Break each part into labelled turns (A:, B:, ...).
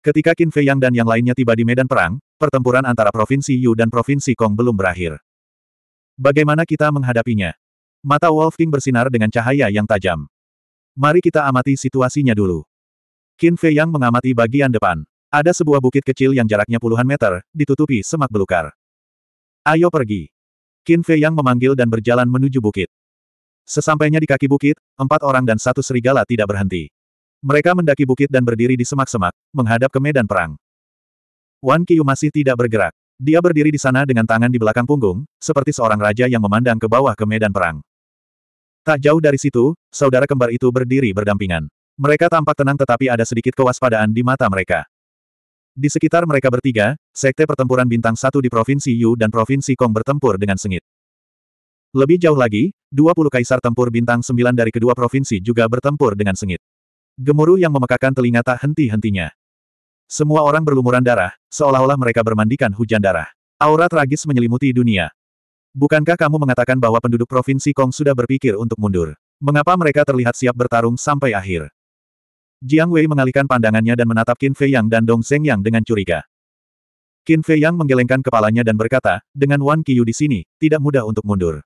A: Ketika Qin Fei Yang dan yang lainnya tiba di medan perang, pertempuran antara Provinsi Yu dan Provinsi Kong belum berakhir. Bagaimana kita menghadapinya? Mata Wolf King bersinar dengan cahaya yang tajam. Mari kita amati situasinya dulu. Qin Fei Yang mengamati bagian depan. Ada sebuah bukit kecil yang jaraknya puluhan meter, ditutupi semak belukar. Ayo pergi. Qin Fei Yang memanggil dan berjalan menuju bukit. Sesampainya di kaki bukit, empat orang dan satu serigala tidak berhenti. Mereka mendaki bukit dan berdiri di semak-semak, menghadap ke medan perang. Wan Qiyu masih tidak bergerak. Dia berdiri di sana dengan tangan di belakang punggung, seperti seorang raja yang memandang ke bawah ke medan perang. Tak jauh dari situ, saudara kembar itu berdiri berdampingan. Mereka tampak tenang tetapi ada sedikit kewaspadaan di mata mereka. Di sekitar mereka bertiga, sekte pertempuran bintang satu di Provinsi Yu dan Provinsi Kong bertempur dengan sengit. Lebih jauh lagi, 20 kaisar tempur bintang Sembilan dari kedua provinsi juga bertempur dengan sengit. Gemuruh yang memekakan telinga tak henti-hentinya. Semua orang berlumuran darah, seolah-olah mereka bermandikan hujan darah. Aura tragis menyelimuti dunia. Bukankah kamu mengatakan bahwa penduduk Provinsi Kong sudah berpikir untuk mundur? Mengapa mereka terlihat siap bertarung sampai akhir? Jiang Wei mengalihkan pandangannya dan menatap Qin Fei Yang dan Dong Zheng Yang dengan curiga. Qin Fei Yang menggelengkan kepalanya dan berkata, dengan Wan Qiyu di sini, tidak mudah untuk mundur.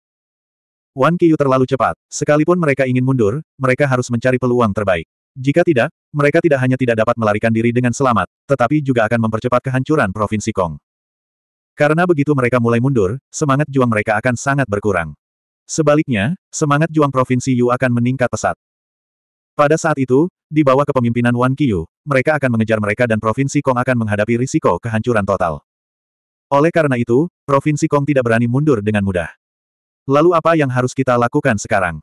A: Wan Qiyu terlalu cepat, sekalipun mereka ingin mundur, mereka harus mencari peluang terbaik. Jika tidak, mereka tidak hanya tidak dapat melarikan diri dengan selamat, tetapi juga akan mempercepat kehancuran Provinsi Kong. Karena begitu mereka mulai mundur, semangat juang mereka akan sangat berkurang. Sebaliknya, semangat juang Provinsi Yu akan meningkat pesat. Pada saat itu, di bawah kepemimpinan Wan Qiyu, mereka akan mengejar mereka dan Provinsi Kong akan menghadapi risiko kehancuran total. Oleh karena itu, Provinsi Kong tidak berani mundur dengan mudah. Lalu apa yang harus kita lakukan sekarang?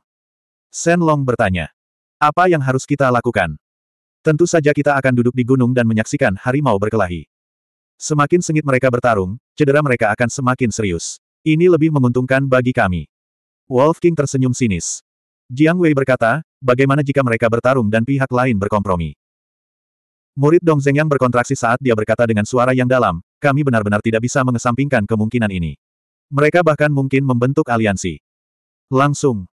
A: Shen Long bertanya. Apa yang harus kita lakukan? Tentu saja kita akan duduk di gunung dan menyaksikan harimau berkelahi. Semakin sengit mereka bertarung, cedera mereka akan semakin serius. Ini lebih menguntungkan bagi kami. Wolf King tersenyum sinis. Jiang Wei berkata, bagaimana jika mereka bertarung dan pihak lain berkompromi? Murid Dong Zeng yang berkontraksi saat dia berkata dengan suara yang dalam, kami benar-benar tidak bisa mengesampingkan kemungkinan ini. Mereka bahkan mungkin membentuk aliansi. Langsung.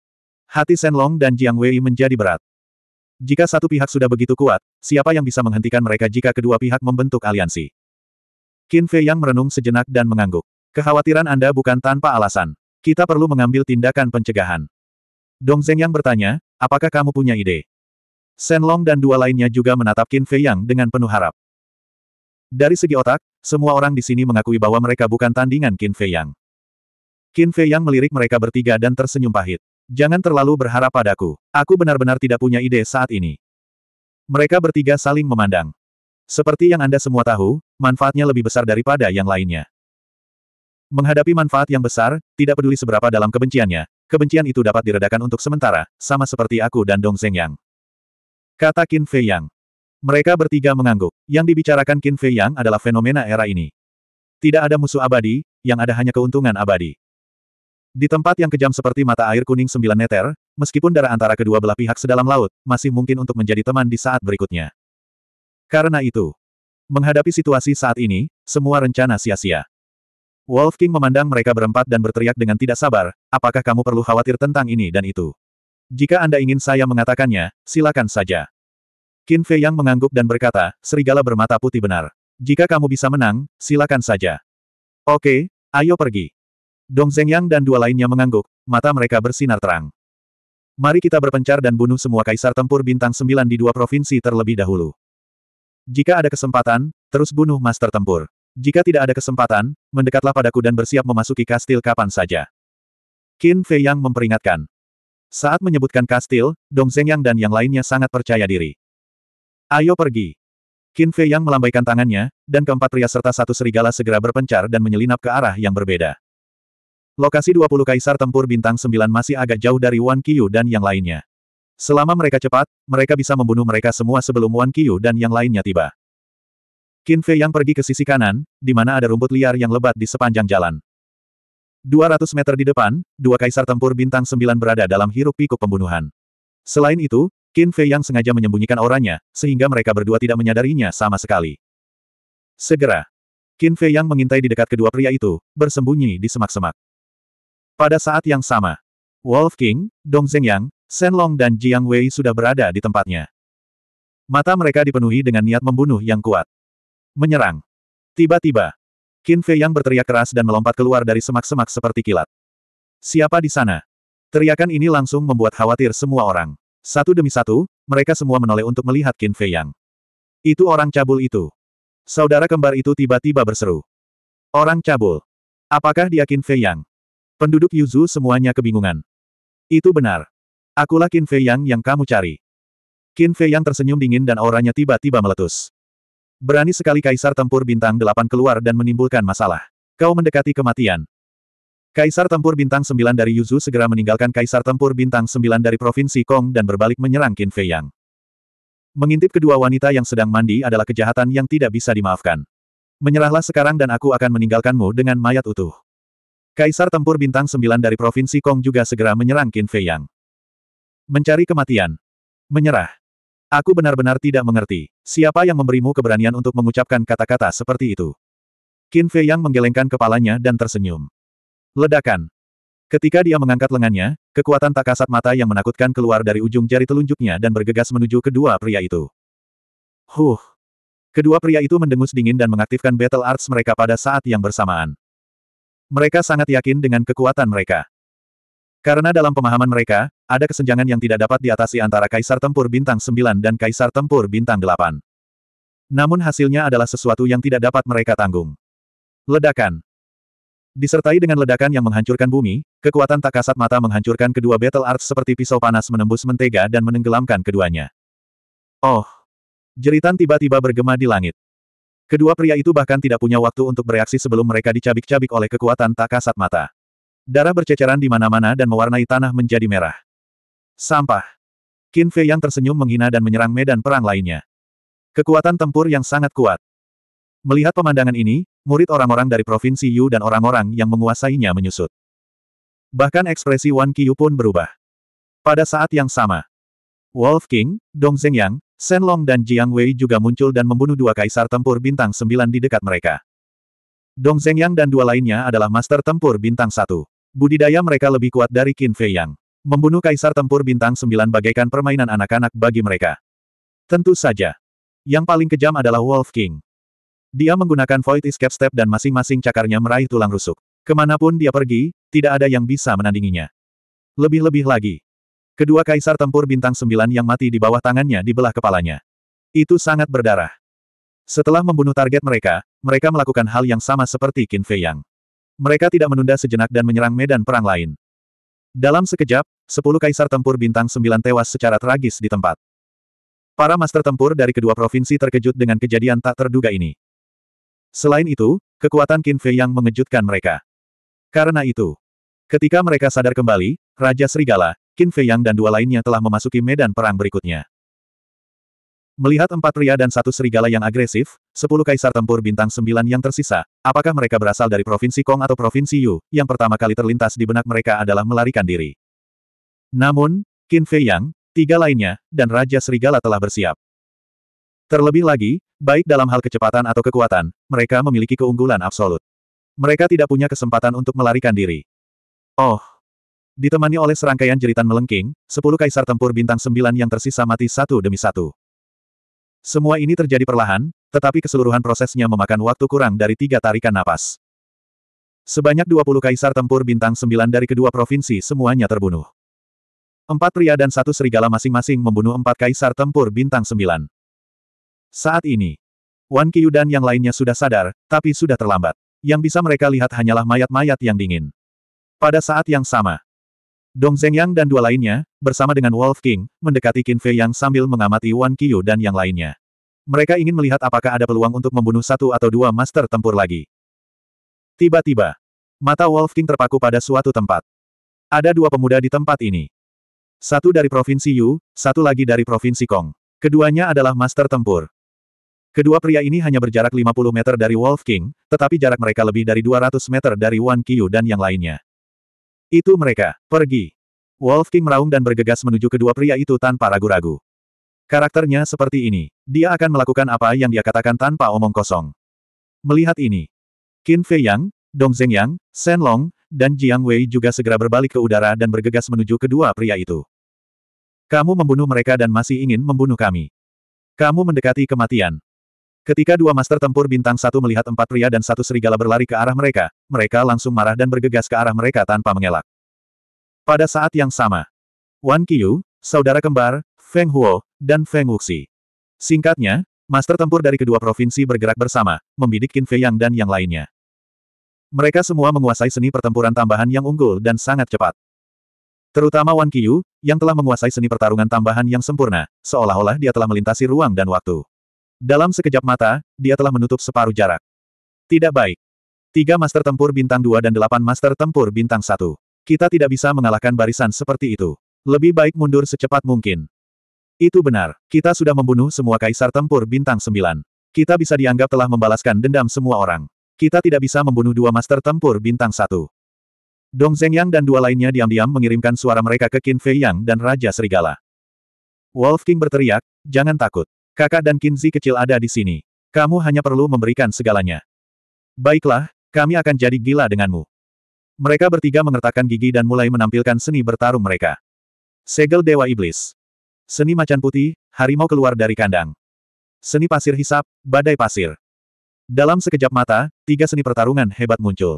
A: Hati Long dan Jiang Wei menjadi berat. Jika satu pihak sudah begitu kuat, siapa yang bisa menghentikan mereka jika kedua pihak membentuk aliansi? Qin Fei yang merenung sejenak dan mengangguk. Kekhawatiran Anda bukan tanpa alasan. Kita perlu mengambil tindakan pencegahan. Dong Zeng yang bertanya, apakah kamu punya ide? Shen Long dan dua lainnya juga menatap Qin Fei yang dengan penuh harap. Dari segi otak, semua orang di sini mengakui bahwa mereka bukan tandingan Qin Fei yang. Qin Fei yang melirik mereka bertiga dan tersenyum pahit. Jangan terlalu berharap padaku. Aku benar-benar tidak punya ide saat ini. Mereka bertiga saling memandang. Seperti yang Anda semua tahu, manfaatnya lebih besar daripada yang lainnya. Menghadapi manfaat yang besar, tidak peduli seberapa dalam kebenciannya, kebencian itu dapat diredakan untuk sementara, sama seperti aku dan Dong Zeng Yang. Kata Qin Fei Yang. Mereka bertiga mengangguk. Yang dibicarakan Qin Fei Yang adalah fenomena era ini. Tidak ada musuh abadi, yang ada hanya keuntungan abadi. Di tempat yang kejam seperti mata air kuning sembilan meter, meskipun darah antara kedua belah pihak sedalam laut, masih mungkin untuk menjadi teman di saat berikutnya. Karena itu, menghadapi situasi saat ini, semua rencana sia-sia. Wolf King memandang mereka berempat dan berteriak dengan tidak sabar, apakah kamu perlu khawatir tentang ini dan itu? Jika Anda ingin saya mengatakannya, silakan saja. Qin Fei Yang mengangguk dan berkata, serigala bermata putih benar. Jika kamu bisa menang, silakan saja. Oke, ayo pergi. Dong Zhengyang dan dua lainnya mengangguk, mata mereka bersinar terang. Mari kita berpencar dan bunuh semua kaisar tempur bintang sembilan di dua provinsi terlebih dahulu. Jika ada kesempatan, terus bunuh master tempur. Jika tidak ada kesempatan, mendekatlah padaku dan bersiap memasuki kastil kapan saja. Qin Fei Yang memperingatkan. Saat menyebutkan kastil, Dong Zhengyang dan yang lainnya sangat percaya diri. Ayo pergi. Qin Fei Yang melambaikan tangannya, dan keempat pria serta satu serigala segera berpencar dan menyelinap ke arah yang berbeda. Lokasi 20 kaisar tempur bintang 9 masih agak jauh dari Wan Qiyu dan yang lainnya. Selama mereka cepat, mereka bisa membunuh mereka semua sebelum Wan Qiyu dan yang lainnya tiba. Qin Fei yang pergi ke sisi kanan, di mana ada rumput liar yang lebat di sepanjang jalan. 200 meter di depan, dua kaisar tempur bintang 9 berada dalam hiruk pikuk pembunuhan. Selain itu, Qin Fei yang sengaja menyembunyikan auranya, sehingga mereka berdua tidak menyadarinya sama sekali. Segera, Qin Fei yang mengintai di dekat kedua pria itu, bersembunyi di semak-semak. Pada saat yang sama, Wolf King, Dong Zhengyang, Long dan Jiang Wei sudah berada di tempatnya. Mata mereka dipenuhi dengan niat membunuh yang kuat. Menyerang. Tiba-tiba, Qin Fei yang berteriak keras dan melompat keluar dari semak-semak seperti kilat. Siapa di sana? Teriakan ini langsung membuat khawatir semua orang. Satu demi satu, mereka semua menoleh untuk melihat Qin Fei Yang. Itu orang cabul itu. Saudara kembar itu tiba-tiba berseru. Orang cabul. Apakah dia Qin Fei Yang? Penduduk Yuzu semuanya kebingungan. Itu benar. Akulah Qin Fei Yang yang kamu cari. Qin Fei Yang tersenyum dingin dan auranya tiba-tiba meletus. Berani sekali Kaisar Tempur Bintang 8 keluar dan menimbulkan masalah. Kau mendekati kematian. Kaisar Tempur Bintang 9 dari Yuzu segera meninggalkan Kaisar Tempur Bintang 9 dari Provinsi Kong dan berbalik menyerang Qin Fei Yang. Mengintip kedua wanita yang sedang mandi adalah kejahatan yang tidak bisa dimaafkan. Menyerahlah sekarang dan aku akan meninggalkanmu dengan mayat utuh. Kaisar Tempur Bintang Sembilan dari Provinsi Kong juga segera menyerang Qin Fei Yang. Mencari kematian. Menyerah. Aku benar-benar tidak mengerti. Siapa yang memberimu keberanian untuk mengucapkan kata-kata seperti itu? Qin Fei Yang menggelengkan kepalanya dan tersenyum. Ledakan. Ketika dia mengangkat lengannya, kekuatan tak kasat mata yang menakutkan keluar dari ujung jari telunjuknya dan bergegas menuju kedua pria itu. Huh. Kedua pria itu mendengus dingin dan mengaktifkan battle arts mereka pada saat yang bersamaan. Mereka sangat yakin dengan kekuatan mereka. Karena dalam pemahaman mereka, ada kesenjangan yang tidak dapat diatasi antara Kaisar Tempur Bintang 9 dan Kaisar Tempur Bintang 8. Namun hasilnya adalah sesuatu yang tidak dapat mereka tanggung. Ledakan Disertai dengan ledakan yang menghancurkan bumi, kekuatan tak kasat mata menghancurkan kedua battle arts seperti pisau panas menembus mentega dan menenggelamkan keduanya. Oh! Jeritan tiba-tiba bergema di langit. Kedua pria itu bahkan tidak punya waktu untuk bereaksi sebelum mereka dicabik-cabik oleh kekuatan tak kasat mata. Darah berceceran di mana-mana dan mewarnai tanah menjadi merah. Sampah. Qin Fei yang tersenyum menghina dan menyerang medan perang lainnya. Kekuatan tempur yang sangat kuat. Melihat pemandangan ini, murid orang-orang dari Provinsi Yu dan orang-orang yang menguasainya menyusut. Bahkan ekspresi Wan Qiyu pun berubah. Pada saat yang sama, Wolf King, Dong Shen Long dan Jiang Wei juga muncul dan membunuh dua kaisar tempur bintang Sembilan di dekat mereka. Dong Yang dan dua lainnya adalah master tempur bintang Satu. Budidaya mereka lebih kuat dari Qin Fei Yang. Membunuh kaisar tempur bintang Sembilan bagaikan permainan anak-anak bagi mereka. Tentu saja. Yang paling kejam adalah Wolf King. Dia menggunakan Void Escape Step dan masing-masing cakarnya meraih tulang rusuk. Kemanapun dia pergi, tidak ada yang bisa menandinginya. Lebih-lebih lagi, Kedua kaisar tempur bintang sembilan yang mati di bawah tangannya di belah kepalanya. Itu sangat berdarah. Setelah membunuh target mereka, mereka melakukan hal yang sama seperti Qin Fei Yang. Mereka tidak menunda sejenak dan menyerang medan perang lain. Dalam sekejap, sepuluh kaisar tempur bintang sembilan tewas secara tragis di tempat. Para master tempur dari kedua provinsi terkejut dengan kejadian tak terduga ini. Selain itu, kekuatan Qin Fei Yang mengejutkan mereka. Karena itu, ketika mereka sadar kembali, Raja Serigala, Qin Fei Yang dan dua lainnya telah memasuki medan perang berikutnya. Melihat empat pria dan satu serigala yang agresif, sepuluh kaisar tempur bintang sembilan yang tersisa, apakah mereka berasal dari Provinsi Kong atau Provinsi Yu, yang pertama kali terlintas di benak mereka adalah melarikan diri. Namun, Qin Fei Yang, tiga lainnya, dan Raja Serigala telah bersiap. Terlebih lagi, baik dalam hal kecepatan atau kekuatan, mereka memiliki keunggulan absolut. Mereka tidak punya kesempatan untuk melarikan diri. Oh, Ditemani oleh serangkaian jeritan melengking, sepuluh kaisar tempur bintang sembilan yang tersisa mati satu demi satu. Semua ini terjadi perlahan, tetapi keseluruhan prosesnya memakan waktu kurang dari tiga tarikan napas. Sebanyak dua puluh kaisar tempur bintang sembilan dari kedua provinsi semuanya terbunuh. Empat pria dan satu serigala masing-masing membunuh empat kaisar tempur bintang sembilan. Saat ini, Wan Qiyu dan yang lainnya sudah sadar, tapi sudah terlambat. Yang bisa mereka lihat hanyalah mayat-mayat yang dingin. Pada saat yang sama, Dong Yang dan dua lainnya, bersama dengan Wolf King, mendekati Qin Fei Yang sambil mengamati Wan Qiyu dan yang lainnya. Mereka ingin melihat apakah ada peluang untuk membunuh satu atau dua master tempur lagi. Tiba-tiba, mata Wolf King terpaku pada suatu tempat. Ada dua pemuda di tempat ini. Satu dari Provinsi Yu, satu lagi dari Provinsi Kong. Keduanya adalah master tempur. Kedua pria ini hanya berjarak 50 meter dari Wolf King, tetapi jarak mereka lebih dari 200 meter dari Wan Qiyu dan yang lainnya. Itu mereka, pergi. Wolf King meraung dan bergegas menuju kedua pria itu tanpa ragu-ragu. Karakternya seperti ini, dia akan melakukan apa yang dia katakan tanpa omong kosong. Melihat ini, Qin Fei Yang, Dong Zeng Yang, Shen Long, dan Jiang Wei juga segera berbalik ke udara dan bergegas menuju kedua pria itu. Kamu membunuh mereka dan masih ingin membunuh kami. Kamu mendekati kematian. Ketika dua master tempur bintang satu melihat empat pria dan satu serigala berlari ke arah mereka, mereka langsung marah dan bergegas ke arah mereka tanpa mengelak. Pada saat yang sama, Wan Qiu, saudara kembar, Feng Huo, dan Feng Wuxi. Singkatnya, master tempur dari kedua provinsi bergerak bersama, membidik Qin Fei Yang dan yang lainnya. Mereka semua menguasai seni pertempuran tambahan yang unggul dan sangat cepat. Terutama Wan Qiu, yang telah menguasai seni pertarungan tambahan yang sempurna, seolah-olah dia telah melintasi ruang dan waktu. Dalam sekejap mata, dia telah menutup separuh jarak. Tidak baik. Tiga master tempur bintang dua dan delapan master tempur bintang satu. Kita tidak bisa mengalahkan barisan seperti itu. Lebih baik mundur secepat mungkin. Itu benar. Kita sudah membunuh semua kaisar tempur bintang sembilan. Kita bisa dianggap telah membalaskan dendam semua orang. Kita tidak bisa membunuh dua master tempur bintang satu. Dong Zhengyang dan dua lainnya diam-diam mengirimkan suara mereka ke Qin Fei Yang dan Raja Serigala. Wolf King berteriak, jangan takut. Kakak dan Kinzi kecil ada di sini. Kamu hanya perlu memberikan segalanya. Baiklah, kami akan jadi gila denganmu. Mereka bertiga mengertakkan gigi dan mulai menampilkan seni bertarung mereka. Segel Dewa Iblis. Seni macan putih, harimau keluar dari kandang. Seni pasir hisap, badai pasir. Dalam sekejap mata, tiga seni pertarungan hebat muncul.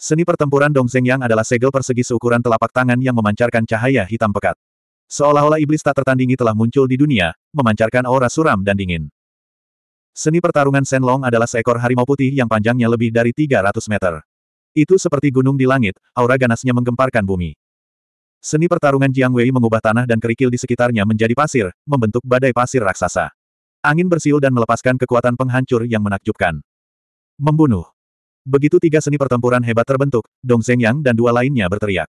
A: Seni pertempuran Dongzeng Yang adalah segel persegi seukuran telapak tangan yang memancarkan cahaya hitam pekat. Seolah-olah iblis tak tertandingi telah muncul di dunia, memancarkan aura suram dan dingin. Seni pertarungan Senlong adalah seekor harimau putih yang panjangnya lebih dari 300 meter. Itu seperti gunung di langit, aura ganasnya menggemparkan bumi. Seni pertarungan Jiang Wei mengubah tanah dan kerikil di sekitarnya menjadi pasir, membentuk badai pasir raksasa. Angin bersiul dan melepaskan kekuatan penghancur yang menakjubkan. Membunuh. Begitu tiga seni pertempuran hebat terbentuk, Dong Zhengyang dan dua lainnya berteriak.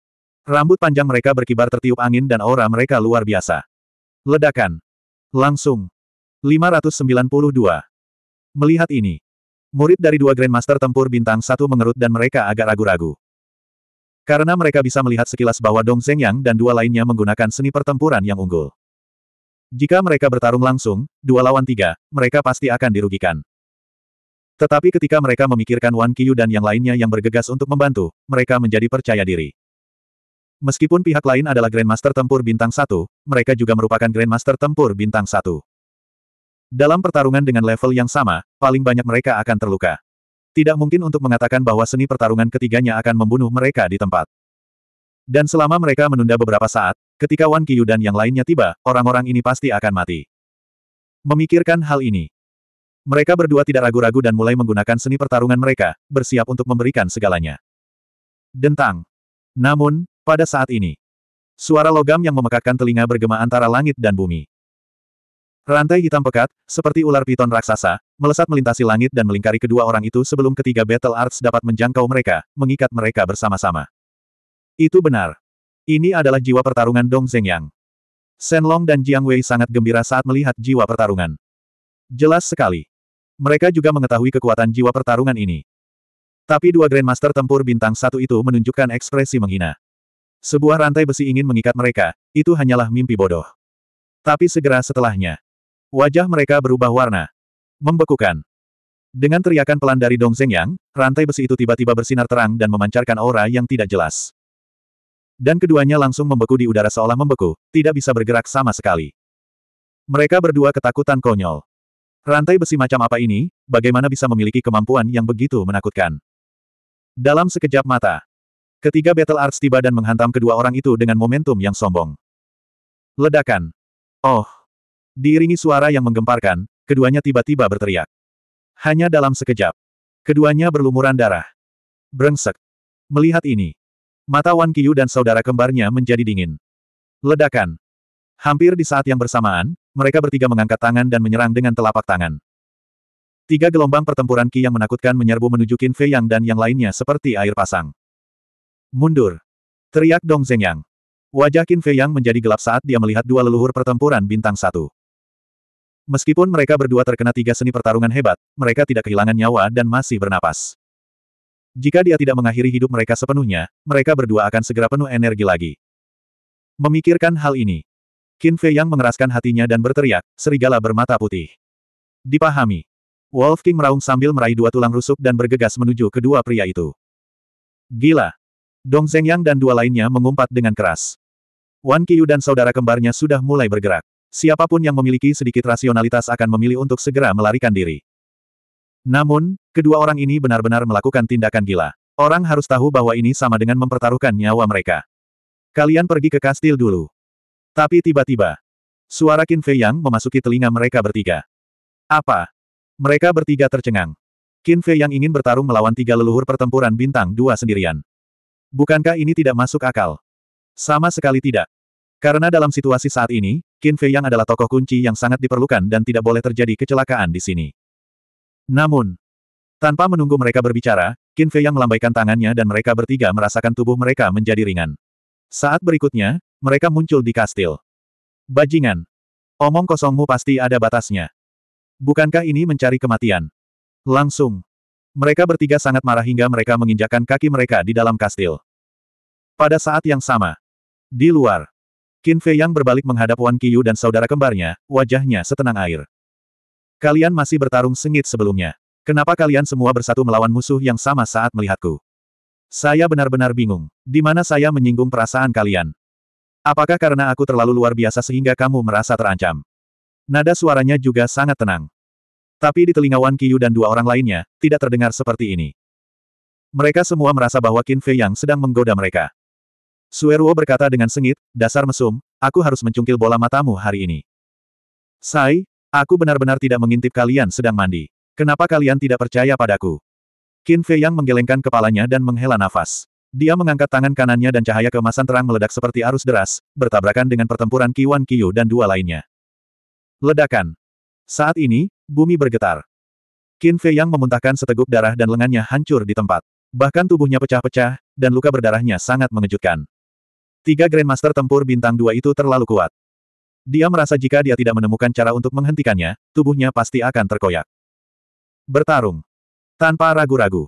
A: Rambut panjang mereka berkibar tertiup angin dan aura mereka luar biasa. Ledakan. Langsung. 592. Melihat ini. Murid dari dua Grandmaster tempur bintang satu mengerut dan mereka agak ragu-ragu. Karena mereka bisa melihat sekilas bahwa Dong Yang dan dua lainnya menggunakan seni pertempuran yang unggul. Jika mereka bertarung langsung, dua lawan tiga, mereka pasti akan dirugikan. Tetapi ketika mereka memikirkan Wan Qiyu dan yang lainnya yang bergegas untuk membantu, mereka menjadi percaya diri. Meskipun pihak lain adalah Grandmaster Tempur Bintang 1, mereka juga merupakan Grandmaster Tempur Bintang 1. Dalam pertarungan dengan level yang sama, paling banyak mereka akan terluka. Tidak mungkin untuk mengatakan bahwa seni pertarungan ketiganya akan membunuh mereka di tempat. Dan selama mereka menunda beberapa saat, ketika Wan Qiyu dan yang lainnya tiba, orang-orang ini pasti akan mati. Memikirkan hal ini, mereka berdua tidak ragu-ragu dan mulai menggunakan seni pertarungan mereka, bersiap untuk memberikan segalanya. Dentang. Namun, pada saat ini, suara logam yang memekakkan telinga bergema antara langit dan bumi. Rantai hitam pekat, seperti ular piton raksasa, melesat melintasi langit dan melingkari kedua orang itu sebelum ketiga Battle Arts dapat menjangkau mereka, mengikat mereka bersama-sama. Itu benar. Ini adalah jiwa pertarungan Dong Zhengyang. Long dan Jiang Wei sangat gembira saat melihat jiwa pertarungan. Jelas sekali. Mereka juga mengetahui kekuatan jiwa pertarungan ini. Tapi dua Grandmaster tempur bintang satu itu menunjukkan ekspresi menghina. Sebuah rantai besi ingin mengikat mereka, itu hanyalah mimpi bodoh. Tapi segera setelahnya, wajah mereka berubah warna. Membekukan. Dengan teriakan pelan dari Dong Yang, rantai besi itu tiba-tiba bersinar terang dan memancarkan aura yang tidak jelas. Dan keduanya langsung membeku di udara seolah membeku, tidak bisa bergerak sama sekali. Mereka berdua ketakutan konyol. Rantai besi macam apa ini, bagaimana bisa memiliki kemampuan yang begitu menakutkan? Dalam sekejap mata, Ketiga battle arts tiba dan menghantam kedua orang itu dengan momentum yang sombong. Ledakan. Oh. Diiringi suara yang menggemparkan, keduanya tiba-tiba berteriak. Hanya dalam sekejap. Keduanya berlumuran darah. Brengsek. Melihat ini. Mata Wan Kiyu dan saudara kembarnya menjadi dingin. Ledakan. Hampir di saat yang bersamaan, mereka bertiga mengangkat tangan dan menyerang dengan telapak tangan. Tiga gelombang pertempuran Ki yang menakutkan menyerbu menuju Qin Fei Yang dan yang lainnya seperti air pasang. Mundur! Teriak Dong Zhengyang. Wajah Qin Fei Yang menjadi gelap saat dia melihat dua leluhur pertempuran bintang satu. Meskipun mereka berdua terkena tiga seni pertarungan hebat, mereka tidak kehilangan nyawa dan masih bernapas. Jika dia tidak mengakhiri hidup mereka sepenuhnya, mereka berdua akan segera penuh energi lagi. Memikirkan hal ini, Qin Fei Yang mengeraskan hatinya dan berteriak, serigala bermata putih. Dipahami. Wolf King meraung sambil meraih dua tulang rusuk dan bergegas menuju kedua pria itu. Gila, Dong Zhengyang dan dua lainnya mengumpat dengan keras. Wan Qiyu dan saudara kembarnya sudah mulai bergerak. Siapapun yang memiliki sedikit rasionalitas akan memilih untuk segera melarikan diri. Namun, kedua orang ini benar-benar melakukan tindakan gila. Orang harus tahu bahwa ini sama dengan mempertaruhkan nyawa mereka. Kalian pergi ke kastil dulu. Tapi tiba-tiba, suara Qin Fei Yang memasuki telinga mereka bertiga. Apa? Mereka bertiga tercengang. Qin Fei Yang ingin bertarung melawan tiga leluhur pertempuran bintang dua sendirian. Bukankah ini tidak masuk akal? Sama sekali tidak. Karena dalam situasi saat ini, Qin Fei Yang adalah tokoh kunci yang sangat diperlukan dan tidak boleh terjadi kecelakaan di sini. Namun, tanpa menunggu mereka berbicara, Qin Fei Yang melambaikan tangannya dan mereka bertiga merasakan tubuh mereka menjadi ringan. Saat berikutnya, mereka muncul di kastil. Bajingan. Omong kosongmu pasti ada batasnya. Bukankah ini mencari kematian? Langsung. Mereka bertiga sangat marah hingga mereka menginjakan kaki mereka di dalam kastil. Pada saat yang sama, di luar, Qin Fei yang berbalik menghadap Wan Qiyu dan saudara kembarnya, wajahnya setenang air. Kalian masih bertarung sengit sebelumnya. Kenapa kalian semua bersatu melawan musuh yang sama saat melihatku? Saya benar-benar bingung. Di mana saya menyinggung perasaan kalian? Apakah karena aku terlalu luar biasa sehingga kamu merasa terancam? Nada suaranya juga sangat tenang. Tapi di telinga Wan Qiyu dan dua orang lainnya, tidak terdengar seperti ini. Mereka semua merasa bahwa Qin Fei Yang sedang menggoda mereka. Sueruo berkata dengan sengit, dasar mesum, aku harus mencungkil bola matamu hari ini. Sai, aku benar-benar tidak mengintip kalian sedang mandi. Kenapa kalian tidak percaya padaku? Qin Fei Yang menggelengkan kepalanya dan menghela nafas. Dia mengangkat tangan kanannya dan cahaya kemasan terang meledak seperti arus deras, bertabrakan dengan pertempuran Kiwan Kiyu dan dua lainnya. Ledakan. Saat ini, bumi bergetar. Qin Fei Yang memuntahkan seteguk darah dan lengannya hancur di tempat. Bahkan tubuhnya pecah-pecah, dan luka berdarahnya sangat mengejutkan. Tiga Grandmaster tempur bintang dua itu terlalu kuat. Dia merasa jika dia tidak menemukan cara untuk menghentikannya, tubuhnya pasti akan terkoyak. Bertarung. Tanpa ragu-ragu.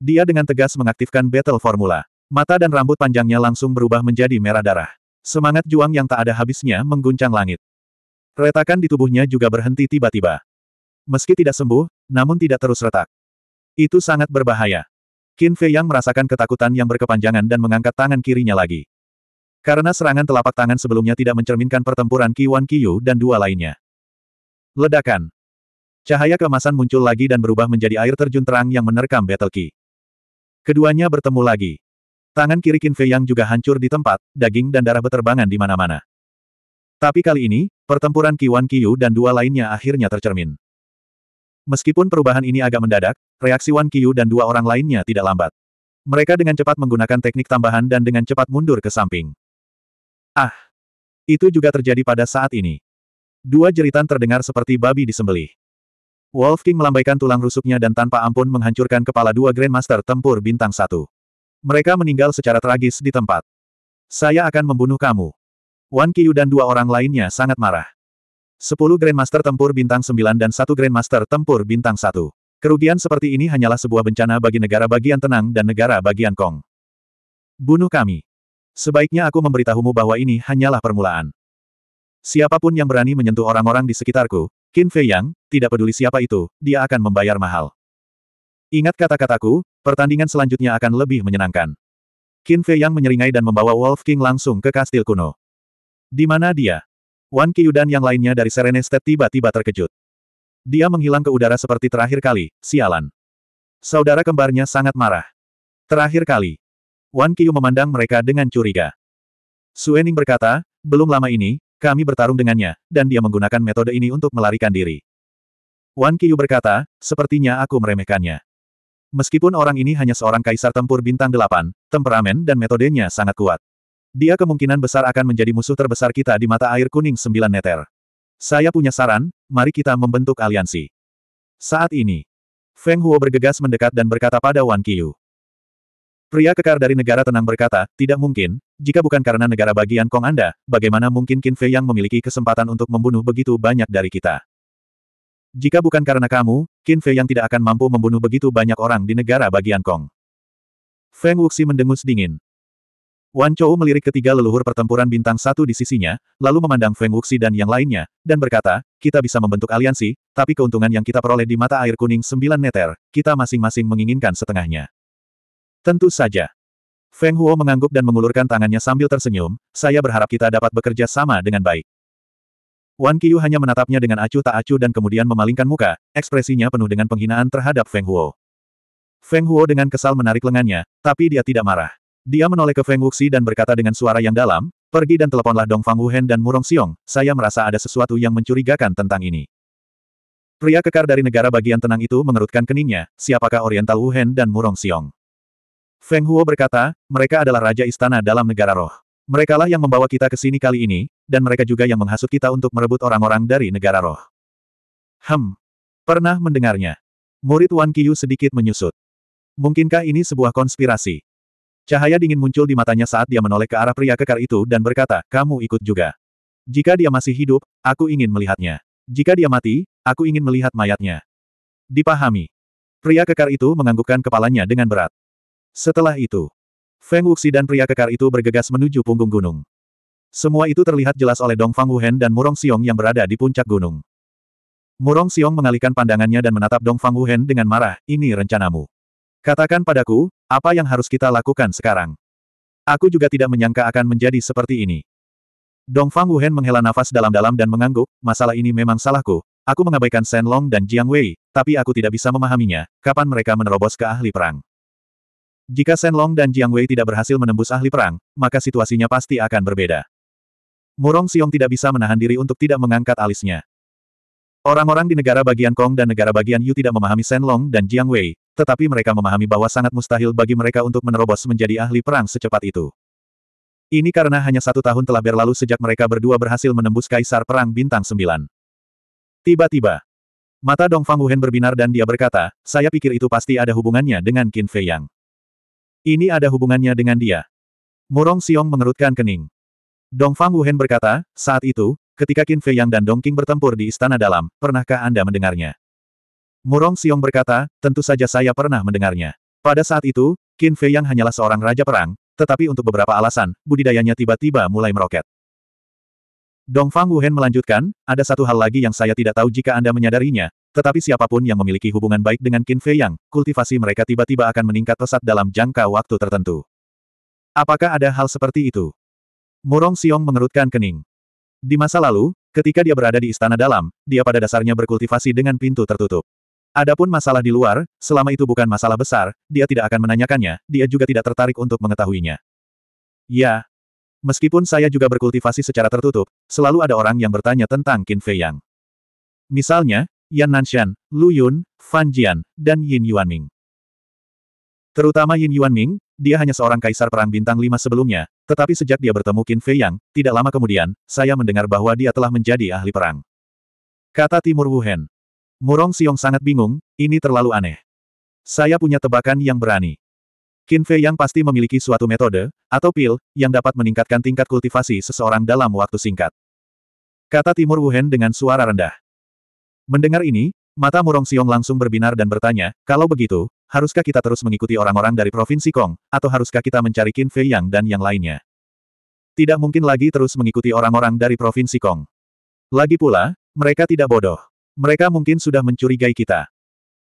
A: Dia dengan tegas mengaktifkan battle formula. Mata dan rambut panjangnya langsung berubah menjadi merah darah. Semangat juang yang tak ada habisnya mengguncang langit. Retakan di tubuhnya juga berhenti tiba-tiba. Meski tidak sembuh, namun tidak terus retak. Itu sangat berbahaya. Qin Fei Yang merasakan ketakutan yang berkepanjangan dan mengangkat tangan kirinya lagi. Karena serangan telapak tangan sebelumnya tidak mencerminkan pertempuran Kiwan Kiyu dan dua lainnya. Ledakan. Cahaya kemasan muncul lagi dan berubah menjadi air terjun terang yang menerkam Battle Ki. Keduanya bertemu lagi. Tangan kiri Qin Fei yang juga hancur di tempat, daging dan darah beterbangan di mana-mana. Tapi kali ini, pertempuran Kiwan Kiyu dan dua lainnya akhirnya tercermin. Meskipun perubahan ini agak mendadak, reaksi Wan Kiyu dan dua orang lainnya tidak lambat. Mereka dengan cepat menggunakan teknik tambahan dan dengan cepat mundur ke samping. Ah! Itu juga terjadi pada saat ini. Dua jeritan terdengar seperti babi disembelih. Wolf King melambaikan tulang rusuknya dan tanpa ampun menghancurkan kepala dua Grandmaster tempur bintang satu. Mereka meninggal secara tragis di tempat. Saya akan membunuh kamu. Wan Qiyu dan dua orang lainnya sangat marah. Sepuluh Grandmaster tempur bintang sembilan dan satu Grandmaster tempur bintang satu. Kerugian seperti ini hanyalah sebuah bencana bagi negara bagian tenang dan negara bagian Kong. Bunuh kami. Sebaiknya aku memberitahumu bahwa ini hanyalah permulaan. Siapapun yang berani menyentuh orang-orang di sekitarku, Qin Fei Yang, tidak peduli siapa itu, dia akan membayar mahal. Ingat kata-kataku, pertandingan selanjutnya akan lebih menyenangkan. Qin Fei Yang menyeringai dan membawa Wolf King langsung ke kastil kuno. Di mana dia? Wan Qiyu dan yang lainnya dari Serene State tiba-tiba terkejut. Dia menghilang ke udara seperti terakhir kali, sialan. Saudara kembarnya sangat marah. Terakhir kali, Wan Qiu memandang mereka dengan curiga. Suening berkata, belum lama ini, kami bertarung dengannya, dan dia menggunakan metode ini untuk melarikan diri. Wan Qiu berkata, sepertinya aku meremehkannya. Meskipun orang ini hanya seorang kaisar tempur bintang delapan, temperamen dan metodenya sangat kuat. Dia kemungkinan besar akan menjadi musuh terbesar kita di mata air kuning sembilan neter. Saya punya saran, mari kita membentuk aliansi. Saat ini, Feng Huo bergegas mendekat dan berkata pada Wan Qiu. Pria kekar dari negara tenang berkata, tidak mungkin, jika bukan karena negara bagian Kong Anda, bagaimana mungkin Qin Fei yang memiliki kesempatan untuk membunuh begitu banyak dari kita? Jika bukan karena kamu, Qin Fei yang tidak akan mampu membunuh begitu banyak orang di negara bagian Kong. Feng Wuxi mendengus dingin. Wan Chou melirik ketiga leluhur pertempuran bintang satu di sisinya, lalu memandang Feng Wuxi dan yang lainnya, dan berkata, kita bisa membentuk aliansi, tapi keuntungan yang kita peroleh di mata air kuning sembilan meter, kita masing-masing menginginkan setengahnya. Tentu saja. Feng Huo mengangguk dan mengulurkan tangannya sambil tersenyum, saya berharap kita dapat bekerja sama dengan baik. Wan Qiyu hanya menatapnya dengan acuh tak acuh dan kemudian memalingkan muka, ekspresinya penuh dengan penghinaan terhadap Feng Huo. Feng Huo dengan kesal menarik lengannya, tapi dia tidak marah. Dia menoleh ke Feng Wuxi dan berkata dengan suara yang dalam, pergi dan teleponlah Dong Fang Wuhen dan Murong Xiong, saya merasa ada sesuatu yang mencurigakan tentang ini. Pria kekar dari negara bagian tenang itu mengerutkan keningnya, siapakah Oriental Wuhen dan Murong Xiong? Feng Huo berkata, mereka adalah raja istana dalam negara roh. Merekalah yang membawa kita ke sini kali ini, dan mereka juga yang menghasut kita untuk merebut orang-orang dari negara roh. Hem. Pernah mendengarnya. Murid Wan Qiyu sedikit menyusut. Mungkinkah ini sebuah konspirasi? Cahaya dingin muncul di matanya saat dia menoleh ke arah pria kekar itu dan berkata, kamu ikut juga. Jika dia masih hidup, aku ingin melihatnya. Jika dia mati, aku ingin melihat mayatnya. Dipahami. Pria kekar itu menganggukkan kepalanya dengan berat. Setelah itu, Feng Wuxi dan pria kekar itu bergegas menuju punggung gunung. Semua itu terlihat jelas oleh Dong Fang Wuhen dan Murong Xiong yang berada di puncak gunung. Murong Xiong mengalihkan pandangannya dan menatap Dong Fang Wuhen dengan marah, ini rencanamu. Katakan padaku, apa yang harus kita lakukan sekarang? Aku juga tidak menyangka akan menjadi seperti ini. Dong Fang Wuhen menghela nafas dalam-dalam dan mengangguk, masalah ini memang salahku. Aku mengabaikan Shen Long dan Jiang Wei, tapi aku tidak bisa memahaminya, kapan mereka menerobos ke ahli perang. Jika Long dan Jiang Wei tidak berhasil menembus ahli perang, maka situasinya pasti akan berbeda. Murong Xiong tidak bisa menahan diri untuk tidak mengangkat alisnya. Orang-orang di negara bagian Kong dan negara bagian Yu tidak memahami Long dan Jiang Wei, tetapi mereka memahami bahwa sangat mustahil bagi mereka untuk menerobos menjadi ahli perang secepat itu. Ini karena hanya satu tahun telah berlalu sejak mereka berdua berhasil menembus Kaisar Perang Bintang Sembilan. Tiba-tiba, mata Dong Fang Wuhen berbinar dan dia berkata, saya pikir itu pasti ada hubungannya dengan Qin Fei Yang. Ini ada hubungannya dengan dia. Murong Xiong mengerutkan kening. Dongfang Wuhen berkata, saat itu, ketika Qin Fei Yang dan Dong Qing bertempur di istana dalam, pernahkah Anda mendengarnya? Murong Xiong berkata, tentu saja saya pernah mendengarnya. Pada saat itu, Qin Fei Yang hanyalah seorang raja perang, tetapi untuk beberapa alasan, budidayanya tiba-tiba mulai meroket. Dongfang Wuhen melanjutkan, ada satu hal lagi yang saya tidak tahu jika Anda menyadarinya, tetapi siapapun yang memiliki hubungan baik dengan Qin Fei Yang, kultivasi mereka tiba-tiba akan meningkat pesat dalam jangka waktu tertentu. Apakah ada hal seperti itu? Murong Xiong mengerutkan kening. Di masa lalu, ketika dia berada di istana dalam, dia pada dasarnya berkultivasi dengan pintu tertutup. Adapun masalah di luar, selama itu bukan masalah besar, dia tidak akan menanyakannya, dia juga tidak tertarik untuk mengetahuinya. Ya. Meskipun saya juga berkultivasi secara tertutup, selalu ada orang yang bertanya tentang Qin Fei Yang. Misalnya, Yan Nanshan, Lu Yun, Fan Jian, dan Yin Yuanming. Terutama Yin Yuanming, dia hanya seorang kaisar perang bintang Lima sebelumnya, tetapi sejak dia bertemu Qin Fei Yang, tidak lama kemudian, saya mendengar bahwa dia telah menjadi ahli perang. Kata Timur Wuhan. Murong Xiong sangat bingung, ini terlalu aneh. Saya punya tebakan yang berani. Qin Fei Yang pasti memiliki suatu metode, atau pil, yang dapat meningkatkan tingkat kultivasi seseorang dalam waktu singkat. Kata Timur Wuhan dengan suara rendah. Mendengar ini, mata Murong Xiong langsung berbinar dan bertanya, kalau begitu, haruskah kita terus mengikuti orang-orang dari Provinsi Kong, atau haruskah kita mencari Qin Fei Yang dan yang lainnya? Tidak mungkin lagi terus mengikuti orang-orang dari Provinsi Kong. Lagi pula, mereka tidak bodoh. Mereka mungkin sudah mencurigai kita.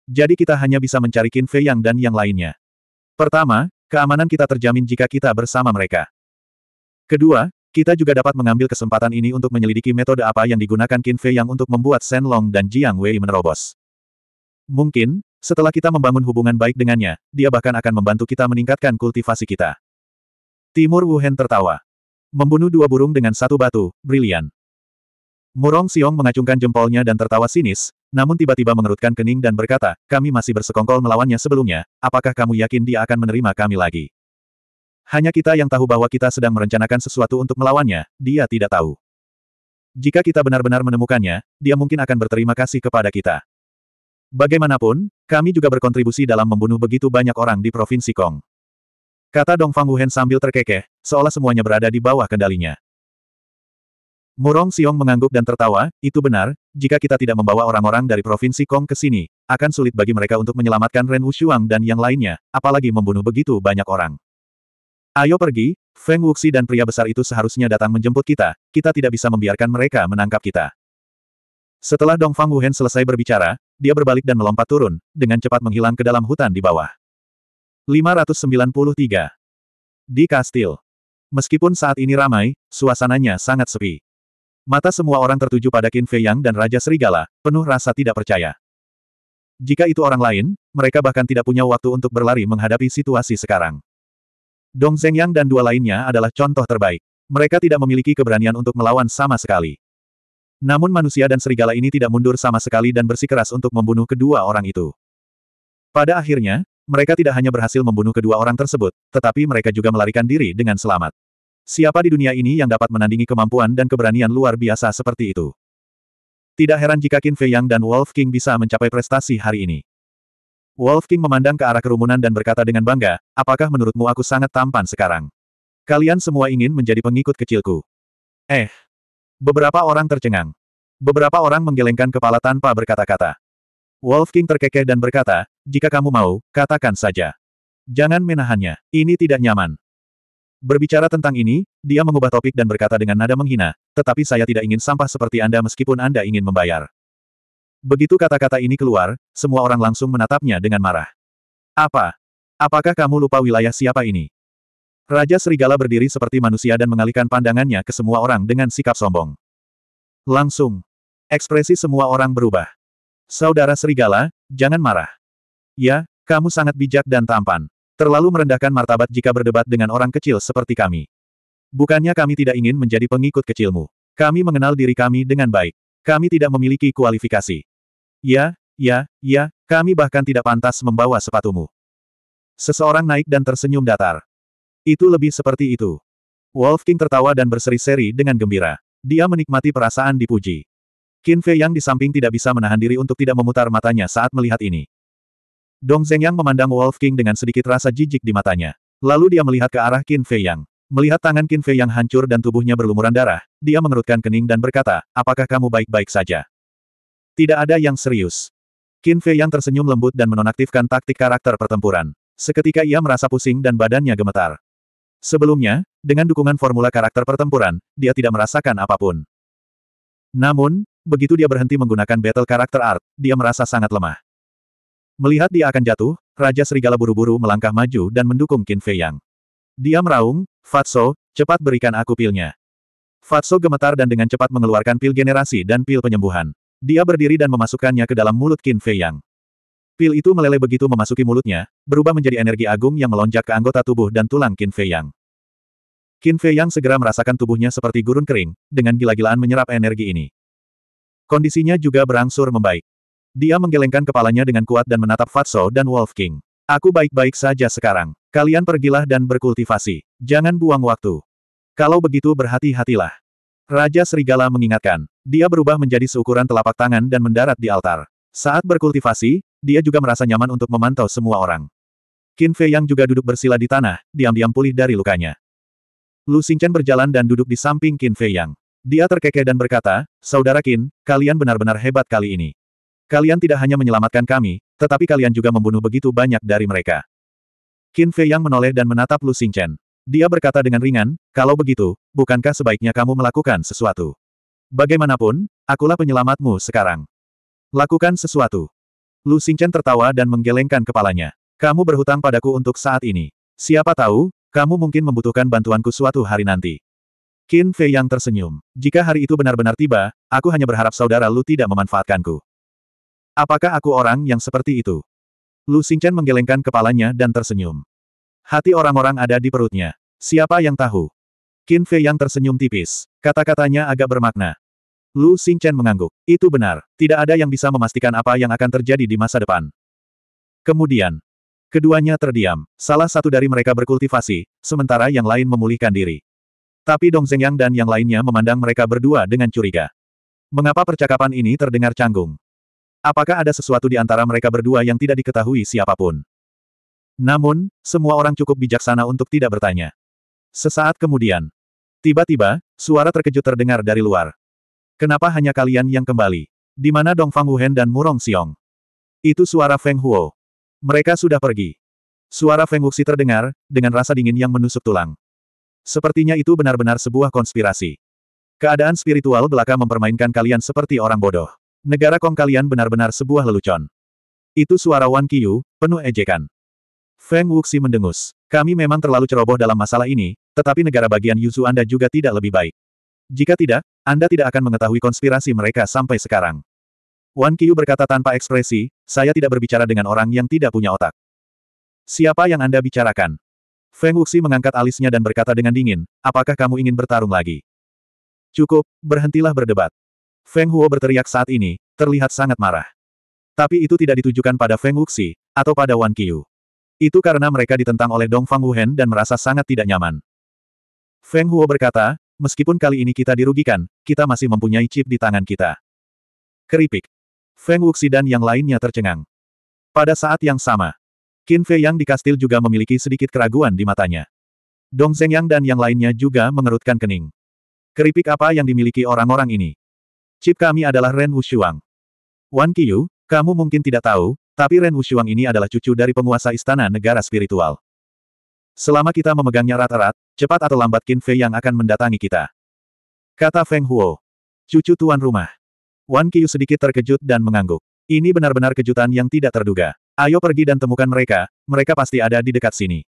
A: Jadi kita hanya bisa mencari Qin Fei Yang dan yang lainnya. Pertama, keamanan kita terjamin jika kita bersama mereka. Kedua, kita juga dapat mengambil kesempatan ini untuk menyelidiki metode apa yang digunakan Qin Fei Yang untuk membuat Shen Long dan Jiang Wei menerobos. Mungkin, setelah kita membangun hubungan baik dengannya, dia bahkan akan membantu kita meningkatkan kultivasi kita. Timur Wuhan tertawa. Membunuh dua burung dengan satu batu, brilian. Murong Xiong mengacungkan jempolnya dan tertawa sinis, namun tiba-tiba mengerutkan kening dan berkata, kami masih bersekongkol melawannya sebelumnya, apakah kamu yakin dia akan menerima kami lagi? Hanya kita yang tahu bahwa kita sedang merencanakan sesuatu untuk melawannya, dia tidak tahu. Jika kita benar-benar menemukannya, dia mungkin akan berterima kasih kepada kita. Bagaimanapun, kami juga berkontribusi dalam membunuh begitu banyak orang di Provinsi Kong. Kata Dong Fang Wuhen sambil terkekeh, seolah semuanya berada di bawah kendalinya. Murong Xiong mengangguk dan tertawa, itu benar, jika kita tidak membawa orang-orang dari Provinsi Kong ke sini, akan sulit bagi mereka untuk menyelamatkan Ren Wushuang dan yang lainnya, apalagi membunuh begitu banyak orang. Ayo pergi, Feng Wuxi dan pria besar itu seharusnya datang menjemput kita, kita tidak bisa membiarkan mereka menangkap kita. Setelah Dong Fang Wuhen selesai berbicara, dia berbalik dan melompat turun, dengan cepat menghilang ke dalam hutan di bawah. 593. Di kastil. Meskipun saat ini ramai, suasananya sangat sepi. Mata semua orang tertuju pada Qin Fei Yang dan Raja Serigala, penuh rasa tidak percaya. Jika itu orang lain, mereka bahkan tidak punya waktu untuk berlari menghadapi situasi sekarang. Dong Yang dan dua lainnya adalah contoh terbaik. Mereka tidak memiliki keberanian untuk melawan sama sekali. Namun manusia dan serigala ini tidak mundur sama sekali dan bersikeras untuk membunuh kedua orang itu. Pada akhirnya, mereka tidak hanya berhasil membunuh kedua orang tersebut, tetapi mereka juga melarikan diri dengan selamat. Siapa di dunia ini yang dapat menandingi kemampuan dan keberanian luar biasa seperti itu? Tidak heran jika Qin Fei Yang dan Wolf King bisa mencapai prestasi hari ini. Wolf King memandang ke arah kerumunan dan berkata dengan bangga, apakah menurutmu aku sangat tampan sekarang? Kalian semua ingin menjadi pengikut kecilku. Eh. Beberapa orang tercengang. Beberapa orang menggelengkan kepala tanpa berkata-kata. Wolf King terkekeh dan berkata, jika kamu mau, katakan saja. Jangan menahannya, ini tidak nyaman. Berbicara tentang ini, dia mengubah topik dan berkata dengan nada menghina, tetapi saya tidak ingin sampah seperti Anda meskipun Anda ingin membayar. Begitu kata-kata ini keluar, semua orang langsung menatapnya dengan marah. Apa? Apakah kamu lupa wilayah siapa ini? Raja Serigala berdiri seperti manusia dan mengalihkan pandangannya ke semua orang dengan sikap sombong. Langsung. Ekspresi semua orang berubah. Saudara Serigala, jangan marah. Ya, kamu sangat bijak dan tampan. Terlalu merendahkan martabat jika berdebat dengan orang kecil seperti kami. Bukannya kami tidak ingin menjadi pengikut kecilmu. Kami mengenal diri kami dengan baik. Kami tidak memiliki kualifikasi. Ya, ya, ya, kami bahkan tidak pantas membawa sepatumu. Seseorang naik dan tersenyum datar. Itu lebih seperti itu. Wolf King tertawa dan berseri-seri dengan gembira. Dia menikmati perasaan dipuji. Qin Fei Yang di samping tidak bisa menahan diri untuk tidak memutar matanya saat melihat ini. Dong Yang memandang Wolf King dengan sedikit rasa jijik di matanya. Lalu dia melihat ke arah Qin Fei Yang. Melihat tangan Qin Fei yang hancur dan tubuhnya berlumuran darah, dia mengerutkan kening dan berkata, apakah kamu baik-baik saja? Tidak ada yang serius. Qin Fei yang tersenyum lembut dan menonaktifkan taktik karakter pertempuran. Seketika ia merasa pusing dan badannya gemetar. Sebelumnya, dengan dukungan formula karakter pertempuran, dia tidak merasakan apapun. Namun, begitu dia berhenti menggunakan battle karakter art, dia merasa sangat lemah. Melihat dia akan jatuh, Raja Serigala buru-buru melangkah maju dan mendukung Qin Fei Yang. Dia meraung, Fatso, cepat berikan aku pilnya. Fatso gemetar dan dengan cepat mengeluarkan pil generasi dan pil penyembuhan. Dia berdiri dan memasukkannya ke dalam mulut Qin Fei Yang. Pil itu meleleh begitu memasuki mulutnya, berubah menjadi energi agung yang melonjak ke anggota tubuh dan tulang Qin Fei Yang. Qin Fei Yang segera merasakan tubuhnya seperti gurun kering, dengan gila-gilaan menyerap energi ini. Kondisinya juga berangsur membaik. Dia menggelengkan kepalanya dengan kuat dan menatap Fatso dan Wolf King. Aku baik-baik saja sekarang. Kalian pergilah dan berkultivasi. Jangan buang waktu. Kalau begitu berhati-hatilah. Raja Serigala mengingatkan, dia berubah menjadi seukuran telapak tangan dan mendarat di altar. Saat berkultivasi, dia juga merasa nyaman untuk memantau semua orang. Qin Fei yang juga duduk bersila di tanah, diam-diam pulih dari lukanya. Lu Xingchen berjalan dan duduk di samping Qin Fei yang. Dia terkekeh dan berkata, Saudara Qin, kalian benar-benar hebat kali ini. Kalian tidak hanya menyelamatkan kami, tetapi kalian juga membunuh begitu banyak dari mereka. Qin Fei yang menoleh dan menatap Lu Xingchen. Dia berkata dengan ringan, kalau begitu, bukankah sebaiknya kamu melakukan sesuatu? Bagaimanapun, akulah penyelamatmu sekarang. Lakukan sesuatu. Lu Xingchen tertawa dan menggelengkan kepalanya. Kamu berhutang padaku untuk saat ini. Siapa tahu, kamu mungkin membutuhkan bantuanku suatu hari nanti. Qin Fei yang tersenyum. Jika hari itu benar-benar tiba, aku hanya berharap saudara Lu tidak memanfaatkanku. Apakah aku orang yang seperti itu? Lu Xingchen menggelengkan kepalanya dan tersenyum. Hati orang-orang ada di perutnya. Siapa yang tahu? Qin Fei yang tersenyum tipis. Kata-katanya agak bermakna. Lu Xingchen mengangguk. Itu benar. Tidak ada yang bisa memastikan apa yang akan terjadi di masa depan. Kemudian, keduanya terdiam. Salah satu dari mereka berkultivasi, sementara yang lain memulihkan diri. Tapi Dong Zhengyang dan yang lainnya memandang mereka berdua dengan curiga. Mengapa percakapan ini terdengar canggung? Apakah ada sesuatu di antara mereka berdua yang tidak diketahui siapapun? Namun, semua orang cukup bijaksana untuk tidak bertanya. Sesaat kemudian, tiba-tiba, suara terkejut terdengar dari luar. Kenapa hanya kalian yang kembali? Di mana Dongfang Wuhen dan Murong Xiong? Itu suara Feng Huo. Mereka sudah pergi. Suara Feng Wuxi terdengar, dengan rasa dingin yang menusuk tulang. Sepertinya itu benar-benar sebuah konspirasi. Keadaan spiritual belaka mempermainkan kalian seperti orang bodoh. Negara Kong kalian benar-benar sebuah lelucon. Itu suara Wan Qiyu, penuh ejekan. Feng Wuxi mendengus. Kami memang terlalu ceroboh dalam masalah ini, tetapi negara bagian Yuzu Anda juga tidak lebih baik. Jika tidak, Anda tidak akan mengetahui konspirasi mereka sampai sekarang. Wan Qiyu berkata tanpa ekspresi, saya tidak berbicara dengan orang yang tidak punya otak. Siapa yang Anda bicarakan? Feng Wuxi mengangkat alisnya dan berkata dengan dingin, apakah kamu ingin bertarung lagi? Cukup, berhentilah berdebat. Feng Huo berteriak saat ini, terlihat sangat marah. Tapi itu tidak ditujukan pada Feng Wuxi, atau pada Wan Qiu. Itu karena mereka ditentang oleh Dong Fang Wuhen dan merasa sangat tidak nyaman. Feng Huo berkata, meskipun kali ini kita dirugikan, kita masih mempunyai chip di tangan kita. Keripik. Feng Wuxi dan yang lainnya tercengang. Pada saat yang sama, Qin Fei Yang di kastil juga memiliki sedikit keraguan di matanya. Dong Zhengyang dan yang lainnya juga mengerutkan kening. Keripik apa yang dimiliki orang-orang ini? Chip kami adalah Ren Wushuang. Wan Qiyu, kamu mungkin tidak tahu, tapi Ren Wushuang ini adalah cucu dari penguasa istana negara spiritual. Selama kita memegangnya rata-rat, cepat atau lambat Qin Fei yang akan mendatangi kita. Kata Feng Huo. Cucu tuan rumah. Wan Qiyu sedikit terkejut dan mengangguk. Ini benar-benar kejutan yang tidak terduga. Ayo pergi dan temukan mereka, mereka pasti ada di dekat sini.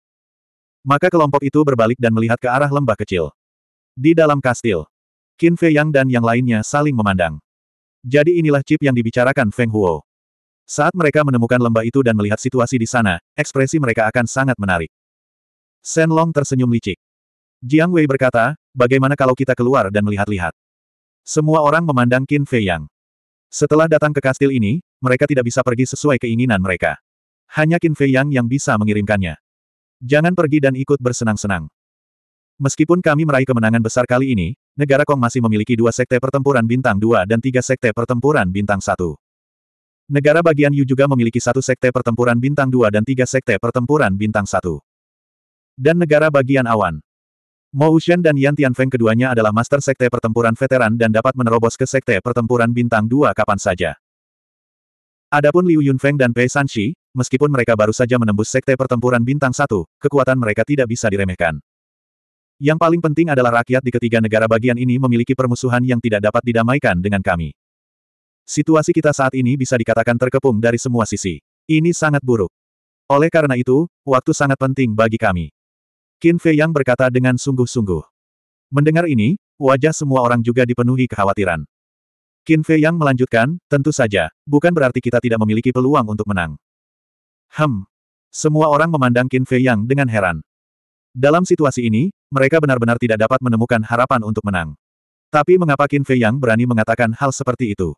A: Maka kelompok itu berbalik dan melihat ke arah lembah kecil. Di dalam kastil, Qin Fei Yang dan yang lainnya saling memandang. Jadi inilah chip yang dibicarakan Feng Huo. Saat mereka menemukan lembah itu dan melihat situasi di sana, ekspresi mereka akan sangat menarik. Shen Long tersenyum licik. Jiang Wei berkata, bagaimana kalau kita keluar dan melihat-lihat? Semua orang memandang Qin Fei Yang. Setelah datang ke kastil ini, mereka tidak bisa pergi sesuai keinginan mereka. Hanya Qin Fei Yang yang bisa mengirimkannya. Jangan pergi dan ikut bersenang-senang. Meskipun kami meraih kemenangan besar kali ini, negara Kong masih memiliki dua sekte pertempuran bintang Dua dan tiga sekte pertempuran bintang Satu. Negara bagian Yu juga memiliki satu sekte pertempuran bintang Dua dan tiga sekte pertempuran bintang Satu. Dan negara bagian awan. Mo Ushen dan Yan Tianfeng keduanya adalah master sekte pertempuran veteran dan dapat menerobos ke sekte pertempuran bintang Dua kapan saja. Adapun Liu Yunfeng dan Pei Sanxi, meskipun mereka baru saja menembus sekte pertempuran bintang Satu, kekuatan mereka tidak bisa diremehkan. Yang paling penting adalah rakyat di ketiga negara bagian ini memiliki permusuhan yang tidak dapat didamaikan dengan kami. Situasi kita saat ini bisa dikatakan terkepung dari semua sisi. Ini sangat buruk. Oleh karena itu, waktu sangat penting bagi kami. Qin Fei Yang berkata dengan sungguh-sungguh. Mendengar ini, wajah semua orang juga dipenuhi kekhawatiran. Qin Fei Yang melanjutkan, tentu saja, bukan berarti kita tidak memiliki peluang untuk menang. Hem. Semua orang memandang Qin Fei Yang dengan heran. Dalam situasi ini, mereka benar-benar tidak dapat menemukan harapan untuk menang. Tapi mengapa Qin Fei Yang berani mengatakan hal seperti itu?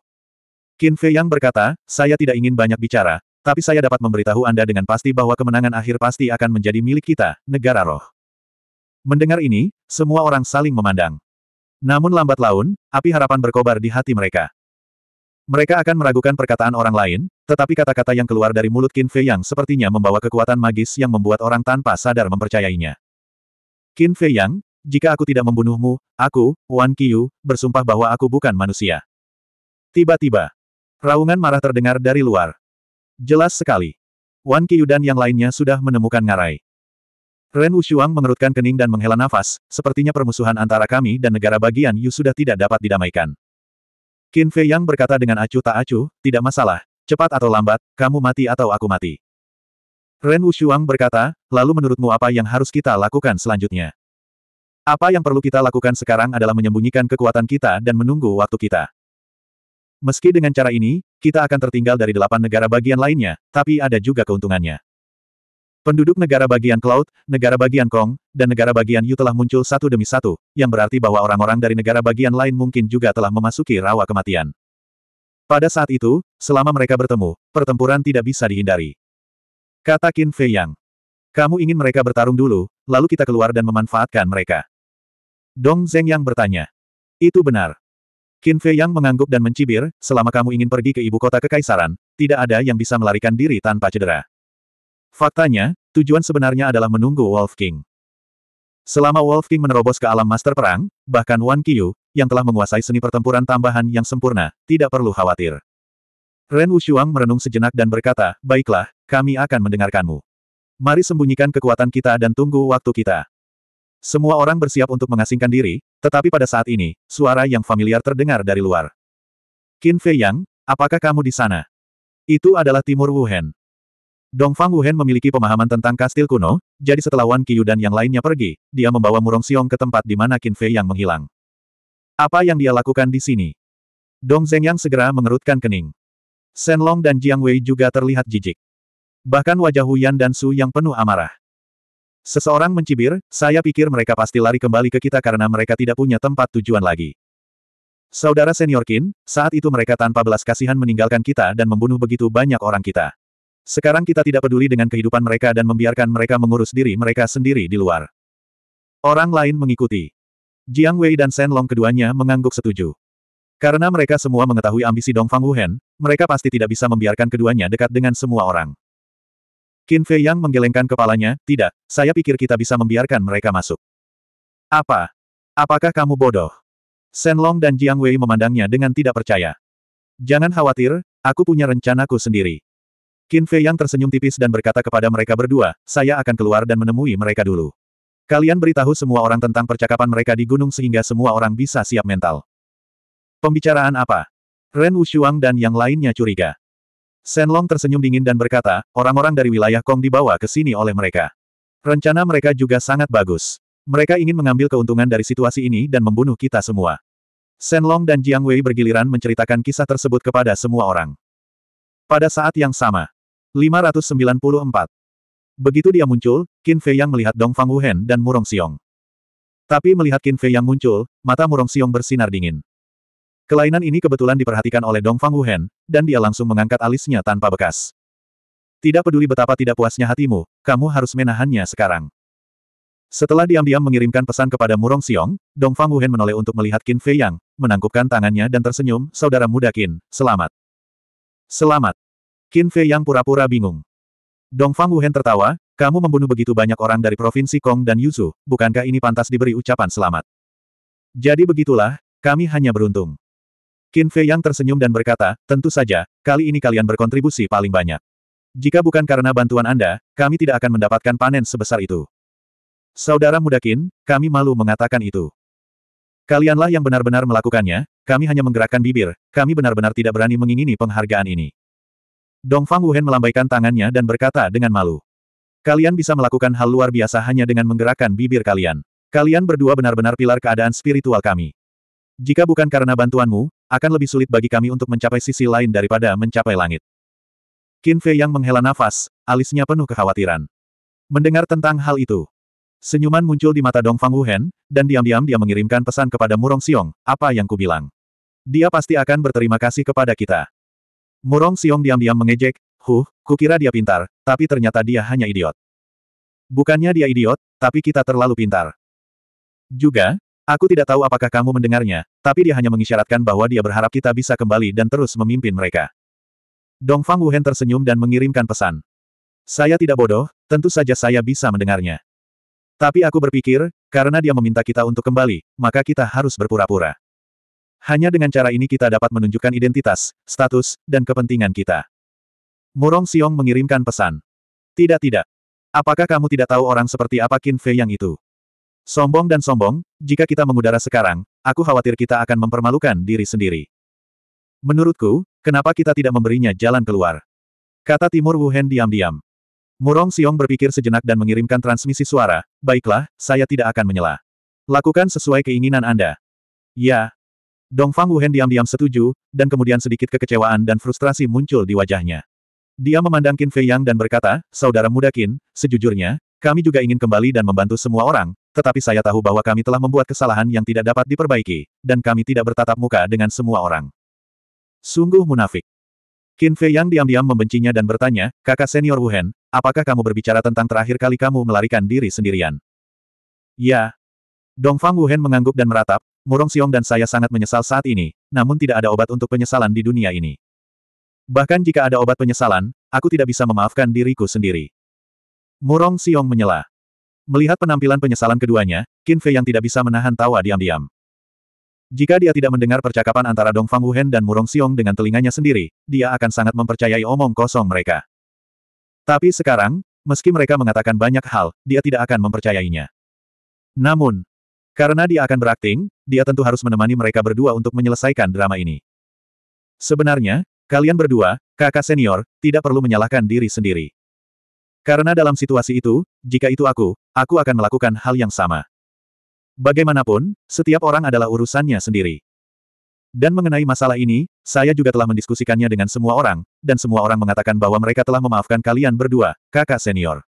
A: Qin Fei Yang berkata, saya tidak ingin banyak bicara, tapi saya dapat memberitahu Anda dengan pasti bahwa kemenangan akhir pasti akan menjadi milik kita, negara roh. Mendengar ini, semua orang saling memandang. Namun lambat laun, api harapan berkobar di hati mereka. Mereka akan meragukan perkataan orang lain, tetapi kata-kata yang keluar dari mulut Qin Fei Yang sepertinya membawa kekuatan magis yang membuat orang tanpa sadar mempercayainya. Qin Fei Yang, jika aku tidak membunuhmu, aku, Wan Yu bersumpah bahwa aku bukan manusia. Tiba-tiba, raungan marah terdengar dari luar. Jelas sekali. Wan Yu dan yang lainnya sudah menemukan ngarai. Ren Wushuang mengerutkan kening dan menghela nafas, sepertinya permusuhan antara kami dan negara bagian Yu sudah tidak dapat didamaikan. Qin Fei Yang berkata dengan acuh tak acuh, tidak masalah, cepat atau lambat, kamu mati atau aku mati. Ren Wushuang berkata, lalu menurutmu apa yang harus kita lakukan selanjutnya? Apa yang perlu kita lakukan sekarang adalah menyembunyikan kekuatan kita dan menunggu waktu kita. Meski dengan cara ini, kita akan tertinggal dari delapan negara bagian lainnya, tapi ada juga keuntungannya. Penduduk negara bagian Cloud, negara bagian Kong, dan negara bagian Yu telah muncul satu demi satu, yang berarti bahwa orang-orang dari negara bagian lain mungkin juga telah memasuki rawa kematian. Pada saat itu, selama mereka bertemu, pertempuran tidak bisa dihindari. Kata Qin Fei Yang. Kamu ingin mereka bertarung dulu, lalu kita keluar dan memanfaatkan mereka. Dong Zeng Yang bertanya. Itu benar. Qin Fei Yang mengangguk dan mencibir, selama kamu ingin pergi ke ibu kota kekaisaran, tidak ada yang bisa melarikan diri tanpa cedera. Faktanya, tujuan sebenarnya adalah menunggu Wolf King. Selama Wolf King menerobos ke alam master perang, bahkan Wan Qiu yang telah menguasai seni pertempuran tambahan yang sempurna, tidak perlu khawatir. Ren Wushuang merenung sejenak dan berkata, baiklah, kami akan mendengarkanmu. Mari sembunyikan kekuatan kita dan tunggu waktu kita. Semua orang bersiap untuk mengasingkan diri, tetapi pada saat ini, suara yang familiar terdengar dari luar. Qin Fei Yang, apakah kamu di sana? Itu adalah Timur Wuhan. Dongfang Wuhan memiliki pemahaman tentang kastil kuno, jadi setelah Wan Qiyu dan yang lainnya pergi, dia membawa Murong Xiong ke tempat di mana Qin Fei yang menghilang. Apa yang dia lakukan di sini? Dong Yang segera mengerutkan kening. Long dan Jiang Wei juga terlihat jijik bahkan wajah Huyan dan Su yang penuh amarah. Seseorang mencibir, saya pikir mereka pasti lari kembali ke kita karena mereka tidak punya tempat tujuan lagi. Saudara senior Qin, saat itu mereka tanpa belas kasihan meninggalkan kita dan membunuh begitu banyak orang kita. Sekarang kita tidak peduli dengan kehidupan mereka dan membiarkan mereka mengurus diri mereka sendiri di luar. Orang lain mengikuti. Jiang Wei dan Shen Long keduanya mengangguk setuju. Karena mereka semua mengetahui ambisi Dong Fang Wuhen, mereka pasti tidak bisa membiarkan keduanya dekat dengan semua orang. Qin Fei Yang menggelengkan kepalanya, tidak, saya pikir kita bisa membiarkan mereka masuk. Apa? Apakah kamu bodoh? Shen Long dan Jiang Wei memandangnya dengan tidak percaya. Jangan khawatir, aku punya rencanaku sendiri. Qin Fei Yang tersenyum tipis dan berkata kepada mereka berdua, saya akan keluar dan menemui mereka dulu. Kalian beritahu semua orang tentang percakapan mereka di gunung sehingga semua orang bisa siap mental. Pembicaraan apa? Ren Wushuang dan yang lainnya curiga. Senlong tersenyum dingin dan berkata, orang-orang dari wilayah Kong dibawa ke sini oleh mereka. Rencana mereka juga sangat bagus. Mereka ingin mengambil keuntungan dari situasi ini dan membunuh kita semua. Senlong dan Jiang Wei bergiliran menceritakan kisah tersebut kepada semua orang. Pada saat yang sama. 594. Begitu dia muncul, Qin Fei Yang melihat Dong Fang Wuhen dan Murong Xiong. Tapi melihat Qin Fei Yang muncul, mata Murong Xiong bersinar dingin. Kelainan ini kebetulan diperhatikan oleh Dong Fang Wuhen, dan dia langsung mengangkat alisnya tanpa bekas. Tidak peduli betapa tidak puasnya hatimu, kamu harus menahannya sekarang. Setelah diam-diam mengirimkan pesan kepada Murong Xiong, Dong Fang Wuhen menoleh untuk melihat Qin Fei Yang, menangkupkan tangannya dan tersenyum, saudara muda Qin, selamat. Selamat. Qin Fei Yang pura-pura bingung. Dong Fang Wuhen tertawa, kamu membunuh begitu banyak orang dari Provinsi Kong dan Yuzu, bukankah ini pantas diberi ucapan selamat? Jadi begitulah, kami hanya beruntung. Qin Fei yang tersenyum dan berkata, tentu saja, kali ini kalian berkontribusi paling banyak. Jika bukan karena bantuan Anda, kami tidak akan mendapatkan panen sebesar itu. Saudara muda Qin, kami malu mengatakan itu. Kalianlah yang benar-benar melakukannya, kami hanya menggerakkan bibir, kami benar-benar tidak berani mengingini penghargaan ini. Dong Fang Wuhen melambaikan tangannya dan berkata dengan malu. Kalian bisa melakukan hal luar biasa hanya dengan menggerakkan bibir kalian. Kalian berdua benar-benar pilar keadaan spiritual kami. Jika bukan karena bantuanmu, akan lebih sulit bagi kami untuk mencapai sisi lain daripada mencapai langit. Qin Fei yang menghela nafas, alisnya penuh kekhawatiran. Mendengar tentang hal itu, senyuman muncul di mata Dong Fang Wuhen, dan diam-diam dia mengirimkan pesan kepada Murong Xiong, apa yang kubilang. Dia pasti akan berterima kasih kepada kita. Murong Xiong diam-diam mengejek, huh, kukira dia pintar, tapi ternyata dia hanya idiot. Bukannya dia idiot, tapi kita terlalu pintar. Juga, Aku tidak tahu apakah kamu mendengarnya, tapi dia hanya mengisyaratkan bahwa dia berharap kita bisa kembali dan terus memimpin mereka. Dong Fang Wuhen tersenyum dan mengirimkan pesan. Saya tidak bodoh, tentu saja saya bisa mendengarnya. Tapi aku berpikir, karena dia meminta kita untuk kembali, maka kita harus berpura-pura. Hanya dengan cara ini kita dapat menunjukkan identitas, status, dan kepentingan kita. Murong Xiong mengirimkan pesan. Tidak tidak. Apakah kamu tidak tahu orang seperti apa Qin Fei yang itu? Sombong dan sombong, jika kita mengudara sekarang, aku khawatir kita akan mempermalukan diri sendiri. Menurutku, kenapa kita tidak memberinya jalan keluar? Kata Timur Wuhan diam-diam. Murong Xiong berpikir sejenak dan mengirimkan transmisi suara, baiklah, saya tidak akan menyela. Lakukan sesuai keinginan Anda. Ya. Dongfang Wuhan diam-diam setuju, dan kemudian sedikit kekecewaan dan frustrasi muncul di wajahnya. Dia memandang Qin Fei Yang dan berkata, Saudara muda Qin, sejujurnya, kami juga ingin kembali dan membantu semua orang, tetapi saya tahu bahwa kami telah membuat kesalahan yang tidak dapat diperbaiki, dan kami tidak bertatap muka dengan semua orang. Sungguh munafik. Qin Fei yang diam-diam membencinya dan bertanya, kakak senior Wuhan, apakah kamu berbicara tentang terakhir kali kamu melarikan diri sendirian? Ya. Dongfang Wuhan mengangguk dan meratap, Murong Xiong dan saya sangat menyesal saat ini, namun tidak ada obat untuk penyesalan di dunia ini. Bahkan jika ada obat penyesalan, aku tidak bisa memaafkan diriku sendiri. Murong Xiong menyela. Melihat penampilan penyesalan keduanya, Qin Fei yang tidak bisa menahan tawa diam-diam. Jika dia tidak mendengar percakapan antara Dong Fang Wuhen dan Murong Xiong dengan telinganya sendiri, dia akan sangat mempercayai omong kosong mereka. Tapi sekarang, meski mereka mengatakan banyak hal, dia tidak akan mempercayainya. Namun, karena dia akan berakting, dia tentu harus menemani mereka berdua untuk menyelesaikan drama ini. Sebenarnya, kalian berdua, kakak senior, tidak perlu menyalahkan diri sendiri. Karena dalam situasi itu, jika itu aku, aku akan melakukan hal yang sama. Bagaimanapun, setiap orang adalah urusannya sendiri. Dan mengenai masalah ini, saya juga telah mendiskusikannya dengan semua orang, dan semua orang mengatakan bahwa mereka telah memaafkan kalian berdua, kakak senior.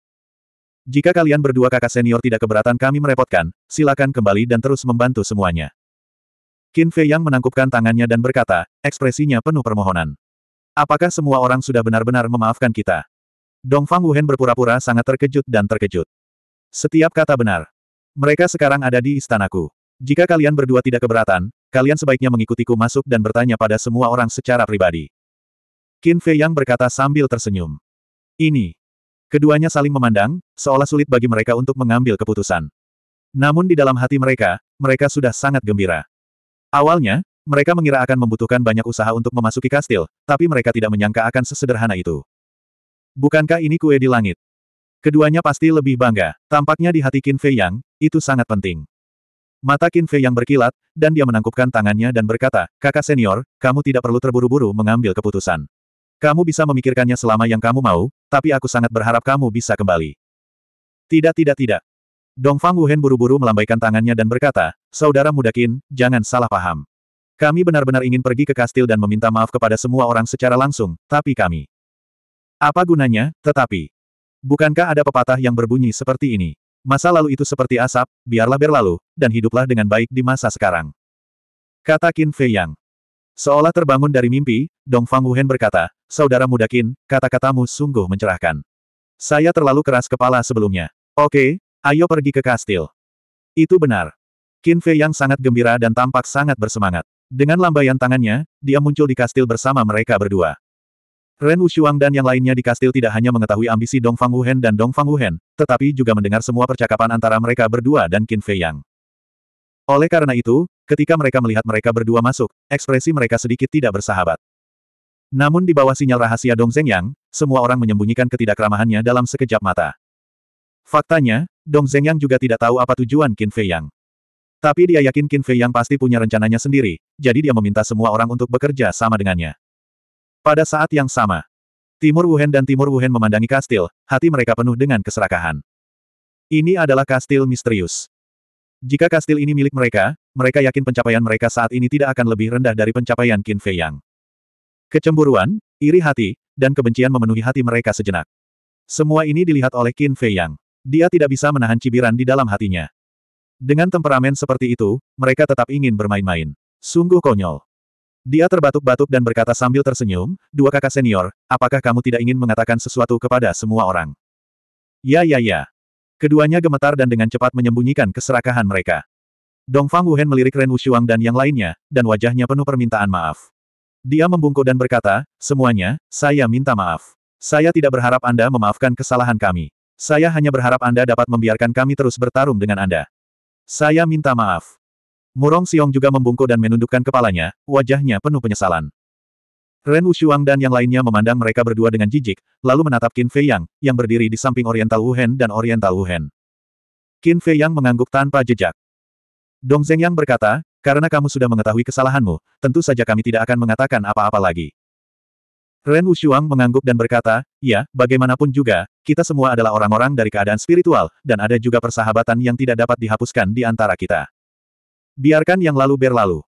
A: Jika kalian berdua kakak senior tidak keberatan kami merepotkan, silakan kembali dan terus membantu semuanya. Qin Fei Yang menangkupkan tangannya dan berkata, ekspresinya penuh permohonan. Apakah semua orang sudah benar-benar memaafkan kita? Dong Fang Wuhen berpura-pura sangat terkejut dan terkejut. Setiap kata benar. Mereka sekarang ada di istanaku. Jika kalian berdua tidak keberatan, kalian sebaiknya mengikutiku masuk dan bertanya pada semua orang secara pribadi. Qin Fei Yang berkata sambil tersenyum. Ini. Keduanya saling memandang, seolah sulit bagi mereka untuk mengambil keputusan. Namun di dalam hati mereka, mereka sudah sangat gembira. Awalnya, mereka mengira akan membutuhkan banyak usaha untuk memasuki kastil, tapi mereka tidak menyangka akan sesederhana itu. Bukankah ini kue di langit? Keduanya pasti lebih bangga. Tampaknya di hati Qin Fei Yang, itu sangat penting. Mata Qin Fei Yang berkilat, dan dia menangkupkan tangannya dan berkata, Kakak senior, kamu tidak perlu terburu-buru mengambil keputusan. Kamu bisa memikirkannya selama yang kamu mau, tapi aku sangat berharap kamu bisa kembali. Tidak tidak tidak. Dong Fang Wuhen buru-buru melambaikan tangannya dan berkata, Saudara muda Qin, jangan salah paham. Kami benar-benar ingin pergi ke kastil dan meminta maaf kepada semua orang secara langsung, tapi kami apa gunanya, tetapi? Bukankah ada pepatah yang berbunyi seperti ini? Masa lalu itu seperti asap, biarlah berlalu, dan hiduplah dengan baik di masa sekarang. Kata Qin Fei Yang. Seolah terbangun dari mimpi, Dong Fang Wuhen berkata, Saudara muda Qin, kata-katamu sungguh mencerahkan. Saya terlalu keras kepala sebelumnya. Oke, ayo pergi ke kastil. Itu benar. Qin Fei Yang sangat gembira dan tampak sangat bersemangat. Dengan lambaian tangannya, dia muncul di kastil bersama mereka berdua. Ren Wushuang dan yang lainnya di kastil tidak hanya mengetahui ambisi Dong Fang Wuhen dan Dong Fang Wuhen, tetapi juga mendengar semua percakapan antara mereka berdua dan Qin Fei Yang. Oleh karena itu, ketika mereka melihat mereka berdua masuk, ekspresi mereka sedikit tidak bersahabat. Namun di bawah sinyal rahasia Dong Zeng Yang, semua orang menyembunyikan ketidakramahannya dalam sekejap mata. Faktanya, Dong Zeng Yang juga tidak tahu apa tujuan Qin Fei Yang. Tapi dia yakin Qin Fei Yang pasti punya rencananya sendiri, jadi dia meminta semua orang untuk bekerja sama dengannya. Pada saat yang sama, Timur Wuhen dan Timur Wuhen memandangi kastil, hati mereka penuh dengan keserakahan. Ini adalah kastil misterius. Jika kastil ini milik mereka, mereka yakin pencapaian mereka saat ini tidak akan lebih rendah dari pencapaian Qin Fei Yang. Kecemburuan, iri hati, dan kebencian memenuhi hati mereka sejenak. Semua ini dilihat oleh Qin Fei Yang. Dia tidak bisa menahan cibiran di dalam hatinya. Dengan temperamen seperti itu, mereka tetap ingin bermain-main. Sungguh konyol. Dia terbatuk-batuk dan berkata sambil tersenyum, dua kakak senior, apakah kamu tidak ingin mengatakan sesuatu kepada semua orang? Ya ya ya. Keduanya gemetar dan dengan cepat menyembunyikan keserakahan mereka. Dong Fang Wuhen melirik Ren Wushuang dan yang lainnya, dan wajahnya penuh permintaan maaf. Dia membungkuk dan berkata, semuanya, saya minta maaf. Saya tidak berharap Anda memaafkan kesalahan kami. Saya hanya berharap Anda dapat membiarkan kami terus bertarung dengan Anda. Saya minta maaf. Murong Xiong juga membungkuk dan menundukkan kepalanya, wajahnya penuh penyesalan. Ren Wushuang dan yang lainnya memandang mereka berdua dengan jijik, lalu menatap Qin Fei Yang, yang berdiri di samping Oriental Wuhan dan Oriental Wuhan. Qin Fei Yang mengangguk tanpa jejak. Dong Zeng Yang berkata, karena kamu sudah mengetahui kesalahanmu, tentu saja kami tidak akan mengatakan apa-apa lagi. Ren Wushuang mengangguk dan berkata, ya, bagaimanapun juga, kita semua adalah orang-orang dari keadaan spiritual, dan ada juga persahabatan yang tidak dapat dihapuskan di antara kita. Biarkan yang lalu berlalu.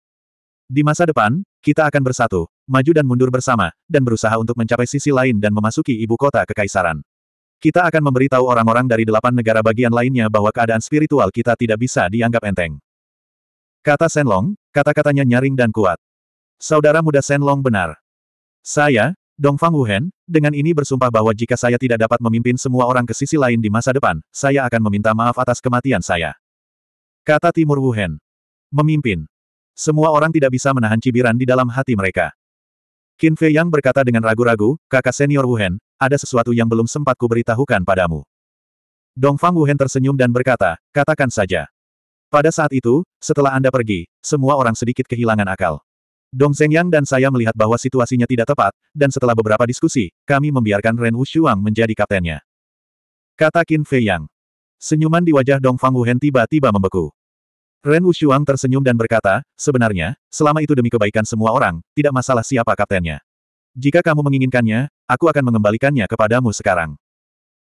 A: Di masa depan, kita akan bersatu, maju dan mundur bersama, dan berusaha untuk mencapai sisi lain dan memasuki ibu kota kekaisaran. Kita akan memberitahu orang-orang dari delapan negara bagian lainnya bahwa keadaan spiritual kita tidak bisa dianggap enteng. Kata Senlong, kata-katanya nyaring dan kuat. Saudara muda Senlong benar. Saya, Dongfang wuhan dengan ini bersumpah bahwa jika saya tidak dapat memimpin semua orang ke sisi lain di masa depan, saya akan meminta maaf atas kematian saya. Kata Timur wuhan Memimpin. Semua orang tidak bisa menahan cibiran di dalam hati mereka. Qin Fei Yang berkata dengan ragu-ragu, kakak senior Wuhan, ada sesuatu yang belum sempat ku beritahukan padamu. Dong Dongfang Wuhan tersenyum dan berkata, katakan saja. Pada saat itu, setelah Anda pergi, semua orang sedikit kehilangan akal. Dong Zhengyang dan saya melihat bahwa situasinya tidak tepat, dan setelah beberapa diskusi, kami membiarkan Ren Wu Shuang menjadi kaptennya. Kata Qin Fei Yang. Senyuman di wajah Dong Fang Wuhen tiba-tiba membeku. Ren Wushuang tersenyum dan berkata, sebenarnya, selama itu demi kebaikan semua orang, tidak masalah siapa kaptennya. Jika kamu menginginkannya, aku akan mengembalikannya kepadamu sekarang.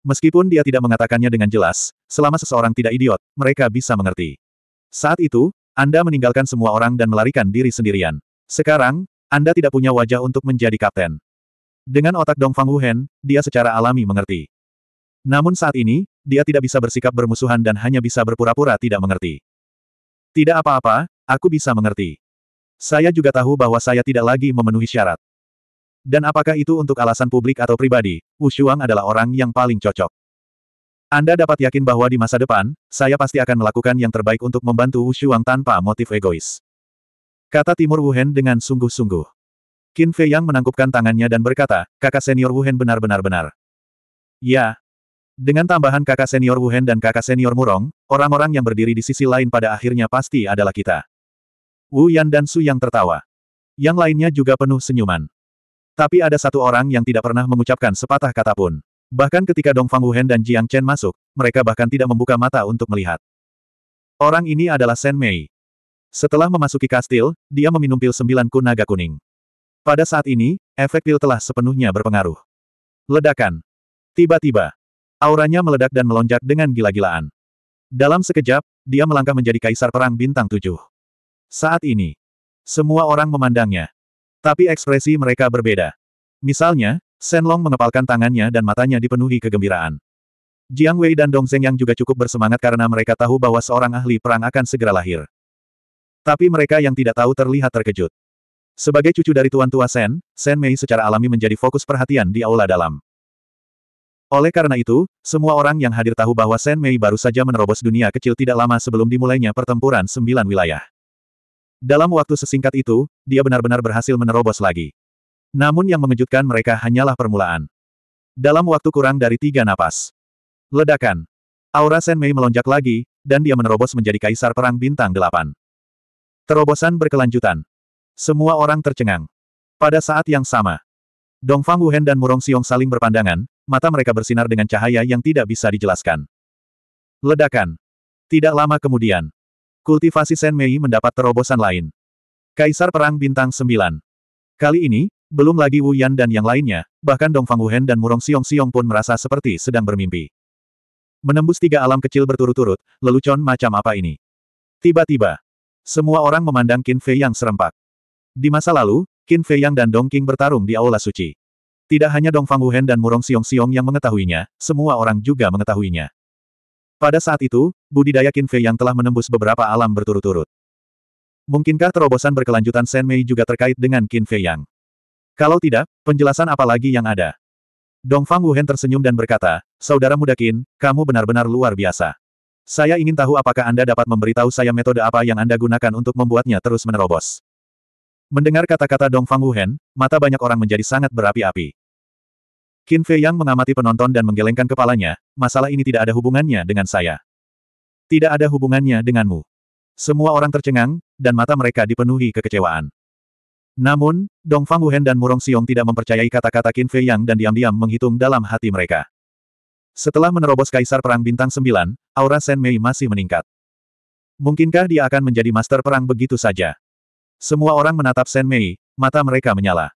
A: Meskipun dia tidak mengatakannya dengan jelas, selama seseorang tidak idiot, mereka bisa mengerti. Saat itu, Anda meninggalkan semua orang dan melarikan diri sendirian. Sekarang, Anda tidak punya wajah untuk menjadi kapten. Dengan otak Dong Fang Wuhen, dia secara alami mengerti. Namun saat ini, dia tidak bisa bersikap bermusuhan dan hanya bisa berpura-pura tidak mengerti. Tidak apa-apa, aku bisa mengerti. Saya juga tahu bahwa saya tidak lagi memenuhi syarat. Dan apakah itu untuk alasan publik atau pribadi, Wu Shuang adalah orang yang paling cocok. Anda dapat yakin bahwa di masa depan, saya pasti akan melakukan yang terbaik untuk membantu Wu Shuang tanpa motif egois. Kata Timur Wuhen dengan sungguh-sungguh. Qin Fei Yang menangkupkan tangannya dan berkata, kakak senior Wuhen benar-benar benar. Ya, dengan tambahan kakak senior Wuhen dan kakak senior Murong, orang-orang yang berdiri di sisi lain pada akhirnya pasti adalah kita. Wu Yan dan Su Yang tertawa. Yang lainnya juga penuh senyuman. Tapi ada satu orang yang tidak pernah mengucapkan sepatah kata pun. Bahkan ketika Dongfang Fang Wuhen dan Jiang Chen masuk, mereka bahkan tidak membuka mata untuk melihat. Orang ini adalah Shen Mei. Setelah memasuki kastil, dia meminum pil sembilan kunaga kuning. Pada saat ini, efek pil telah sepenuhnya berpengaruh. Ledakan. Tiba-tiba, Auranya meledak dan melonjak dengan gila-gilaan. Dalam sekejap, dia melangkah menjadi kaisar perang bintang tujuh. Saat ini, semua orang memandangnya. Tapi ekspresi mereka berbeda. Misalnya, Senlong mengepalkan tangannya dan matanya dipenuhi kegembiraan. Jiang Wei dan Dong Zeng yang juga cukup bersemangat karena mereka tahu bahwa seorang ahli perang akan segera lahir. Tapi mereka yang tidak tahu terlihat terkejut. Sebagai cucu dari Tuan Tua Sen, Sen Mei secara alami menjadi fokus perhatian di aula dalam. Oleh karena itu, semua orang yang hadir tahu bahwa Sen Mei baru saja menerobos dunia kecil tidak lama sebelum dimulainya pertempuran sembilan wilayah. Dalam waktu sesingkat itu, dia benar-benar berhasil menerobos lagi. Namun yang mengejutkan mereka hanyalah permulaan. Dalam waktu kurang dari tiga napas. Ledakan. Aura Sen Mei melonjak lagi, dan dia menerobos menjadi kaisar perang bintang delapan. Terobosan berkelanjutan. Semua orang tercengang. Pada saat yang sama, Dongfang Wuhen dan Murong Xiong saling berpandangan, mata mereka bersinar dengan cahaya yang tidak bisa dijelaskan. Ledakan. Tidak lama kemudian, kultivasi Sen Mei mendapat terobosan lain. Kaisar Perang Bintang 9. Kali ini, belum lagi Wu Yan dan yang lainnya, bahkan Dong Fang Wuhen dan Murong Xiong Xiong pun merasa seperti sedang bermimpi. Menembus tiga alam kecil berturut-turut, lelucon macam apa ini? Tiba-tiba, semua orang memandang Qin Fei yang serempak. Di masa lalu, Qin Fei Yang dan Dong King bertarung di Aula Suci. Tidak hanya Dong Wuhen dan Murong Xiong Xiong yang mengetahuinya, semua orang juga mengetahuinya. Pada saat itu, budidaya Qin Fei yang telah menembus beberapa alam berturut-turut. Mungkinkah terobosan berkelanjutan Shen Mei juga terkait dengan Qin Fei Yang? Kalau tidak, penjelasan apa lagi yang ada? Dong Fang Wuhen tersenyum dan berkata, Saudara muda Qin, kamu benar-benar luar biasa. Saya ingin tahu apakah Anda dapat memberitahu saya metode apa yang Anda gunakan untuk membuatnya terus menerobos. Mendengar kata-kata Dong Fang Wuhen, mata banyak orang menjadi sangat berapi-api. Qin Fei Yang mengamati penonton dan menggelengkan kepalanya, masalah ini tidak ada hubungannya dengan saya. Tidak ada hubungannya denganmu. Semua orang tercengang, dan mata mereka dipenuhi kekecewaan. Namun, Dong Fang Wuhen dan Murong Xiong tidak mempercayai kata-kata Qin Fei Yang dan diam-diam menghitung dalam hati mereka. Setelah menerobos Kaisar Perang Bintang 9, aura Shen Mei masih meningkat. Mungkinkah dia akan menjadi master perang begitu saja? Semua orang menatap Shen Mei, mata mereka menyala.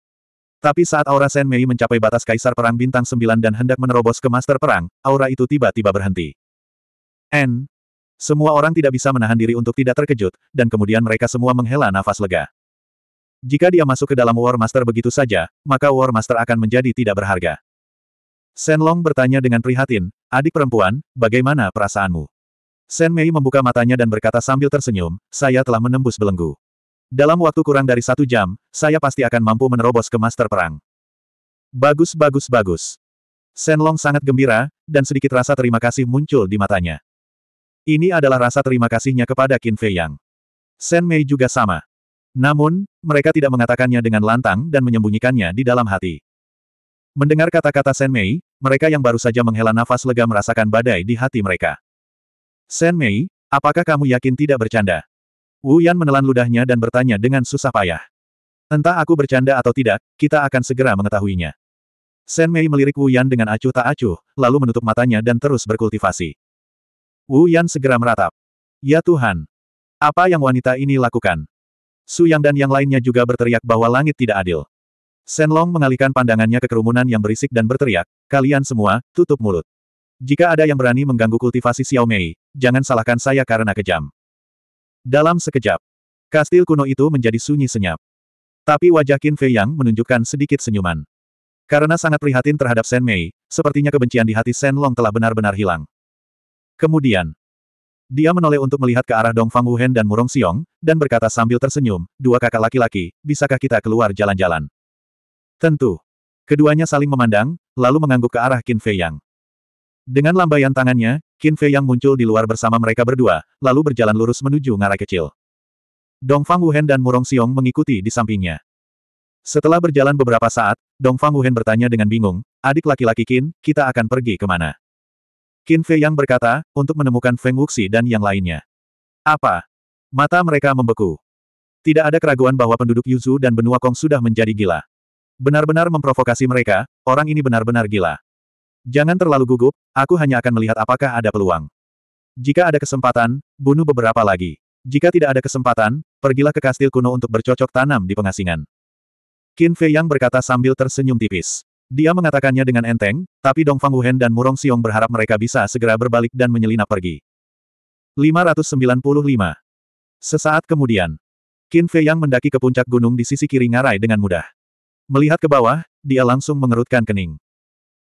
A: Tapi saat aura Shen Mei mencapai batas Kaisar Perang Bintang 9 dan hendak menerobos ke Master Perang, aura itu tiba-tiba berhenti. N. Semua orang tidak bisa menahan diri untuk tidak terkejut, dan kemudian mereka semua menghela nafas lega. Jika dia masuk ke dalam War Master begitu saja, maka War Master akan menjadi tidak berharga. Shen Long bertanya dengan prihatin, adik perempuan, bagaimana perasaanmu? Shen Mei membuka matanya dan berkata sambil tersenyum, saya telah menembus belenggu. Dalam waktu kurang dari satu jam, saya pasti akan mampu menerobos ke master perang. Bagus bagus bagus. Senlong sangat gembira, dan sedikit rasa terima kasih muncul di matanya. Ini adalah rasa terima kasihnya kepada Qin Fei Yang. Sen Mei juga sama. Namun, mereka tidak mengatakannya dengan lantang dan menyembunyikannya di dalam hati. Mendengar kata-kata Sen Mei, mereka yang baru saja menghela nafas lega merasakan badai di hati mereka. Sen Mei, apakah kamu yakin tidak bercanda? Wu Yan menelan ludahnya dan bertanya dengan susah payah. Entah aku bercanda atau tidak, kita akan segera mengetahuinya. Shen Mei melirik Wu Yan dengan acuh tak acuh, lalu menutup matanya dan terus berkultivasi. Wu Yan segera meratap. Ya Tuhan! Apa yang wanita ini lakukan? Su Yang dan yang lainnya juga berteriak bahwa langit tidak adil. Shen Long mengalihkan pandangannya ke kerumunan yang berisik dan berteriak, kalian semua, tutup mulut. Jika ada yang berani mengganggu kultivasi Xiao Mei, jangan salahkan saya karena kejam. Dalam sekejap, kastil kuno itu menjadi sunyi senyap. Tapi wajah Qin Fei Yang menunjukkan sedikit senyuman. Karena sangat prihatin terhadap Shen Mei, sepertinya kebencian di hati Shen Long telah benar-benar hilang. Kemudian, dia menoleh untuk melihat ke arah Dong Fang Wuhen dan Murong Xiong, dan berkata sambil tersenyum, dua kakak laki-laki, bisakah kita keluar jalan-jalan? Tentu. Keduanya saling memandang, lalu mengangguk ke arah Qin Fei Yang. Dengan lambaian tangannya, Qin Fei yang muncul di luar bersama mereka berdua, lalu berjalan lurus menuju ngarai kecil. Dongfang Wuhen dan Murong Xiong mengikuti di sampingnya. Setelah berjalan beberapa saat, Dongfang Wuhen bertanya dengan bingung, adik laki-laki Qin, kita akan pergi kemana? Qin Fei yang berkata, untuk menemukan Feng Wuxi dan yang lainnya. Apa? Mata mereka membeku. Tidak ada keraguan bahwa penduduk Yuzu dan benua Kong sudah menjadi gila. Benar-benar memprovokasi mereka, orang ini benar-benar gila. Jangan terlalu gugup, aku hanya akan melihat apakah ada peluang. Jika ada kesempatan, bunuh beberapa lagi. Jika tidak ada kesempatan, pergilah ke kastil kuno untuk bercocok tanam di pengasingan. Qin Fei Yang berkata sambil tersenyum tipis. Dia mengatakannya dengan enteng, tapi Dong Fang Wuhen dan Murong Xiong berharap mereka bisa segera berbalik dan menyelinap pergi. 595. Sesaat kemudian, Qin Fei Yang mendaki ke puncak gunung di sisi kiri ngarai dengan mudah. Melihat ke bawah, dia langsung mengerutkan kening.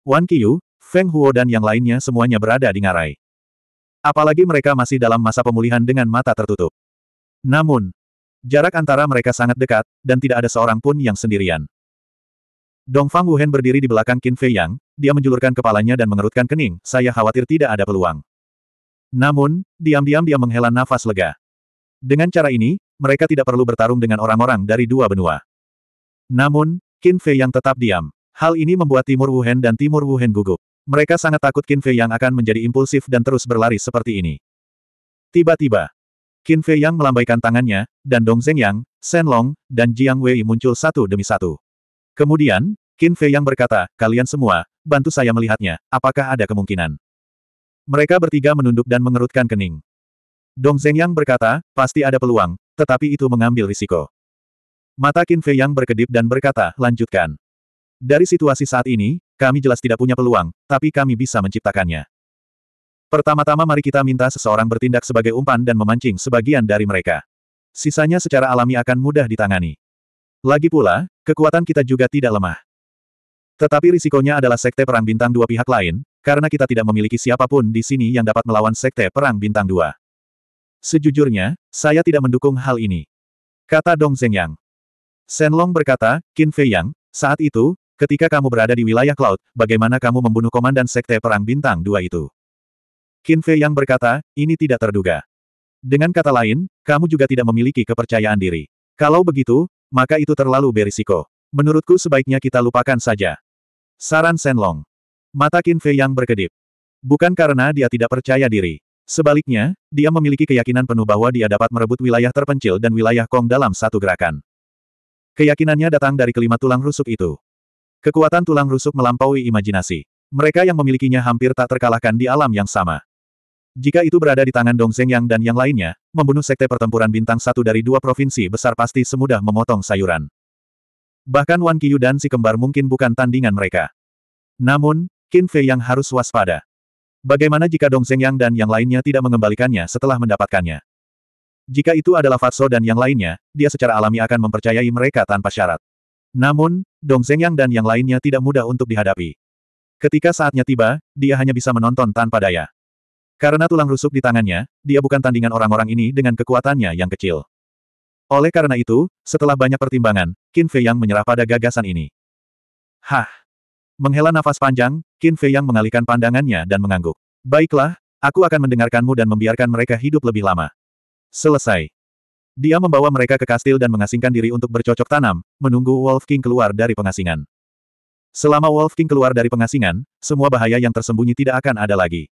A: Wan Qiyu, Feng Huo dan yang lainnya semuanya berada di ngarai. Apalagi mereka masih dalam masa pemulihan dengan mata tertutup. Namun, jarak antara mereka sangat dekat, dan tidak ada seorang pun yang sendirian. Dongfang Wuhen berdiri di belakang Qin Fei Yang, dia menjulurkan kepalanya dan mengerutkan kening, saya khawatir tidak ada peluang. Namun, diam-diam dia menghela nafas lega. Dengan cara ini, mereka tidak perlu bertarung dengan orang-orang dari dua benua. Namun, Qin Fei Yang tetap diam. Hal ini membuat Timur Wuhen dan Timur Wuhen gugup. Mereka sangat takut Qin Fei yang akan menjadi impulsif dan terus berlari seperti ini. Tiba-tiba, Qin Fei yang melambaikan tangannya, dan Dong Zeng Yang, Shen Long, dan Jiang Wei muncul satu demi satu. Kemudian, Qin Fei yang berkata, kalian semua, bantu saya melihatnya, apakah ada kemungkinan? Mereka bertiga menunduk dan mengerutkan kening. Dong Zeng Yang berkata, pasti ada peluang, tetapi itu mengambil risiko. Mata Qin Fei yang berkedip dan berkata, lanjutkan. Dari situasi saat ini, kami jelas tidak punya peluang, tapi kami bisa menciptakannya. Pertama-tama mari kita minta seseorang bertindak sebagai umpan dan memancing sebagian dari mereka. Sisanya secara alami akan mudah ditangani. Lagi pula, kekuatan kita juga tidak lemah. Tetapi risikonya adalah sekte perang bintang dua pihak lain, karena kita tidak memiliki siapapun di sini yang dapat melawan sekte perang bintang dua. Sejujurnya, saya tidak mendukung hal ini. Kata Dong Zengyang. Senlong berkata, Qin Fei Yang, saat itu, Ketika kamu berada di wilayah Cloud, bagaimana kamu membunuh komandan Sekte Perang Bintang Dua itu? Qin Fei yang berkata, ini tidak terduga. Dengan kata lain, kamu juga tidak memiliki kepercayaan diri. Kalau begitu, maka itu terlalu berisiko. Menurutku sebaiknya kita lupakan saja. Saran Senlong. Mata Qin Fei yang berkedip. Bukan karena dia tidak percaya diri. Sebaliknya, dia memiliki keyakinan penuh bahwa dia dapat merebut wilayah terpencil dan wilayah Kong dalam satu gerakan. Keyakinannya datang dari kelima tulang rusuk itu. Kekuatan tulang rusuk melampaui imajinasi. Mereka yang memilikinya hampir tak terkalahkan di alam yang sama. Jika itu berada di tangan Dong Yang dan yang lainnya, membunuh sekte pertempuran bintang satu dari dua provinsi besar pasti semudah memotong sayuran. Bahkan Wan Qiyu dan si kembar mungkin bukan tandingan mereka. Namun, Qin Fei yang harus waspada. Bagaimana jika Dong Yang dan yang lainnya tidak mengembalikannya setelah mendapatkannya? Jika itu adalah Fatso dan yang lainnya, dia secara alami akan mempercayai mereka tanpa syarat. Namun, Dong Yang dan yang lainnya tidak mudah untuk dihadapi. Ketika saatnya tiba, dia hanya bisa menonton tanpa daya. Karena tulang rusuk di tangannya, dia bukan tandingan orang-orang ini dengan kekuatannya yang kecil. Oleh karena itu, setelah banyak pertimbangan, Qin Fei Yang menyerah pada gagasan ini. Hah! Menghela nafas panjang, Qin Fei Yang mengalihkan pandangannya dan mengangguk. Baiklah, aku akan mendengarkanmu dan membiarkan mereka hidup lebih lama. Selesai. Dia membawa mereka ke kastil dan mengasingkan diri untuk bercocok tanam, menunggu Wolf King keluar dari pengasingan. Selama Wolf King keluar dari pengasingan, semua bahaya yang tersembunyi tidak akan ada lagi.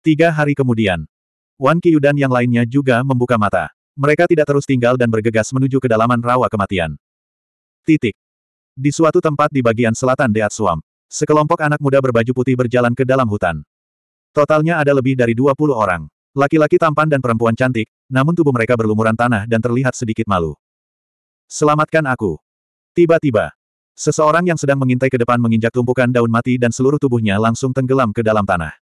A: Tiga hari kemudian, Wan Qiyu dan yang lainnya juga membuka mata. Mereka tidak terus tinggal dan bergegas menuju kedalaman rawa kematian. Titik. Di suatu tempat di bagian selatan Deat Swamp, sekelompok anak muda berbaju putih berjalan ke dalam hutan. Totalnya ada lebih dari 20 orang. Laki-laki tampan dan perempuan cantik, namun tubuh mereka berlumuran tanah dan terlihat sedikit malu. Selamatkan aku. Tiba-tiba, seseorang yang sedang mengintai ke depan menginjak tumpukan daun mati dan seluruh tubuhnya langsung tenggelam ke dalam tanah.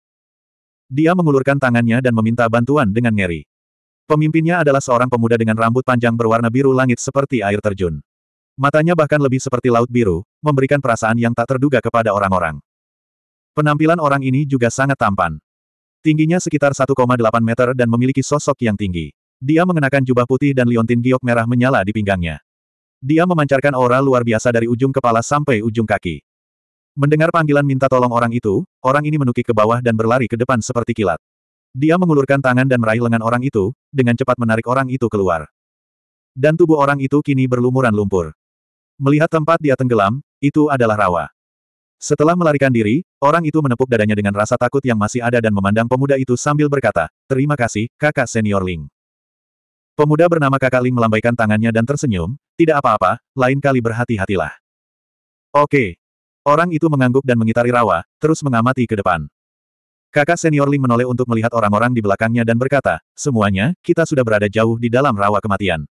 A: Dia mengulurkan tangannya dan meminta bantuan dengan ngeri. Pemimpinnya adalah seorang pemuda dengan rambut panjang berwarna biru langit seperti air terjun. Matanya bahkan lebih seperti laut biru, memberikan perasaan yang tak terduga kepada orang-orang. Penampilan orang ini juga sangat tampan. Tingginya sekitar 1,8 meter dan memiliki sosok yang tinggi. Dia mengenakan jubah putih dan liontin giok merah menyala di pinggangnya. Dia memancarkan aura luar biasa dari ujung kepala sampai ujung kaki. Mendengar panggilan minta tolong orang itu, orang ini menukik ke bawah dan berlari ke depan seperti kilat. Dia mengulurkan tangan dan meraih lengan orang itu, dengan cepat menarik orang itu keluar. Dan tubuh orang itu kini berlumuran lumpur. Melihat tempat dia tenggelam, itu adalah rawa. Setelah melarikan diri, orang itu menepuk dadanya dengan rasa takut yang masih ada dan memandang pemuda itu sambil berkata, Terima kasih, kakak senior Ling. Pemuda bernama kakak Ling melambaikan tangannya dan tersenyum, Tidak apa-apa, lain kali berhati-hatilah. Oke. Orang itu mengangguk dan mengitari rawa, terus mengamati ke depan. Kakak senior Ling menoleh untuk melihat orang-orang di belakangnya dan berkata, Semuanya, kita sudah berada jauh di dalam rawa kematian.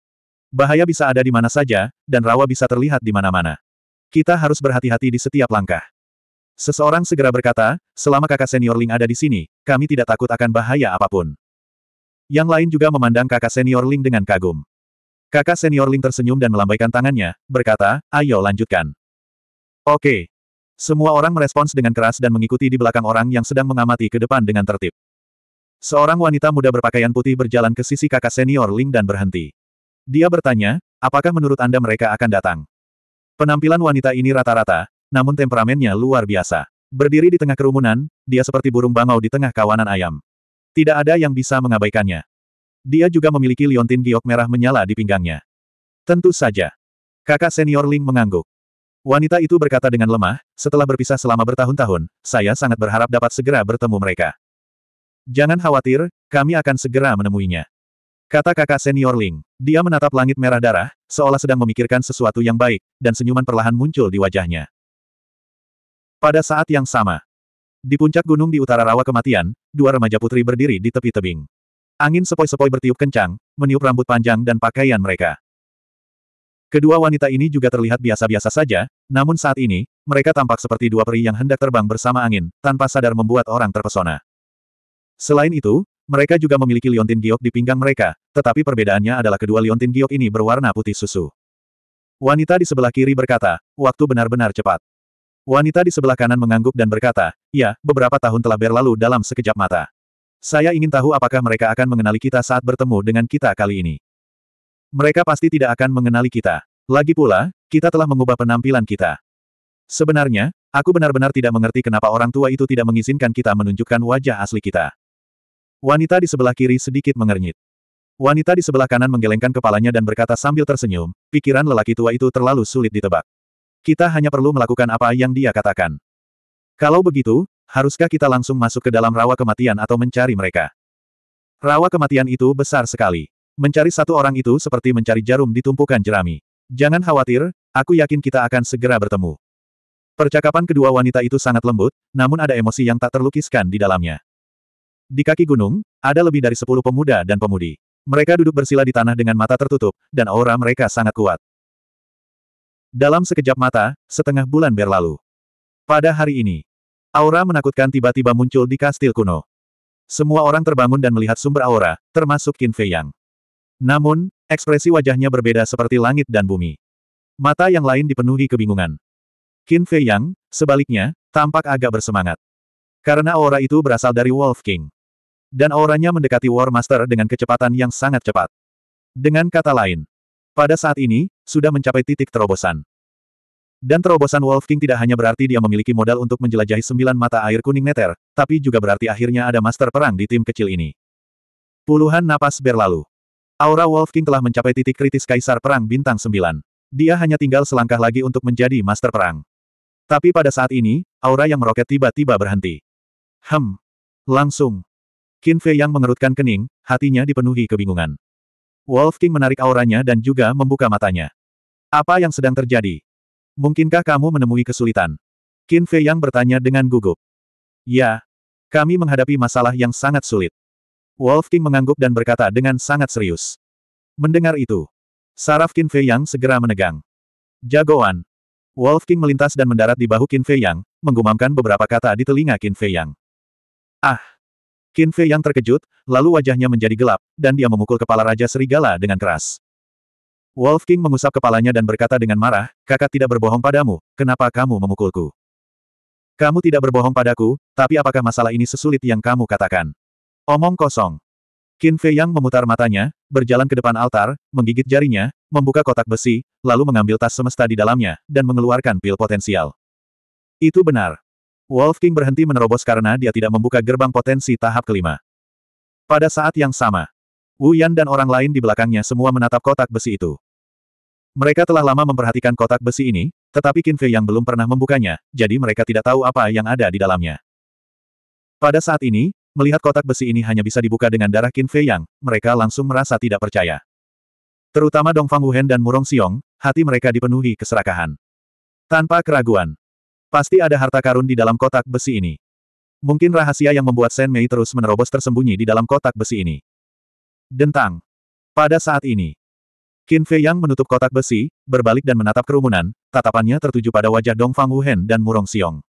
A: Bahaya bisa ada di mana saja, dan rawa bisa terlihat di mana-mana. Kita harus berhati-hati di setiap langkah. Seseorang segera berkata, selama kakak senior Ling ada di sini, kami tidak takut akan bahaya apapun. Yang lain juga memandang kakak senior Ling dengan kagum. Kakak senior Ling tersenyum dan melambaikan tangannya, berkata, ayo lanjutkan. Oke. Semua orang merespons dengan keras dan mengikuti di belakang orang yang sedang mengamati ke depan dengan tertib. Seorang wanita muda berpakaian putih berjalan ke sisi kakak senior Ling dan berhenti. Dia bertanya, apakah menurut Anda mereka akan datang? Penampilan wanita ini rata-rata, namun temperamennya luar biasa. Berdiri di tengah kerumunan, dia seperti burung bangau di tengah kawanan ayam. Tidak ada yang bisa mengabaikannya. Dia juga memiliki liontin giok merah menyala di pinggangnya. Tentu saja. Kakak senior Ling mengangguk. Wanita itu berkata dengan lemah, setelah berpisah selama bertahun-tahun, saya sangat berharap dapat segera bertemu mereka. Jangan khawatir, kami akan segera menemuinya. Kata kakak senior Ling. Dia menatap langit merah darah, seolah sedang memikirkan sesuatu yang baik, dan senyuman perlahan muncul di wajahnya. Pada saat yang sama, di puncak gunung di utara rawa kematian, dua remaja putri berdiri di tepi tebing. Angin sepoi-sepoi bertiup kencang, meniup rambut panjang dan pakaian mereka. Kedua wanita ini juga terlihat biasa-biasa saja, namun saat ini, mereka tampak seperti dua peri yang hendak terbang bersama angin, tanpa sadar membuat orang terpesona. Selain itu, mereka juga memiliki liontin giok di pinggang mereka, tetapi perbedaannya adalah kedua liontin giok ini berwarna putih susu. Wanita di sebelah kiri berkata, waktu benar-benar cepat. Wanita di sebelah kanan mengangguk dan berkata, ya, beberapa tahun telah berlalu dalam sekejap mata. Saya ingin tahu apakah mereka akan mengenali kita saat bertemu dengan kita kali ini. Mereka pasti tidak akan mengenali kita. Lagi pula, kita telah mengubah penampilan kita. Sebenarnya, aku benar-benar tidak mengerti kenapa orang tua itu tidak mengizinkan kita menunjukkan wajah asli kita. Wanita di sebelah kiri sedikit mengernyit. Wanita di sebelah kanan menggelengkan kepalanya dan berkata sambil tersenyum, pikiran lelaki tua itu terlalu sulit ditebak. Kita hanya perlu melakukan apa yang dia katakan. Kalau begitu, haruskah kita langsung masuk ke dalam rawa kematian atau mencari mereka? Rawa kematian itu besar sekali. Mencari satu orang itu seperti mencari jarum di tumpukan jerami. Jangan khawatir, aku yakin kita akan segera bertemu. Percakapan kedua wanita itu sangat lembut, namun ada emosi yang tak terlukiskan di dalamnya. Di kaki gunung, ada lebih dari sepuluh pemuda dan pemudi. Mereka duduk bersila di tanah dengan mata tertutup, dan aura mereka sangat kuat. Dalam sekejap mata, setengah bulan berlalu. Pada hari ini, aura menakutkan tiba-tiba muncul di kastil kuno. Semua orang terbangun dan melihat sumber aura, termasuk Qin Fei Yang. Namun, ekspresi wajahnya berbeda seperti langit dan bumi. Mata yang lain dipenuhi kebingungan. Qin Fei Yang, sebaliknya, tampak agak bersemangat. Karena aura itu berasal dari Wolf King. Dan auranya mendekati War Master dengan kecepatan yang sangat cepat. Dengan kata lain, pada saat ini, sudah mencapai titik terobosan. Dan terobosan Wolf King tidak hanya berarti dia memiliki modal untuk menjelajahi sembilan mata air kuning neter, tapi juga berarti akhirnya ada master perang di tim kecil ini. Puluhan napas berlalu. Aura Wolf King telah mencapai titik kritis Kaisar Perang Bintang Sembilan. Dia hanya tinggal selangkah lagi untuk menjadi master perang. Tapi pada saat ini, aura yang meroket tiba-tiba berhenti. Hem. Langsung. Qin Fei yang mengerutkan kening, hatinya dipenuhi kebingungan. Wolf King menarik auranya dan juga membuka matanya. Apa yang sedang terjadi? Mungkinkah kamu menemui kesulitan? Qin Fei Yang bertanya dengan gugup. Ya, kami menghadapi masalah yang sangat sulit. Wolf King mengangguk dan berkata dengan sangat serius. Mendengar itu, saraf Qin Fei Yang segera menegang. Jagoan. Wolf King melintas dan mendarat di bahu Qin Fei Yang, menggumamkan beberapa kata di telinga Qin Fei Yang. Ah! Qin Fei yang terkejut, lalu wajahnya menjadi gelap, dan dia memukul kepala Raja Serigala dengan keras. Wolf King mengusap kepalanya dan berkata dengan marah, kakak tidak berbohong padamu, kenapa kamu memukulku? Kamu tidak berbohong padaku, tapi apakah masalah ini sesulit yang kamu katakan? Omong kosong. Qin Fei Yang memutar matanya, berjalan ke depan altar, menggigit jarinya, membuka kotak besi, lalu mengambil tas semesta di dalamnya, dan mengeluarkan pil potensial. Itu benar. Wolf King berhenti menerobos karena dia tidak membuka gerbang potensi tahap kelima. Pada saat yang sama, Wu Yan dan orang lain di belakangnya semua menatap kotak besi itu. Mereka telah lama memperhatikan kotak besi ini, tetapi Qin Fei yang belum pernah membukanya, jadi mereka tidak tahu apa yang ada di dalamnya. Pada saat ini, melihat kotak besi ini hanya bisa dibuka dengan darah Qin Fei yang, mereka langsung merasa tidak percaya. Terutama Dongfang Wuhen dan Murong Xiong, hati mereka dipenuhi keserakahan. Tanpa keraguan, Pasti ada harta karun di dalam kotak besi ini. Mungkin rahasia yang membuat Shen Mei terus menerobos tersembunyi di dalam kotak besi ini. Dentang. Pada saat ini, Qin Fei Yang menutup kotak besi, berbalik dan menatap kerumunan, tatapannya tertuju pada wajah Dong Fang Wuhen dan Murong Xiong.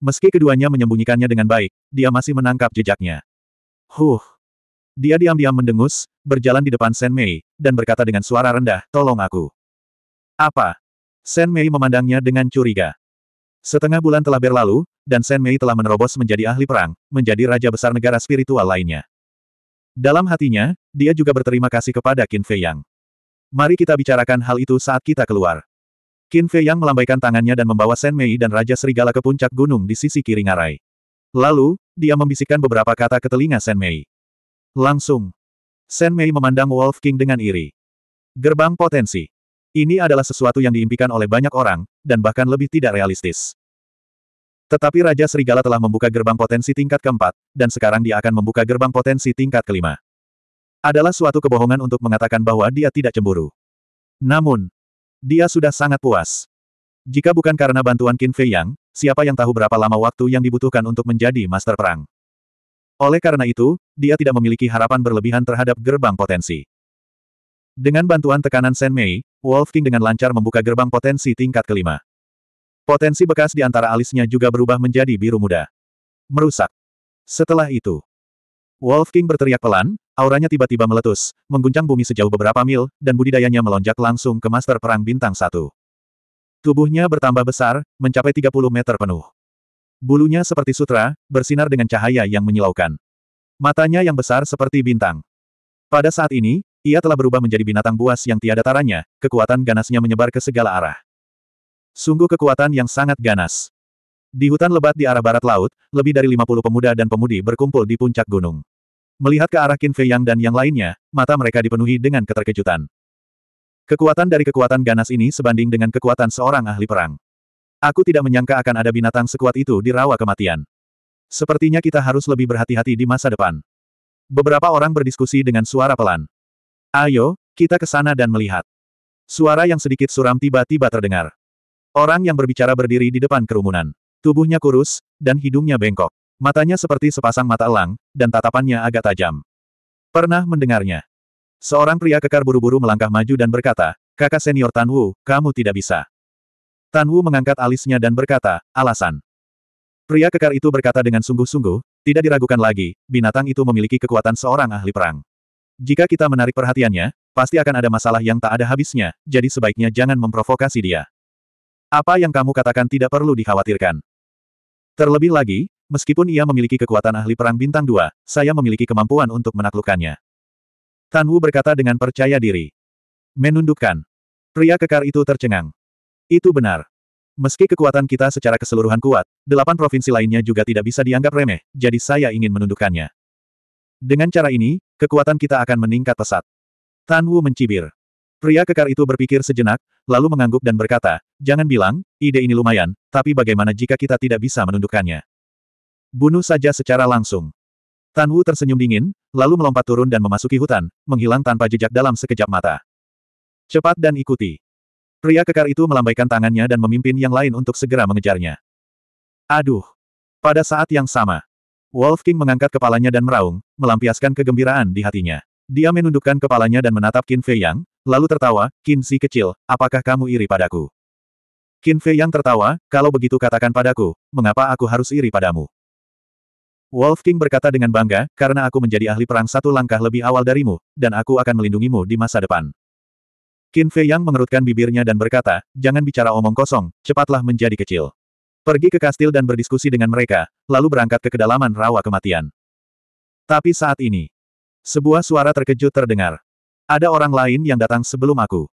A: Meski keduanya menyembunyikannya dengan baik, dia masih menangkap jejaknya. Huh. Dia diam-diam mendengus, berjalan di depan Shen Mei, dan berkata dengan suara rendah, tolong aku. Apa? Shen Mei memandangnya dengan curiga. Setengah bulan telah berlalu, dan Shen Mei telah menerobos menjadi ahli perang, menjadi raja besar negara spiritual lainnya. Dalam hatinya, dia juga berterima kasih kepada Qin Fei Yang. Mari kita bicarakan hal itu saat kita keluar. Qin Fei Yang melambaikan tangannya dan membawa Shen Mei dan Raja Serigala ke puncak gunung di sisi kiri ngarai. Lalu, dia membisikkan beberapa kata ke telinga Shen Mei. Langsung. Shen Mei memandang Wolf King dengan iri. Gerbang potensi. Ini adalah sesuatu yang diimpikan oleh banyak orang, dan bahkan lebih tidak realistis. Tetapi Raja Serigala telah membuka gerbang potensi tingkat keempat, dan sekarang dia akan membuka gerbang potensi tingkat kelima. Adalah suatu kebohongan untuk mengatakan bahwa dia tidak cemburu. Namun, dia sudah sangat puas. Jika bukan karena bantuan Qin Fei Yang, siapa yang tahu berapa lama waktu yang dibutuhkan untuk menjadi master perang. Oleh karena itu, dia tidak memiliki harapan berlebihan terhadap gerbang potensi. Dengan bantuan tekanan Sen Mei, Wolf King dengan lancar membuka gerbang potensi tingkat kelima. Potensi bekas di antara alisnya juga berubah menjadi biru muda. Merusak. Setelah itu, Wolf King berteriak pelan, auranya tiba-tiba meletus, mengguncang bumi sejauh beberapa mil, dan budidayanya melonjak langsung ke Master Perang Bintang Satu. Tubuhnya bertambah besar, mencapai 30 meter penuh. Bulunya seperti sutra, bersinar dengan cahaya yang menyilaukan. Matanya yang besar seperti bintang. Pada saat ini, ia telah berubah menjadi binatang buas yang tiada taranya, kekuatan ganasnya menyebar ke segala arah. Sungguh kekuatan yang sangat ganas. Di hutan lebat di arah barat laut, lebih dari 50 pemuda dan pemudi berkumpul di puncak gunung. Melihat ke arah Qin Fei Yang dan yang lainnya, mata mereka dipenuhi dengan keterkejutan. Kekuatan dari kekuatan ganas ini sebanding dengan kekuatan seorang ahli perang. Aku tidak menyangka akan ada binatang sekuat itu di rawa kematian. Sepertinya kita harus lebih berhati-hati di masa depan. Beberapa orang berdiskusi dengan suara pelan. Ayo, kita ke sana dan melihat. Suara yang sedikit suram tiba-tiba terdengar. Orang yang berbicara berdiri di depan kerumunan. Tubuhnya kurus, dan hidungnya bengkok. Matanya seperti sepasang mata elang, dan tatapannya agak tajam. Pernah mendengarnya. Seorang pria kekar buru-buru melangkah maju dan berkata, kakak senior Tan Wu, kamu tidak bisa. Tan Wu mengangkat alisnya dan berkata, alasan. Pria kekar itu berkata dengan sungguh-sungguh, tidak diragukan lagi, binatang itu memiliki kekuatan seorang ahli perang. Jika kita menarik perhatiannya, pasti akan ada masalah yang tak ada habisnya, jadi sebaiknya jangan memprovokasi dia. Apa yang kamu katakan tidak perlu dikhawatirkan. Terlebih lagi, meskipun ia memiliki kekuatan ahli perang bintang dua, saya memiliki kemampuan untuk menaklukkannya. Tan Wu berkata dengan percaya diri. Menundukkan. Pria kekar itu tercengang. Itu benar. Meski kekuatan kita secara keseluruhan kuat, delapan provinsi lainnya juga tidak bisa dianggap remeh, jadi saya ingin menundukkannya. Dengan cara ini, Kekuatan kita akan meningkat pesat. Tan Wu mencibir. Pria kekar itu berpikir sejenak, lalu mengangguk dan berkata, jangan bilang, ide ini lumayan, tapi bagaimana jika kita tidak bisa menundukkannya? Bunuh saja secara langsung. Tan Wu tersenyum dingin, lalu melompat turun dan memasuki hutan, menghilang tanpa jejak dalam sekejap mata. Cepat dan ikuti. Pria kekar itu melambaikan tangannya dan memimpin yang lain untuk segera mengejarnya. Aduh! Pada saat yang sama, Wolf King mengangkat kepalanya dan meraung, melampiaskan kegembiraan di hatinya. Dia menundukkan kepalanya dan menatap Qin Fei Yang, lalu tertawa, Qin Si kecil, apakah kamu iri padaku? Qin Fei Yang tertawa, kalau begitu katakan padaku, mengapa aku harus iri padamu? Wolf King berkata dengan bangga, karena aku menjadi ahli perang satu langkah lebih awal darimu, dan aku akan melindungimu di masa depan. Qin Fei Yang mengerutkan bibirnya dan berkata, jangan bicara omong kosong, cepatlah menjadi kecil. Pergi ke kastil dan berdiskusi dengan mereka, lalu berangkat ke kedalaman rawa kematian. Tapi saat ini, sebuah suara terkejut terdengar. Ada orang lain yang datang sebelum aku.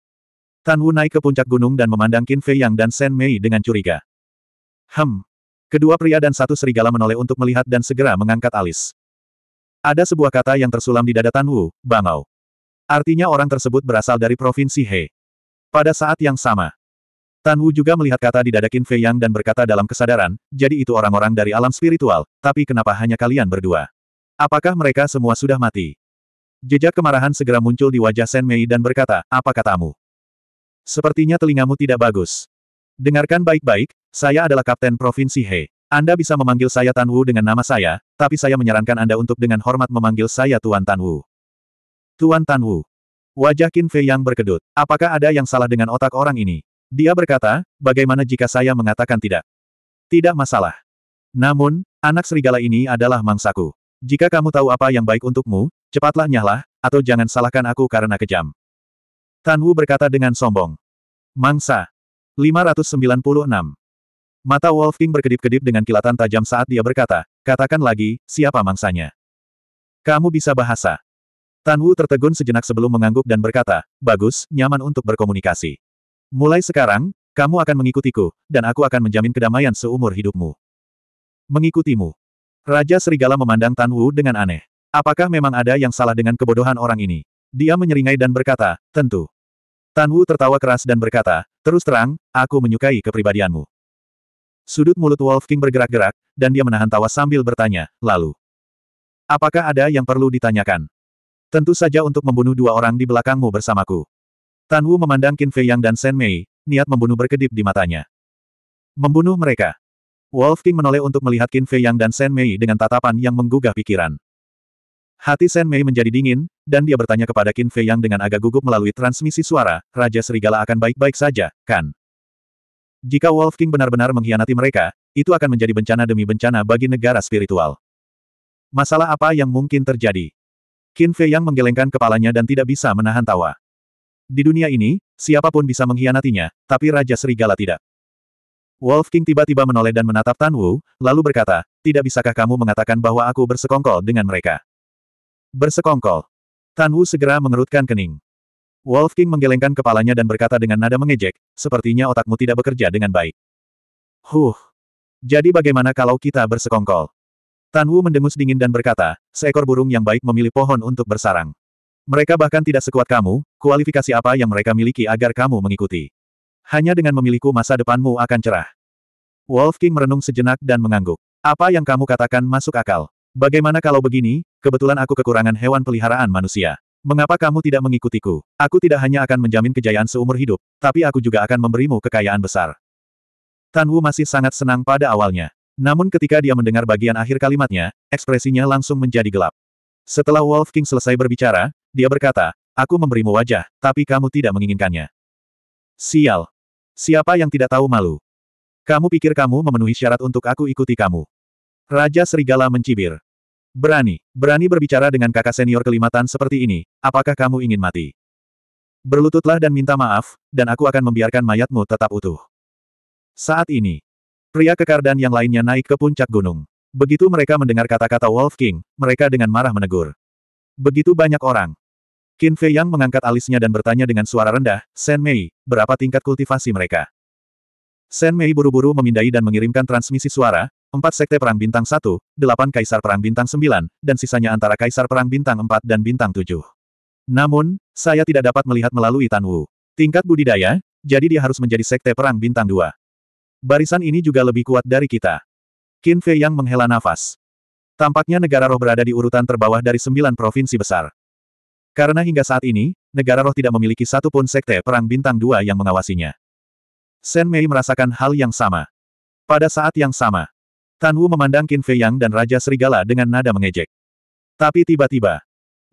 A: Tan Wu naik ke puncak gunung dan memandang Qin Fei Yang dan Shen Mei dengan curiga. Hem. Kedua pria dan satu serigala menoleh untuk melihat dan segera mengangkat alis. Ada sebuah kata yang tersulam di dada Tan Wu, bangau. Artinya orang tersebut berasal dari provinsi He. Pada saat yang sama, Tan Wu juga melihat kata di dada Qin Fei Yang dan berkata dalam kesadaran, jadi itu orang-orang dari alam spiritual, tapi kenapa hanya kalian berdua? Apakah mereka semua sudah mati? Jejak kemarahan segera muncul di wajah Shen Mei dan berkata, apa katamu? Sepertinya telingamu tidak bagus. Dengarkan baik-baik, saya adalah Kapten Provinsi He. Anda bisa memanggil saya Tan Wu dengan nama saya, tapi saya menyarankan Anda untuk dengan hormat memanggil saya Tuan Tan Wu. Tuan Tan Wu. Wajah Qin Fei Yang berkedut. Apakah ada yang salah dengan otak orang ini? Dia berkata, bagaimana jika saya mengatakan tidak? Tidak masalah. Namun, anak serigala ini adalah mangsaku. Jika kamu tahu apa yang baik untukmu, cepatlah nyahlah, atau jangan salahkan aku karena kejam. Tan Wu berkata dengan sombong. Mangsa. 596. Mata Wolf King berkedip-kedip dengan kilatan tajam saat dia berkata, katakan lagi, siapa mangsanya? Kamu bisa bahasa. Tan Wu tertegun sejenak sebelum mengangguk dan berkata, bagus, nyaman untuk berkomunikasi. Mulai sekarang, kamu akan mengikutiku, dan aku akan menjamin kedamaian seumur hidupmu. Mengikutimu. Raja Serigala memandang Tan Wu dengan aneh. Apakah memang ada yang salah dengan kebodohan orang ini? Dia menyeringai dan berkata, tentu. Tan Wu tertawa keras dan berkata, terus terang, aku menyukai kepribadianmu. Sudut mulut Wolf King bergerak-gerak, dan dia menahan tawa sambil bertanya, lalu. Apakah ada yang perlu ditanyakan? Tentu saja untuk membunuh dua orang di belakangmu bersamaku. Tan Wu memandang Qin Fei Yang dan Shen Mei, niat membunuh berkedip di matanya. Membunuh mereka. Wolf King menoleh untuk melihat Qin Fei Yang dan Shen Mei dengan tatapan yang menggugah pikiran. Hati Shen Mei menjadi dingin, dan dia bertanya kepada Qin Fei Yang dengan agak gugup melalui transmisi suara, Raja Serigala akan baik-baik saja, kan? Jika Wolf King benar-benar mengkhianati mereka, itu akan menjadi bencana demi bencana bagi negara spiritual. Masalah apa yang mungkin terjadi? Qin Fei Yang menggelengkan kepalanya dan tidak bisa menahan tawa. Di dunia ini, siapapun bisa mengkhianatinya, tapi Raja Serigala tidak. Wolf King tiba-tiba menoleh dan menatap Tan Wu, lalu berkata, tidak bisakah kamu mengatakan bahwa aku bersekongkol dengan mereka? Bersekongkol. Tan Wu segera mengerutkan kening. Wolf King menggelengkan kepalanya dan berkata dengan nada mengejek, sepertinya otakmu tidak bekerja dengan baik. Huh. Jadi bagaimana kalau kita bersekongkol? Tan Wu mendengus dingin dan berkata, seekor burung yang baik memilih pohon untuk bersarang. Mereka bahkan tidak sekuat kamu, kualifikasi apa yang mereka miliki agar kamu mengikuti. Hanya dengan memilikiku masa depanmu akan cerah. Wolf King merenung sejenak dan mengangguk. Apa yang kamu katakan masuk akal. Bagaimana kalau begini, kebetulan aku kekurangan hewan peliharaan manusia. Mengapa kamu tidak mengikutiku? Aku tidak hanya akan menjamin kejayaan seumur hidup, tapi aku juga akan memberimu kekayaan besar. Tan Wu masih sangat senang pada awalnya. Namun ketika dia mendengar bagian akhir kalimatnya, ekspresinya langsung menjadi gelap. Setelah Wolf King selesai berbicara, dia berkata, aku memberimu wajah, tapi kamu tidak menginginkannya. Sial. Siapa yang tidak tahu malu? Kamu pikir kamu memenuhi syarat untuk aku ikuti kamu? Raja Serigala mencibir. Berani, berani berbicara dengan kakak senior kelimatan seperti ini, apakah kamu ingin mati? Berlututlah dan minta maaf, dan aku akan membiarkan mayatmu tetap utuh. Saat ini, pria kekar dan yang lainnya naik ke puncak gunung. Begitu mereka mendengar kata-kata Wolf King, mereka dengan marah menegur. Begitu banyak orang, Qin Fei Yang mengangkat alisnya dan bertanya dengan suara rendah, Shen Mei, berapa tingkat kultivasi mereka? Shen Mei buru-buru memindai dan mengirimkan transmisi suara, empat sekte perang bintang Satu, delapan kaisar perang bintang Sembilan, dan sisanya antara kaisar perang bintang Empat dan bintang Tujuh. Namun, saya tidak dapat melihat melalui Tan Wu. Tingkat budidaya, jadi dia harus menjadi sekte perang bintang Dua. Barisan ini juga lebih kuat dari kita. Qin Fei Yang menghela nafas. Tampaknya negara roh berada di urutan terbawah dari sembilan provinsi besar. Karena hingga saat ini, negara roh tidak memiliki satupun sekte perang bintang dua yang mengawasinya. Shen Mei merasakan hal yang sama. Pada saat yang sama, Tan Wu memandang Qin Fei Yang dan Raja Serigala dengan nada mengejek. Tapi tiba-tiba,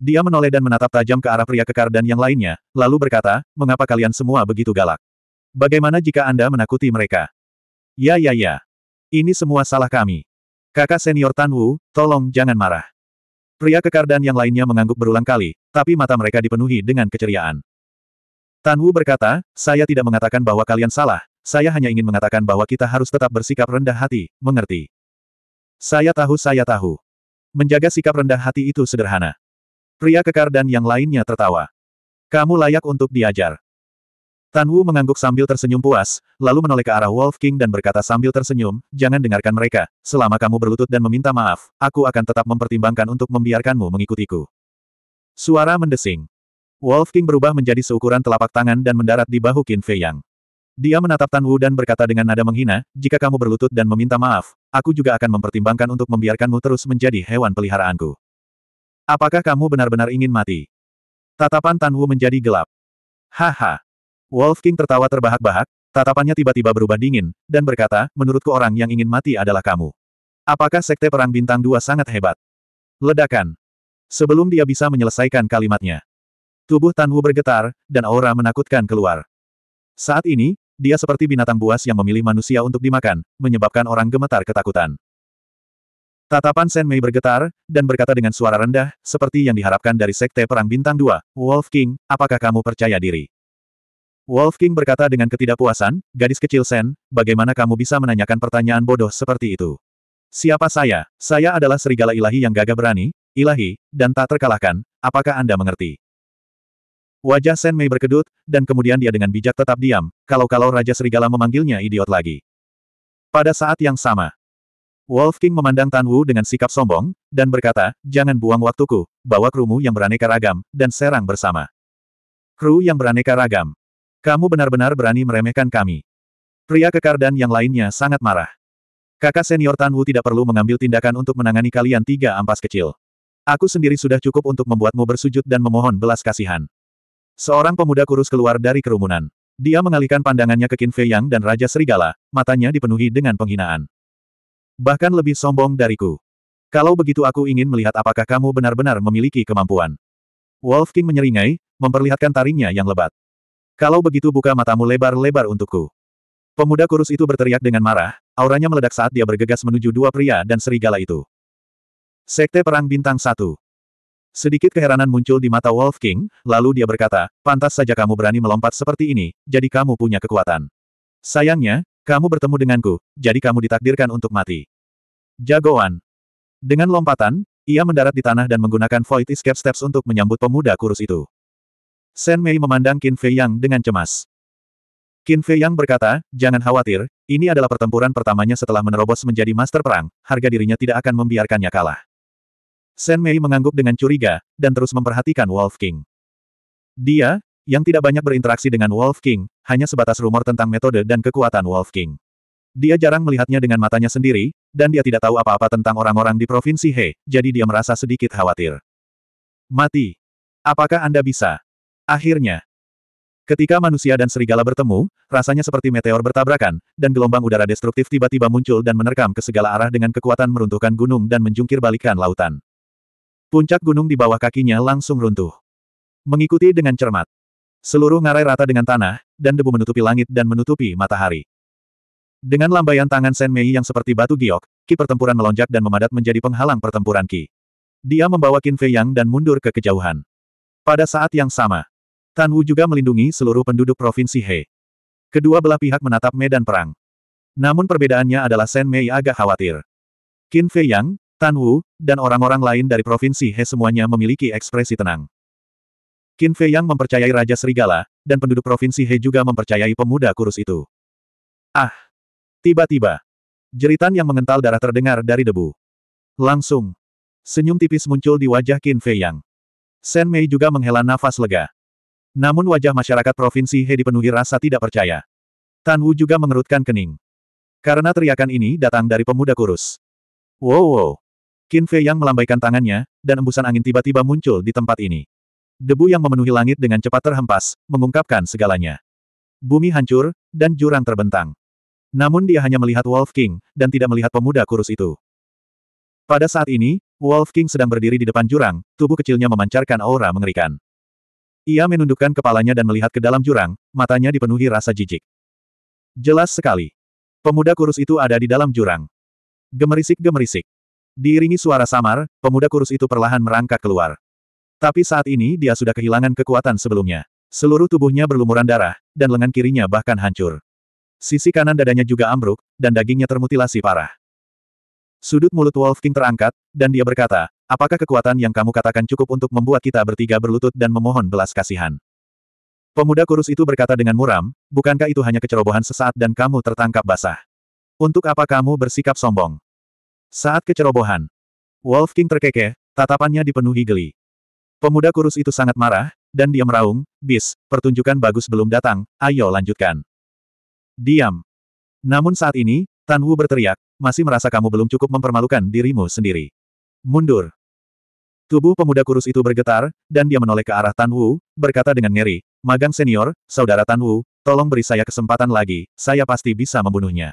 A: dia menoleh dan menatap tajam ke arah pria kekar dan yang lainnya, lalu berkata, mengapa kalian semua begitu galak? Bagaimana jika Anda menakuti mereka? Ya ya ya. Ini semua salah kami. Kakak senior Tan Wu, tolong jangan marah. Pria kekar dan yang lainnya mengangguk berulang kali, tapi mata mereka dipenuhi dengan keceriaan. Tan Wu berkata, saya tidak mengatakan bahwa kalian salah, saya hanya ingin mengatakan bahwa kita harus tetap bersikap rendah hati, mengerti. Saya tahu saya tahu. Menjaga sikap rendah hati itu sederhana. Pria kekar dan yang lainnya tertawa. Kamu layak untuk diajar. Tan Wu mengangguk sambil tersenyum puas, lalu menoleh ke arah Wolf King dan berkata sambil tersenyum, jangan dengarkan mereka, selama kamu berlutut dan meminta maaf, aku akan tetap mempertimbangkan untuk membiarkanmu mengikutiku. Suara mendesing. Wolf King berubah menjadi seukuran telapak tangan dan mendarat di bahu Qin Fei Yang. Dia menatap Tan Wu dan berkata dengan nada menghina, jika kamu berlutut dan meminta maaf, aku juga akan mempertimbangkan untuk membiarkanmu terus menjadi hewan peliharaanku. Apakah kamu benar-benar ingin mati? Tatapan Tan Wu menjadi gelap. Haha, Wolf King tertawa terbahak-bahak, tatapannya tiba-tiba berubah dingin, dan berkata, menurutku orang yang ingin mati adalah kamu. Apakah Sekte Perang Bintang Dua sangat hebat? Ledakan. Sebelum dia bisa menyelesaikan kalimatnya. Tubuh Tan Wu bergetar, dan aura menakutkan keluar. Saat ini, dia seperti binatang buas yang memilih manusia untuk dimakan, menyebabkan orang gemetar ketakutan. Tatapan Sen Mei bergetar, dan berkata dengan suara rendah, seperti yang diharapkan dari Sekte Perang Bintang 2, Wolf King, apakah kamu percaya diri? Wolf King berkata dengan ketidakpuasan, gadis kecil Sen, bagaimana kamu bisa menanyakan pertanyaan bodoh seperti itu? Siapa saya? Saya adalah serigala ilahi yang gagah berani, ilahi, dan tak terkalahkan, apakah Anda mengerti? Wajah Sen Mei berkedut, dan kemudian dia dengan bijak tetap diam, kalau-kalau Raja Serigala memanggilnya idiot lagi. Pada saat yang sama, Wolf King memandang Tan Wu dengan sikap sombong, dan berkata, jangan buang waktuku, bawa krumu yang beraneka ragam, dan serang bersama. Kru yang beraneka ragam. Kamu benar-benar berani meremehkan kami. Pria kekar dan yang lainnya sangat marah. Kakak senior Tan Wu tidak perlu mengambil tindakan untuk menangani kalian tiga ampas kecil. Aku sendiri sudah cukup untuk membuatmu bersujud dan memohon belas kasihan. Seorang pemuda kurus keluar dari kerumunan. Dia mengalihkan pandangannya ke Qin Fei Yang dan Raja Serigala, matanya dipenuhi dengan penghinaan. Bahkan lebih sombong dariku. Kalau begitu aku ingin melihat apakah kamu benar-benar memiliki kemampuan. Wolf King menyeringai, memperlihatkan taringnya yang lebat. Kalau begitu buka matamu lebar-lebar untukku. Pemuda kurus itu berteriak dengan marah, auranya meledak saat dia bergegas menuju dua pria dan serigala itu. Sekte Perang Bintang 1 Sedikit keheranan muncul di mata Wolf King, lalu dia berkata, pantas saja kamu berani melompat seperti ini, jadi kamu punya kekuatan. Sayangnya, kamu bertemu denganku, jadi kamu ditakdirkan untuk mati. Jagoan. Dengan lompatan, ia mendarat di tanah dan menggunakan Void Escape Steps untuk menyambut pemuda kurus itu. Shen Mei memandang Qin Fei Yang dengan cemas. Qin Fei Yang berkata, jangan khawatir, ini adalah pertempuran pertamanya setelah menerobos menjadi master perang, harga dirinya tidak akan membiarkannya kalah. Shen Mei mengangguk dengan curiga, dan terus memperhatikan Wolf King. Dia, yang tidak banyak berinteraksi dengan Wolf King, hanya sebatas rumor tentang metode dan kekuatan Wolf King. Dia jarang melihatnya dengan matanya sendiri, dan dia tidak tahu apa-apa tentang orang-orang di Provinsi He, jadi dia merasa sedikit khawatir. Mati. Apakah Anda bisa? Akhirnya. Ketika manusia dan serigala bertemu, rasanya seperti meteor bertabrakan, dan gelombang udara destruktif tiba-tiba muncul dan menerkam ke segala arah dengan kekuatan meruntuhkan gunung dan menjungkir balikan lautan. Puncak gunung di bawah kakinya langsung runtuh. Mengikuti dengan cermat. Seluruh ngarai rata dengan tanah, dan debu menutupi langit dan menutupi matahari. Dengan lambaian tangan Sen Mei yang seperti batu giok, Ki pertempuran melonjak dan memadat menjadi penghalang pertempuran Ki. Dia membawa Qin Fei Yang dan mundur ke kejauhan. Pada saat yang sama, Tan Wu juga melindungi seluruh penduduk Provinsi He. Kedua belah pihak menatap medan perang. Namun perbedaannya adalah Shen Mei agak khawatir. Qin Fei Yang, Tan Wu, dan orang-orang lain dari Provinsi He semuanya memiliki ekspresi tenang. Qin Fei Yang mempercayai Raja Serigala, dan penduduk Provinsi He juga mempercayai pemuda kurus itu. Ah! Tiba-tiba. Jeritan yang mengental darah terdengar dari debu. Langsung. Senyum tipis muncul di wajah Qin Fei Yang. Shen Mei juga menghela nafas lega. Namun wajah masyarakat provinsi He dipenuhi rasa tidak percaya. Tan Wu juga mengerutkan kening. Karena teriakan ini datang dari pemuda kurus. Wow wow. Qin Fei yang melambaikan tangannya, dan embusan angin tiba-tiba muncul di tempat ini. Debu yang memenuhi langit dengan cepat terhempas, mengungkapkan segalanya. Bumi hancur, dan jurang terbentang. Namun dia hanya melihat Wolf King, dan tidak melihat pemuda kurus itu. Pada saat ini, Wolf King sedang berdiri di depan jurang, tubuh kecilnya memancarkan aura mengerikan. Ia menundukkan kepalanya dan melihat ke dalam jurang, matanya dipenuhi rasa jijik. Jelas sekali. Pemuda kurus itu ada di dalam jurang. Gemerisik-gemerisik. Diiringi suara samar, pemuda kurus itu perlahan merangkak keluar. Tapi saat ini dia sudah kehilangan kekuatan sebelumnya. Seluruh tubuhnya berlumuran darah, dan lengan kirinya bahkan hancur. Sisi kanan dadanya juga ambruk, dan dagingnya termutilasi parah. Sudut mulut Wolf King terangkat, dan dia berkata, Apakah kekuatan yang kamu katakan cukup untuk membuat kita bertiga berlutut dan memohon belas kasihan? Pemuda kurus itu berkata dengan muram, bukankah itu hanya kecerobohan sesaat dan kamu tertangkap basah? Untuk apa kamu bersikap sombong? Saat kecerobohan. Wolf King terkekeh, tatapannya dipenuhi geli. Pemuda kurus itu sangat marah, dan dia meraung, bis, pertunjukan bagus belum datang, ayo lanjutkan. Diam. Namun saat ini, Tan Wu berteriak, masih merasa kamu belum cukup mempermalukan dirimu sendiri. Mundur. Tubuh pemuda kurus itu bergetar, dan dia menoleh ke arah Tan Wu, berkata dengan ngeri, Magang senior, saudara Tan Wu, tolong beri saya kesempatan lagi, saya pasti bisa membunuhnya.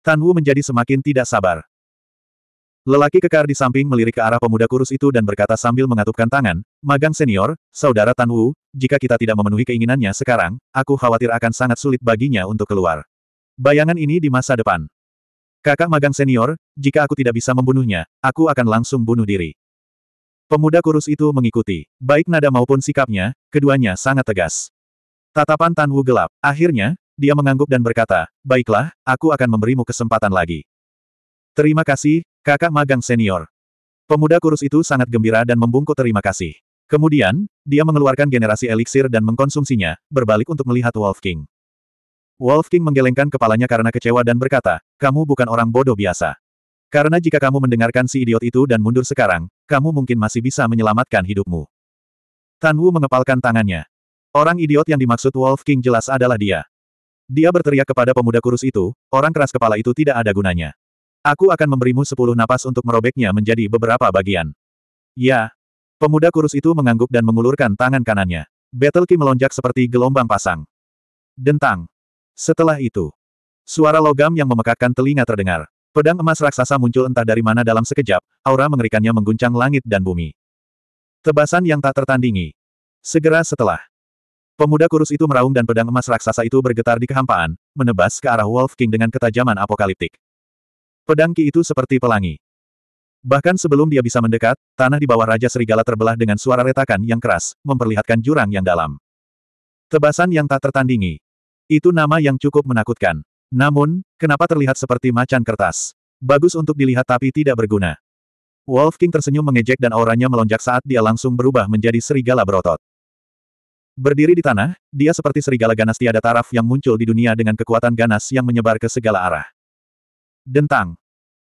A: Tan Wu menjadi semakin tidak sabar. Lelaki kekar di samping melirik ke arah pemuda kurus itu dan berkata sambil mengatupkan tangan, Magang senior, saudara Tan Wu, jika kita tidak memenuhi keinginannya sekarang, aku khawatir akan sangat sulit baginya untuk keluar. Bayangan ini di masa depan. Kakak Magang senior, jika aku tidak bisa membunuhnya, aku akan langsung bunuh diri. Pemuda kurus itu mengikuti. Baik nada maupun sikapnya, keduanya sangat tegas. Tatapan Tan Wu gelap. Akhirnya, dia mengangguk dan berkata, Baiklah, aku akan memberimu kesempatan lagi. Terima kasih, kakak magang senior. Pemuda kurus itu sangat gembira dan membungkuk terima kasih. Kemudian, dia mengeluarkan generasi eliksir dan mengkonsumsinya, berbalik untuk melihat Wolf King. Wolf King menggelengkan kepalanya karena kecewa dan berkata, kamu bukan orang bodoh biasa. Karena jika kamu mendengarkan si idiot itu dan mundur sekarang, kamu mungkin masih bisa menyelamatkan hidupmu. Tan Wu mengepalkan tangannya. Orang idiot yang dimaksud Wolf King jelas adalah dia. Dia berteriak kepada pemuda kurus itu, orang keras kepala itu tidak ada gunanya. Aku akan memberimu sepuluh napas untuk merobeknya menjadi beberapa bagian. Ya. Pemuda kurus itu mengangguk dan mengulurkan tangan kanannya. Battle Ki melonjak seperti gelombang pasang. Dentang. Setelah itu, suara logam yang memekakkan telinga terdengar. Pedang emas raksasa muncul entah dari mana dalam sekejap, aura mengerikannya mengguncang langit dan bumi. Tebasan yang tak tertandingi. Segera setelah. Pemuda kurus itu meraung dan pedang emas raksasa itu bergetar di kehampaan, menebas ke arah Wolf King dengan ketajaman apokaliptik. Pedang Ki itu seperti pelangi. Bahkan sebelum dia bisa mendekat, tanah di bawah Raja Serigala terbelah dengan suara retakan yang keras, memperlihatkan jurang yang dalam. Tebasan yang tak tertandingi. Itu nama yang cukup menakutkan. Namun, kenapa terlihat seperti macan kertas? Bagus untuk dilihat tapi tidak berguna. Wolf King tersenyum mengejek dan auranya melonjak saat dia langsung berubah menjadi serigala berotot. Berdiri di tanah, dia seperti serigala ganas tiada taraf yang muncul di dunia dengan kekuatan ganas yang menyebar ke segala arah. Dentang.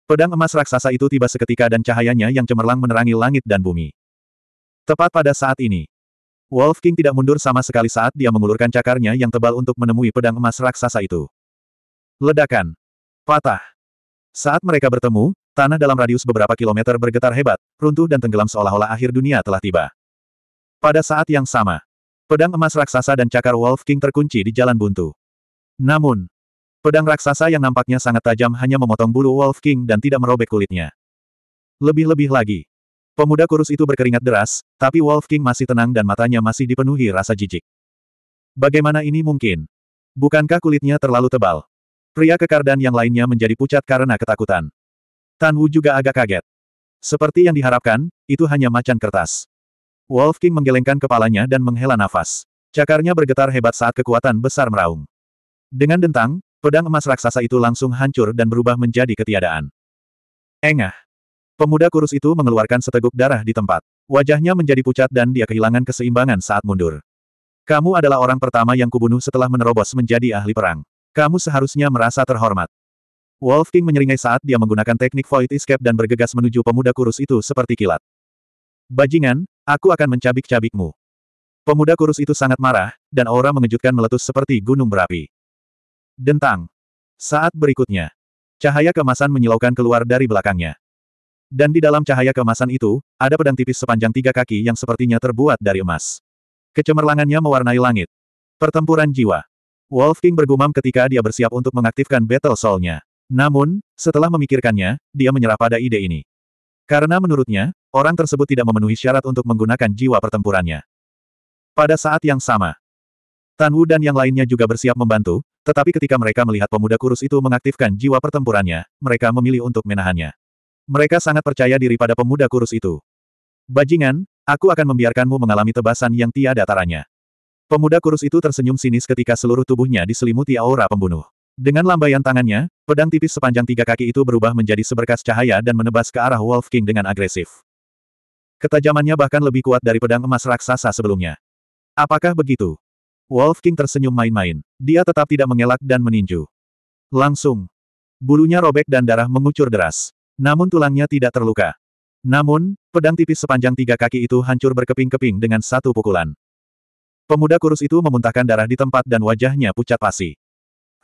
A: Pedang emas raksasa itu tiba seketika dan cahayanya yang cemerlang menerangi langit dan bumi. Tepat pada saat ini, Wolf King tidak mundur sama sekali saat dia mengulurkan cakarnya yang tebal untuk menemui pedang emas raksasa itu. Ledakan. Patah. Saat mereka bertemu, tanah dalam radius beberapa kilometer bergetar hebat, runtuh dan tenggelam seolah-olah akhir dunia telah tiba. Pada saat yang sama, pedang emas raksasa dan cakar Wolf King terkunci di jalan buntu. Namun, pedang raksasa yang nampaknya sangat tajam hanya memotong bulu Wolf King dan tidak merobek kulitnya. Lebih-lebih lagi, pemuda kurus itu berkeringat deras, tapi Wolf King masih tenang dan matanya masih dipenuhi rasa jijik. Bagaimana ini mungkin? Bukankah kulitnya terlalu tebal? Pria kekar dan yang lainnya menjadi pucat karena ketakutan. Tan Wu juga agak kaget. Seperti yang diharapkan, itu hanya macan kertas. Wolf King menggelengkan kepalanya dan menghela nafas. Cakarnya bergetar hebat saat kekuatan besar meraung. Dengan dentang, pedang emas raksasa itu langsung hancur dan berubah menjadi ketiadaan. Engah. Pemuda kurus itu mengeluarkan seteguk darah di tempat. Wajahnya menjadi pucat dan dia kehilangan keseimbangan saat mundur. Kamu adalah orang pertama yang kubunuh setelah menerobos menjadi ahli perang. Kamu seharusnya merasa terhormat. Wolf King menyeringai saat dia menggunakan teknik Void Escape dan bergegas menuju pemuda kurus itu seperti kilat. Bajingan, aku akan mencabik-cabikmu. Pemuda kurus itu sangat marah, dan aura mengejutkan meletus seperti gunung berapi. Dentang. Saat berikutnya, cahaya kemasan menyilaukan keluar dari belakangnya. Dan di dalam cahaya kemasan itu, ada pedang tipis sepanjang tiga kaki yang sepertinya terbuat dari emas. Kecemerlangannya mewarnai langit. Pertempuran jiwa. Wolf King bergumam ketika dia bersiap untuk mengaktifkan Battle Soul-nya. Namun, setelah memikirkannya, dia menyerah pada ide ini. Karena menurutnya, orang tersebut tidak memenuhi syarat untuk menggunakan jiwa pertempurannya. Pada saat yang sama, Tan Wu dan yang lainnya juga bersiap membantu, tetapi ketika mereka melihat pemuda kurus itu mengaktifkan jiwa pertempurannya, mereka memilih untuk menahannya. Mereka sangat percaya diri pada pemuda kurus itu. Bajingan, aku akan membiarkanmu mengalami tebasan yang tiada taranya. Pemuda kurus itu tersenyum sinis ketika seluruh tubuhnya diselimuti aura pembunuh. Dengan lambaian tangannya, pedang tipis sepanjang tiga kaki itu berubah menjadi seberkas cahaya dan menebas ke arah Wolf King dengan agresif. Ketajamannya bahkan lebih kuat dari pedang emas raksasa sebelumnya. Apakah begitu? Wolf King tersenyum main-main. Dia tetap tidak mengelak dan meninju. Langsung. Bulunya robek dan darah mengucur deras. Namun tulangnya tidak terluka. Namun, pedang tipis sepanjang tiga kaki itu hancur berkeping-keping dengan satu pukulan. Pemuda kurus itu memuntahkan darah di tempat dan wajahnya pucat pasi.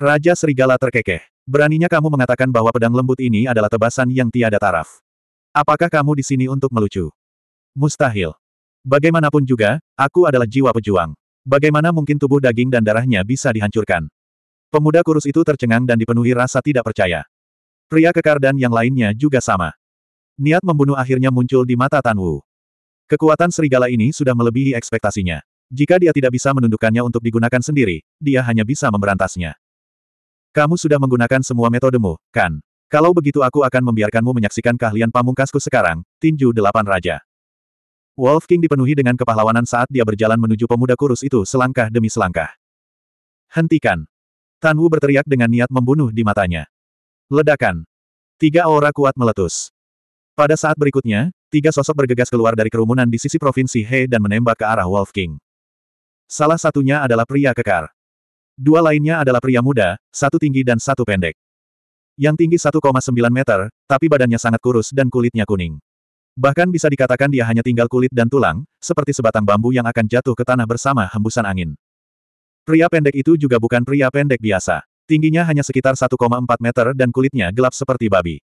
A: Raja Serigala terkekeh. Beraninya kamu mengatakan bahwa pedang lembut ini adalah tebasan yang tiada taraf. Apakah kamu di sini untuk melucu? Mustahil. Bagaimanapun juga, aku adalah jiwa pejuang. Bagaimana mungkin tubuh daging dan darahnya bisa dihancurkan? Pemuda kurus itu tercengang dan dipenuhi rasa tidak percaya. Pria kekar dan yang lainnya juga sama. Niat membunuh akhirnya muncul di mata Tanwu. Kekuatan serigala ini sudah melebihi ekspektasinya. Jika dia tidak bisa menundukkannya untuk digunakan sendiri, dia hanya bisa memberantasnya. Kamu sudah menggunakan semua metodemu, kan? Kalau begitu aku akan membiarkanmu menyaksikan keahlian pamungkasku sekarang, tinju delapan raja. Wolf King dipenuhi dengan kepahlawanan saat dia berjalan menuju pemuda kurus itu selangkah demi selangkah. Hentikan. Tan Wu berteriak dengan niat membunuh di matanya. Ledakan. Tiga aura kuat meletus. Pada saat berikutnya, tiga sosok bergegas keluar dari kerumunan di sisi Provinsi He dan menembak ke arah Wolf King. Salah satunya adalah pria kekar. Dua lainnya adalah pria muda, satu tinggi dan satu pendek. Yang tinggi 1,9 meter, tapi badannya sangat kurus dan kulitnya kuning. Bahkan bisa dikatakan dia hanya tinggal kulit dan tulang, seperti sebatang bambu yang akan jatuh ke tanah bersama hembusan angin. Pria pendek itu juga bukan pria pendek biasa. Tingginya hanya sekitar 1,4 meter dan kulitnya gelap seperti babi.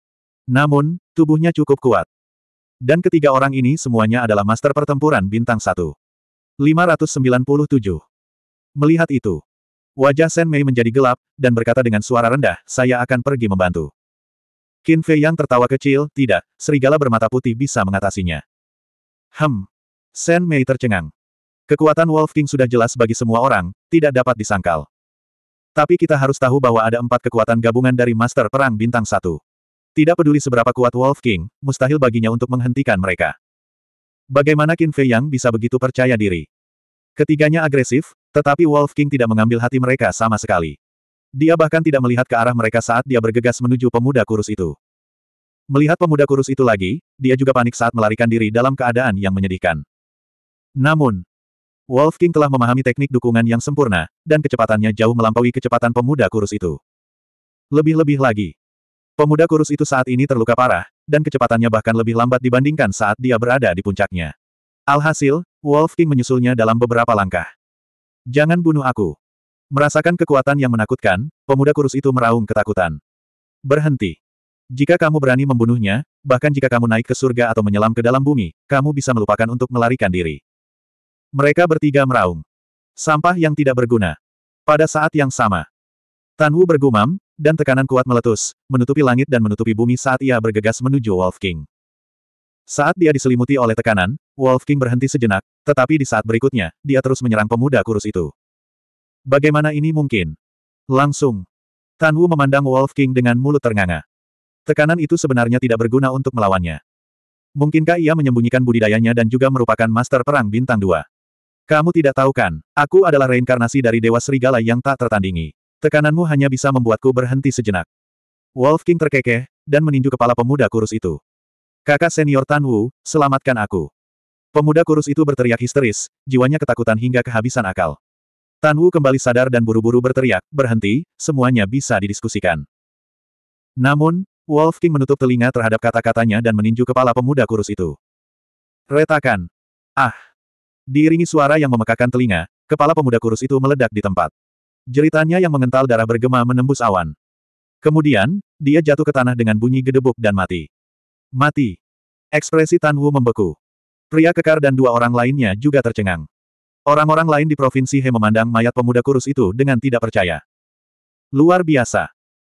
A: Namun, tubuhnya cukup kuat. Dan ketiga orang ini semuanya adalah master pertempuran bintang satu. 597. Melihat itu, wajah Shen Mei menjadi gelap, dan berkata dengan suara rendah, saya akan pergi membantu. Qin Fei yang tertawa kecil, tidak, serigala bermata putih bisa mengatasinya. Hem. Shen Mei tercengang. Kekuatan Wolf King sudah jelas bagi semua orang, tidak dapat disangkal. Tapi kita harus tahu bahwa ada empat kekuatan gabungan dari Master Perang Bintang satu Tidak peduli seberapa kuat Wolf King, mustahil baginya untuk menghentikan mereka. Bagaimana Qin Fei Yang bisa begitu percaya diri? Ketiganya agresif, tetapi Wolf King tidak mengambil hati mereka sama sekali. Dia bahkan tidak melihat ke arah mereka saat dia bergegas menuju pemuda kurus itu. Melihat pemuda kurus itu lagi, dia juga panik saat melarikan diri dalam keadaan yang menyedihkan. Namun, Wolf King telah memahami teknik dukungan yang sempurna, dan kecepatannya jauh melampaui kecepatan pemuda kurus itu. Lebih-lebih lagi, pemuda kurus itu saat ini terluka parah, dan kecepatannya bahkan lebih lambat dibandingkan saat dia berada di puncaknya. Alhasil, Wolf King menyusulnya dalam beberapa langkah. Jangan bunuh aku. Merasakan kekuatan yang menakutkan, pemuda kurus itu meraung ketakutan. Berhenti. Jika kamu berani membunuhnya, bahkan jika kamu naik ke surga atau menyelam ke dalam bumi, kamu bisa melupakan untuk melarikan diri. Mereka bertiga meraung. Sampah yang tidak berguna. Pada saat yang sama, Tan Wu bergumam, dan tekanan kuat meletus, menutupi langit dan menutupi bumi saat ia bergegas menuju Wolf King. Saat dia diselimuti oleh tekanan, Wolf King berhenti sejenak, tetapi di saat berikutnya, dia terus menyerang pemuda kurus itu. Bagaimana ini mungkin? Langsung. Tan Wu memandang Wolf King dengan mulut ternganga. Tekanan itu sebenarnya tidak berguna untuk melawannya. Mungkinkah ia menyembunyikan budidayanya dan juga merupakan master perang bintang dua? Kamu tidak tahu kan, aku adalah reinkarnasi dari Dewa Serigala yang tak tertandingi. Tekananmu hanya bisa membuatku berhenti sejenak. Wolf King terkekeh, dan meninju kepala pemuda kurus itu. Kakak senior Tan Wu, selamatkan aku. Pemuda kurus itu berteriak histeris, jiwanya ketakutan hingga kehabisan akal. Tan Wu kembali sadar dan buru-buru berteriak, berhenti, semuanya bisa didiskusikan. Namun, Wolf King menutup telinga terhadap kata-katanya dan meninju kepala pemuda kurus itu. Retakan. Ah. Diiringi suara yang memekakan telinga, kepala pemuda kurus itu meledak di tempat. Jeritannya yang mengental darah bergema menembus awan. Kemudian, dia jatuh ke tanah dengan bunyi gedebuk dan mati. Mati. Ekspresi Tan Wu membeku. Pria kekar dan dua orang lainnya juga tercengang. Orang-orang lain di Provinsi He memandang mayat pemuda kurus itu dengan tidak percaya. Luar biasa.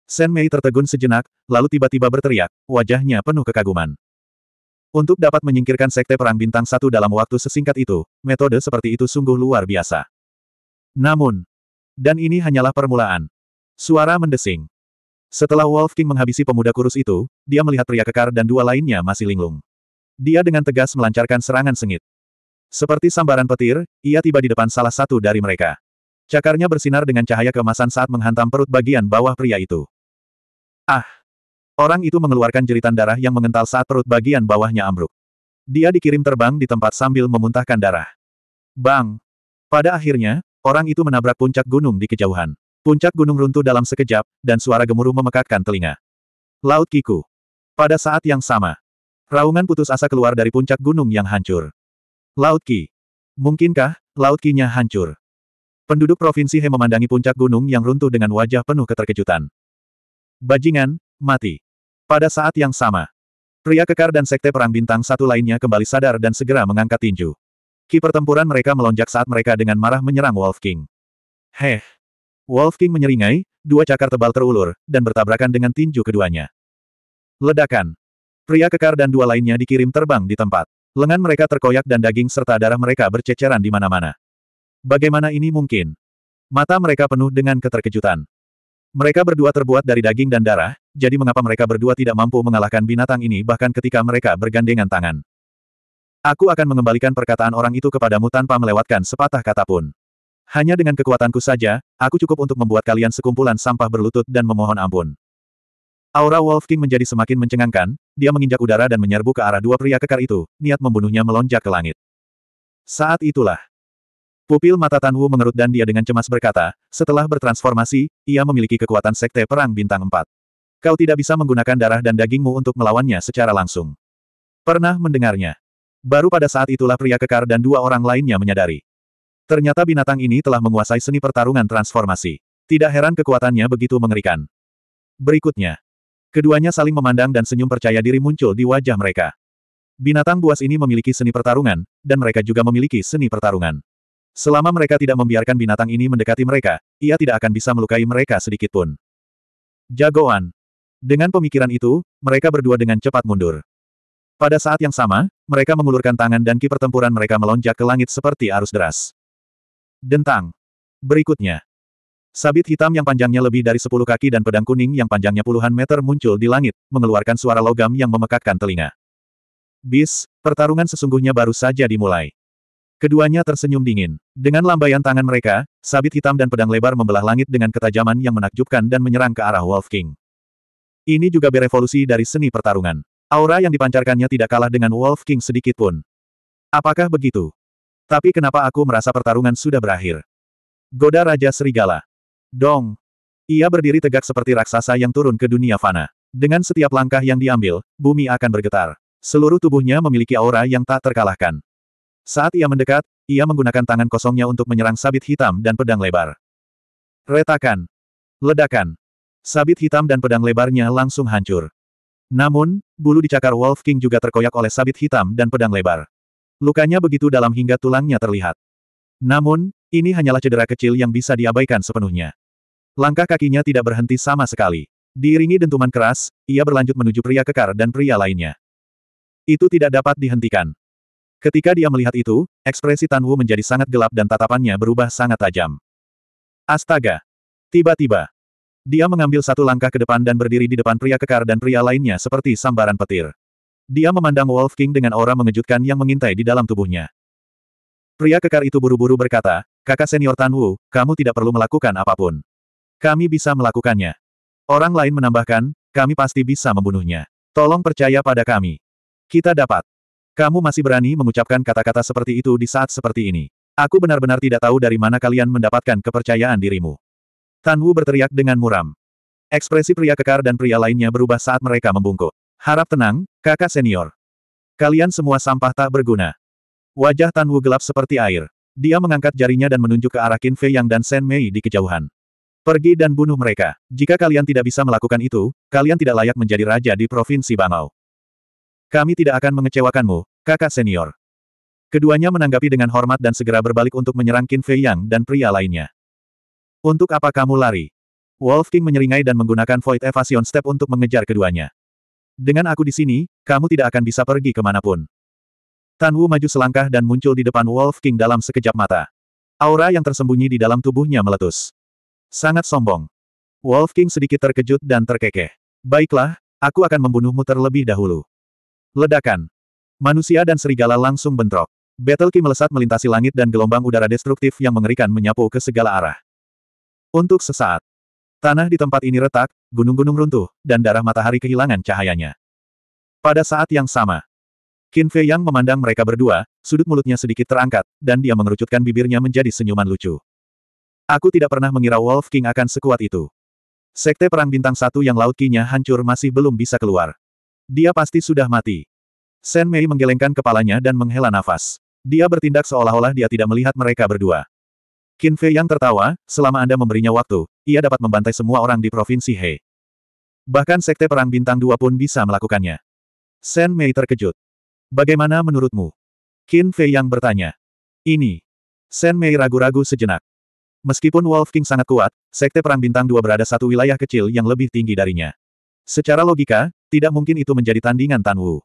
A: Sen Mei tertegun sejenak, lalu tiba-tiba berteriak, wajahnya penuh kekaguman. Untuk dapat menyingkirkan Sekte Perang Bintang Satu dalam waktu sesingkat itu, metode seperti itu sungguh luar biasa. Namun, dan ini hanyalah permulaan. Suara mendesing. Setelah Wolf King menghabisi pemuda kurus itu, dia melihat pria kekar dan dua lainnya masih linglung. Dia dengan tegas melancarkan serangan sengit. Seperti sambaran petir, ia tiba di depan salah satu dari mereka. Cakarnya bersinar dengan cahaya kemasan saat menghantam perut bagian bawah pria itu. Ah! Orang itu mengeluarkan jeritan darah yang mengental saat perut bagian bawahnya ambruk. Dia dikirim terbang di tempat sambil memuntahkan darah. Bang! Pada akhirnya, Orang itu menabrak puncak gunung di kejauhan. Puncak gunung runtuh dalam sekejap, dan suara gemuruh memekakkan telinga. Laut Kiku. Pada saat yang sama, raungan putus asa keluar dari puncak gunung yang hancur. Laut Ki. Mungkinkah, Laut Ki-nya hancur? Penduduk Provinsi He memandangi puncak gunung yang runtuh dengan wajah penuh keterkejutan. Bajingan, mati. Pada saat yang sama, pria kekar dan sekte perang bintang satu lainnya kembali sadar dan segera mengangkat tinju. Ki pertempuran mereka melonjak saat mereka dengan marah menyerang Wolf King. Heh! Wolf King menyeringai, dua cakar tebal terulur, dan bertabrakan dengan tinju keduanya. Ledakan. Pria kekar dan dua lainnya dikirim terbang di tempat. Lengan mereka terkoyak dan daging serta darah mereka berceceran di mana-mana. Bagaimana ini mungkin? Mata mereka penuh dengan keterkejutan. Mereka berdua terbuat dari daging dan darah, jadi mengapa mereka berdua tidak mampu mengalahkan binatang ini bahkan ketika mereka bergandengan tangan. Aku akan mengembalikan perkataan orang itu kepadamu tanpa melewatkan sepatah kata pun. Hanya dengan kekuatanku saja, aku cukup untuk membuat kalian sekumpulan sampah berlutut dan memohon ampun. Aura Wolf King menjadi semakin mencengangkan, dia menginjak udara dan menyerbu ke arah dua pria kekar itu, niat membunuhnya melonjak ke langit. Saat itulah. Pupil mata Tan Wu mengerut dan dia dengan cemas berkata, setelah bertransformasi, ia memiliki kekuatan sekte perang bintang Empat. Kau tidak bisa menggunakan darah dan dagingmu untuk melawannya secara langsung. Pernah mendengarnya? Baru pada saat itulah pria kekar dan dua orang lainnya menyadari. Ternyata binatang ini telah menguasai seni pertarungan transformasi. Tidak heran kekuatannya begitu mengerikan. Berikutnya. Keduanya saling memandang dan senyum percaya diri muncul di wajah mereka. Binatang buas ini memiliki seni pertarungan, dan mereka juga memiliki seni pertarungan. Selama mereka tidak membiarkan binatang ini mendekati mereka, ia tidak akan bisa melukai mereka sedikitpun. Jagoan. Dengan pemikiran itu, mereka berdua dengan cepat mundur. Pada saat yang sama, mereka mengulurkan tangan dan ki pertempuran mereka melonjak ke langit seperti arus deras. Dentang. Berikutnya. Sabit hitam yang panjangnya lebih dari 10 kaki dan pedang kuning yang panjangnya puluhan meter muncul di langit, mengeluarkan suara logam yang memekakkan telinga. Bis, pertarungan sesungguhnya baru saja dimulai. Keduanya tersenyum dingin. Dengan lambaian tangan mereka, sabit hitam dan pedang lebar membelah langit dengan ketajaman yang menakjubkan dan menyerang ke arah Wolf King. Ini juga berevolusi dari seni pertarungan. Aura yang dipancarkannya tidak kalah dengan Wolf King sedikit pun. Apakah begitu? Tapi kenapa aku merasa pertarungan sudah berakhir? Goda Raja Serigala. Dong. Ia berdiri tegak seperti raksasa yang turun ke dunia fana. Dengan setiap langkah yang diambil, bumi akan bergetar. Seluruh tubuhnya memiliki aura yang tak terkalahkan. Saat ia mendekat, ia menggunakan tangan kosongnya untuk menyerang sabit hitam dan pedang lebar. Retakan. Ledakan. Sabit hitam dan pedang lebarnya langsung hancur. Namun, bulu dicakar Wolf King juga terkoyak oleh sabit hitam dan pedang lebar. Lukanya begitu dalam hingga tulangnya terlihat. Namun, ini hanyalah cedera kecil yang bisa diabaikan sepenuhnya. Langkah kakinya tidak berhenti sama sekali. Diiringi dentuman keras, ia berlanjut menuju pria kekar dan pria lainnya. Itu tidak dapat dihentikan. Ketika dia melihat itu, ekspresi Tan Wu menjadi sangat gelap dan tatapannya berubah sangat tajam. Astaga! Tiba-tiba, dia mengambil satu langkah ke depan dan berdiri di depan pria kekar dan pria lainnya seperti sambaran petir. Dia memandang Wolf King dengan aura mengejutkan yang mengintai di dalam tubuhnya. Pria kekar itu buru-buru berkata, kakak senior Tan Wu, kamu tidak perlu melakukan apapun. Kami bisa melakukannya. Orang lain menambahkan, kami pasti bisa membunuhnya. Tolong percaya pada kami. Kita dapat. Kamu masih berani mengucapkan kata-kata seperti itu di saat seperti ini. Aku benar-benar tidak tahu dari mana kalian mendapatkan kepercayaan dirimu. Tan Wu berteriak dengan muram. Ekspresi pria kekar dan pria lainnya berubah saat mereka membungkuk. Harap tenang, kakak senior. Kalian semua sampah tak berguna. Wajah Tan Wu gelap seperti air. Dia mengangkat jarinya dan menunjuk ke arah Qin Fei Yang dan Shen Mei di kejauhan. Pergi dan bunuh mereka. Jika kalian tidak bisa melakukan itu, kalian tidak layak menjadi raja di Provinsi Bangau. Kami tidak akan mengecewakanmu, kakak senior. Keduanya menanggapi dengan hormat dan segera berbalik untuk menyerang Qin Fei Yang dan pria lainnya. Untuk apa kamu lari? Wolf King menyeringai dan menggunakan Void Evasion Step untuk mengejar keduanya. Dengan aku di sini, kamu tidak akan bisa pergi kemanapun. Tan Wu maju selangkah dan muncul di depan Wolf King dalam sekejap mata. Aura yang tersembunyi di dalam tubuhnya meletus. Sangat sombong. Wolf King sedikit terkejut dan terkekeh. Baiklah, aku akan membunuhmu terlebih dahulu. Ledakan. Manusia dan serigala langsung bentrok. Battle King melesat melintasi langit dan gelombang udara destruktif yang mengerikan menyapu ke segala arah. Untuk sesaat, tanah di tempat ini retak, gunung-gunung runtuh, dan darah matahari kehilangan cahayanya. Pada saat yang sama, Qin Fei Yang memandang mereka berdua, sudut mulutnya sedikit terangkat, dan dia mengerucutkan bibirnya menjadi senyuman lucu. Aku tidak pernah mengira Wolf King akan sekuat itu. Sekte Perang Bintang Satu yang Laut Kinya hancur masih belum bisa keluar. Dia pasti sudah mati. Sen Mei menggelengkan kepalanya dan menghela nafas. Dia bertindak seolah-olah dia tidak melihat mereka berdua. Qin Fei yang tertawa, selama Anda memberinya waktu, ia dapat membantai semua orang di Provinsi He. Bahkan Sekte Perang Bintang Dua pun bisa melakukannya. Shen Mei terkejut. Bagaimana menurutmu? Qin Fei yang bertanya. Ini. Shen Mei ragu-ragu sejenak. Meskipun Wolf King sangat kuat, Sekte Perang Bintang Dua berada satu wilayah kecil yang lebih tinggi darinya. Secara logika, tidak mungkin itu menjadi tandingan Tan Wu.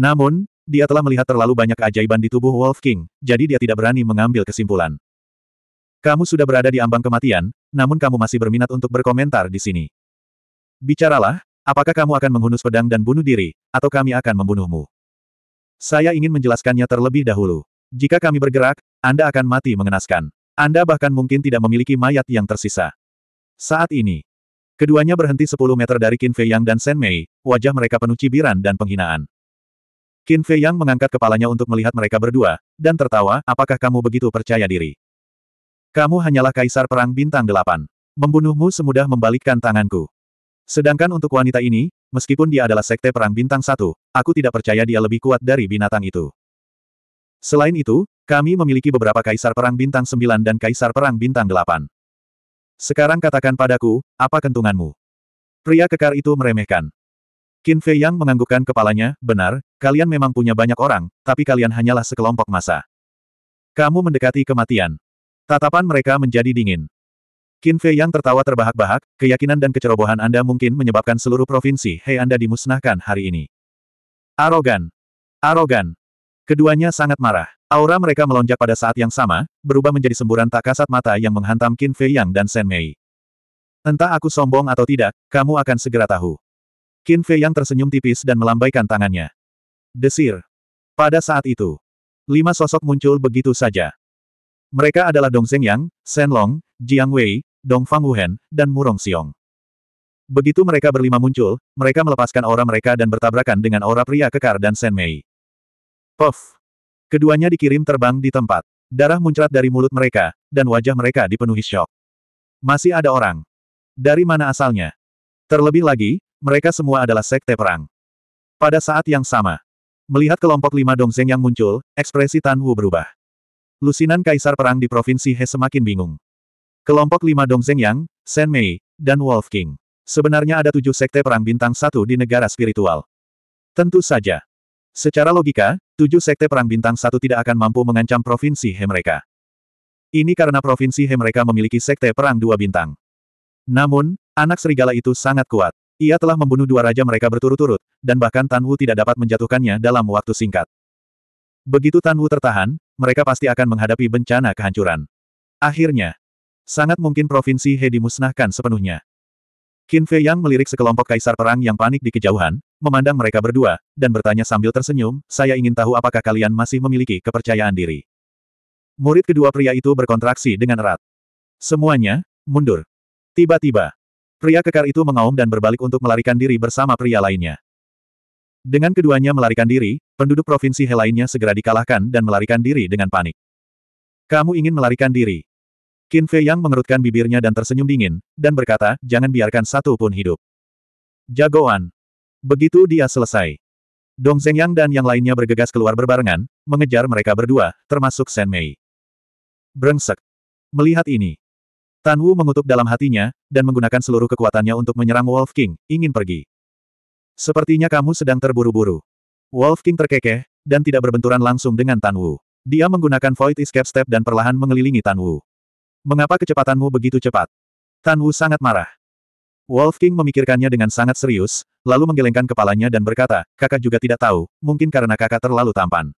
A: Namun, dia telah melihat terlalu banyak keajaiban di tubuh Wolf King, jadi dia tidak berani mengambil kesimpulan. Kamu sudah berada di ambang kematian, namun kamu masih berminat untuk berkomentar di sini. Bicaralah, apakah kamu akan menghunus pedang dan bunuh diri, atau kami akan membunuhmu? Saya ingin menjelaskannya terlebih dahulu. Jika kami bergerak, Anda akan mati mengenaskan. Anda bahkan mungkin tidak memiliki mayat yang tersisa. Saat ini, keduanya berhenti 10 meter dari Qin Fei Yang dan Shen Mei, wajah mereka penuh cibiran dan penghinaan. Qin Fei Yang mengangkat kepalanya untuk melihat mereka berdua, dan tertawa, apakah kamu begitu percaya diri? Kamu hanyalah kaisar perang bintang delapan. Membunuhmu semudah membalikkan tanganku. Sedangkan untuk wanita ini, meskipun dia adalah sekte perang bintang satu, aku tidak percaya dia lebih kuat dari binatang itu. Selain itu, kami memiliki beberapa kaisar perang bintang sembilan dan kaisar perang bintang delapan. Sekarang katakan padaku, apa kentunganmu? Pria kekar itu meremehkan. Qin Fei Yang menganggukkan kepalanya, benar, kalian memang punya banyak orang, tapi kalian hanyalah sekelompok masa. Kamu mendekati kematian. Tatapan mereka menjadi dingin. Qin Fei yang tertawa terbahak-bahak, keyakinan dan kecerobohan Anda mungkin menyebabkan seluruh provinsi Hei Anda dimusnahkan hari ini. Arogan. Arogan. Keduanya sangat marah. Aura mereka melonjak pada saat yang sama, berubah menjadi semburan tak kasat mata yang menghantam Qin Fei Yang dan Shen Mei. Entah aku sombong atau tidak, kamu akan segera tahu. Qin Fei Yang tersenyum tipis dan melambaikan tangannya. Desir. Pada saat itu, lima sosok muncul begitu saja. Mereka adalah Dong Shen Long, Jiang Wei, Dong Fang Wuhen, dan Murong Xiong. Begitu mereka berlima muncul, mereka melepaskan aura mereka dan bertabrakan dengan aura pria kekar dan Shen Mei. Puff! Keduanya dikirim terbang di tempat. Darah muncrat dari mulut mereka, dan wajah mereka dipenuhi shock. Masih ada orang. Dari mana asalnya? Terlebih lagi, mereka semua adalah sekte perang. Pada saat yang sama, melihat kelompok lima Dong yang muncul, ekspresi Tan Wu berubah lusinan kaisar perang di provinsi He semakin bingung. Kelompok lima Dongzheng Yang, Shen Mei, dan Wolf King. Sebenarnya ada tujuh sekte perang bintang satu di negara spiritual. Tentu saja. Secara logika, tujuh sekte perang bintang satu tidak akan mampu mengancam provinsi He mereka. Ini karena provinsi He mereka memiliki sekte perang dua bintang. Namun, anak serigala itu sangat kuat. Ia telah membunuh dua raja mereka berturut-turut, dan bahkan Tan Wu tidak dapat menjatuhkannya dalam waktu singkat. Begitu Tan Wu tertahan, mereka pasti akan menghadapi bencana kehancuran. Akhirnya, sangat mungkin Provinsi He dimusnahkan sepenuhnya. Qin Fei Yang melirik sekelompok kaisar perang yang panik di kejauhan, memandang mereka berdua, dan bertanya sambil tersenyum, saya ingin tahu apakah kalian masih memiliki kepercayaan diri. Murid kedua pria itu berkontraksi dengan erat. Semuanya, mundur. Tiba-tiba, pria kekar itu mengaum dan berbalik untuk melarikan diri bersama pria lainnya. Dengan keduanya melarikan diri, penduduk provinsi He lainnya segera dikalahkan dan melarikan diri dengan panik. Kamu ingin melarikan diri. Qin Fei Yang mengerutkan bibirnya dan tersenyum dingin, dan berkata, jangan biarkan satu pun hidup. Jagoan. Begitu dia selesai. Dong Zhengyang dan yang lainnya bergegas keluar berbarengan, mengejar mereka berdua, termasuk Shen Mei. Brengsek. Melihat ini. Tan Wu mengutuk dalam hatinya, dan menggunakan seluruh kekuatannya untuk menyerang Wolf King, ingin pergi. Sepertinya kamu sedang terburu-buru. Wolf King terkekeh, dan tidak berbenturan langsung dengan Tan Wu. Dia menggunakan Void Escape Step dan perlahan mengelilingi Tan Wu. Mengapa kecepatanmu begitu cepat? Tan Wu sangat marah. Wolf King memikirkannya dengan sangat serius, lalu menggelengkan kepalanya dan berkata, kakak juga tidak tahu, mungkin karena kakak terlalu tampan.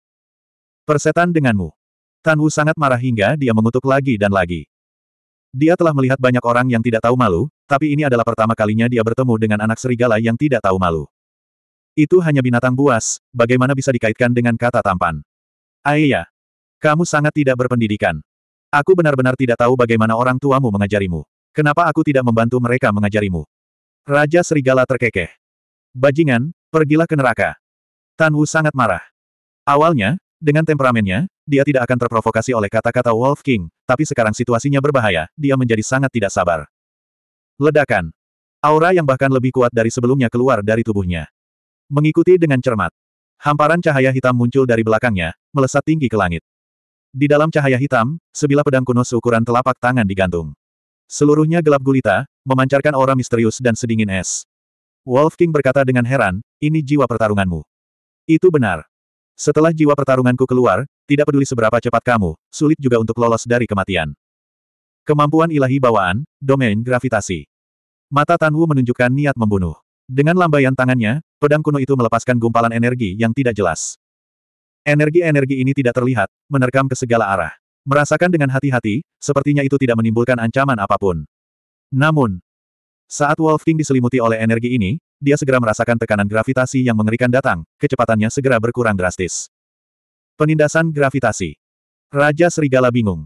A: Persetan denganmu. Tan Wu sangat marah hingga dia mengutuk lagi dan lagi. Dia telah melihat banyak orang yang tidak tahu malu, tapi ini adalah pertama kalinya dia bertemu dengan anak serigala yang tidak tahu malu. Itu hanya binatang buas, bagaimana bisa dikaitkan dengan kata tampan? Aiyah, kamu sangat tidak berpendidikan. Aku benar-benar tidak tahu bagaimana orang tuamu mengajarimu. Kenapa aku tidak membantu mereka mengajarimu? Raja Serigala terkekeh. Bajingan, pergilah ke neraka. Tan Wu sangat marah. Awalnya, dengan temperamennya, dia tidak akan terprovokasi oleh kata-kata Wolf King, tapi sekarang situasinya berbahaya, dia menjadi sangat tidak sabar. Ledakan. Aura yang bahkan lebih kuat dari sebelumnya keluar dari tubuhnya. Mengikuti dengan cermat. Hamparan cahaya hitam muncul dari belakangnya, melesat tinggi ke langit. Di dalam cahaya hitam, sebilah pedang kuno seukuran telapak tangan digantung. Seluruhnya gelap gulita, memancarkan aura misterius dan sedingin es. Wolf King berkata dengan heran, ini jiwa pertarunganmu. Itu benar. Setelah jiwa pertarunganku keluar, tidak peduli seberapa cepat kamu, sulit juga untuk lolos dari kematian. Kemampuan ilahi bawaan, domain gravitasi. Mata Tan Wu menunjukkan niat membunuh. Dengan lambaian tangannya, pedang kuno itu melepaskan gumpalan energi yang tidak jelas. Energi-energi ini tidak terlihat, menerkam ke segala arah. Merasakan dengan hati-hati, sepertinya itu tidak menimbulkan ancaman apapun. Namun, saat Wolf King diselimuti oleh energi ini, dia segera merasakan tekanan gravitasi yang mengerikan datang, kecepatannya segera berkurang drastis. Penindasan gravitasi. Raja Serigala bingung.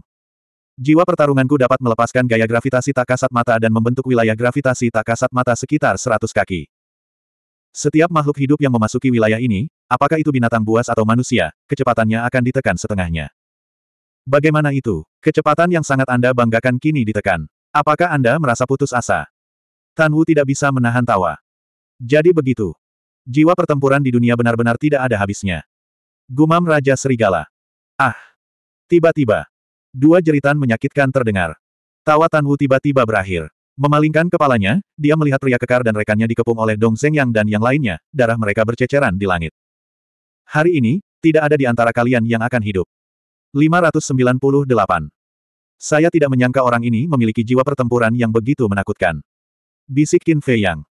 A: Jiwa pertarunganku dapat melepaskan gaya gravitasi tak kasat mata dan membentuk wilayah gravitasi tak kasat mata sekitar 100 kaki. Setiap makhluk hidup yang memasuki wilayah ini, apakah itu binatang buas atau manusia, kecepatannya akan ditekan setengahnya. Bagaimana itu? Kecepatan yang sangat Anda banggakan kini ditekan. Apakah Anda merasa putus asa? Tan Wu tidak bisa menahan tawa. Jadi begitu. Jiwa pertempuran di dunia benar-benar tidak ada habisnya. Gumam Raja Serigala. Ah! Tiba-tiba. Dua jeritan menyakitkan terdengar. Tawa Tanwu tiba-tiba berakhir. Memalingkan kepalanya, dia melihat pria kekar dan rekannya dikepung oleh Dong Yang dan yang lainnya, darah mereka berceceran di langit. Hari ini, tidak ada di antara kalian yang akan hidup. 598. Saya tidak menyangka orang ini memiliki jiwa pertempuran yang begitu menakutkan. Bisik Qin Fei Yang.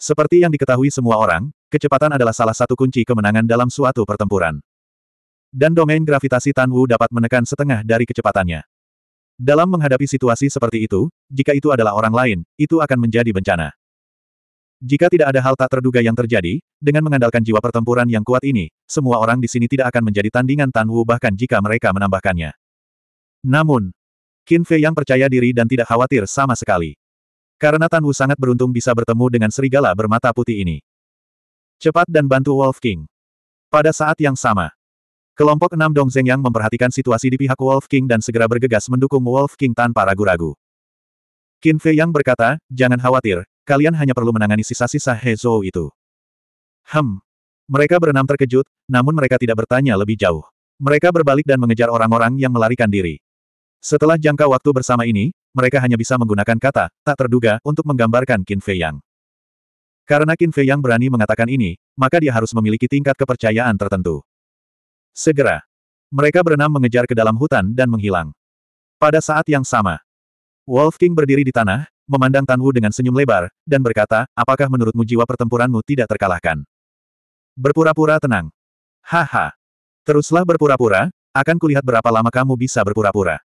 A: Seperti yang diketahui semua orang, kecepatan adalah salah satu kunci kemenangan dalam suatu pertempuran. Dan domain gravitasi Tan Wu dapat menekan setengah dari kecepatannya. Dalam menghadapi situasi seperti itu, jika itu adalah orang lain, itu akan menjadi bencana. Jika tidak ada hal tak terduga yang terjadi, dengan mengandalkan jiwa pertempuran yang kuat ini, semua orang di sini tidak akan menjadi tandingan Tan Wu bahkan jika mereka menambahkannya. Namun, Qin Fei yang percaya diri dan tidak khawatir sama sekali. Karena Tan Wu sangat beruntung bisa bertemu dengan serigala bermata putih ini. Cepat dan bantu Wolf King. Pada saat yang sama, Kelompok enam Dong Zeng yang memperhatikan situasi di pihak Wolf King dan segera bergegas mendukung Wolf King tanpa ragu-ragu. Qin Fei yang berkata, jangan khawatir, kalian hanya perlu menangani sisa-sisa He Zhou itu. Hem. Mereka berenam terkejut, namun mereka tidak bertanya lebih jauh. Mereka berbalik dan mengejar orang-orang yang melarikan diri. Setelah jangka waktu bersama ini, mereka hanya bisa menggunakan kata, tak terduga, untuk menggambarkan Qin Fei Yang. Karena Qin Fei Yang berani mengatakan ini, maka dia harus memiliki tingkat kepercayaan tertentu. Segera. Mereka berenam mengejar ke dalam hutan dan menghilang. Pada saat yang sama, Wolf King berdiri di tanah, memandang Tan Wu dengan senyum lebar, dan berkata, apakah menurutmu jiwa pertempuranmu tidak terkalahkan? Berpura-pura tenang. Haha. Teruslah berpura-pura, akan kulihat berapa lama kamu bisa berpura-pura.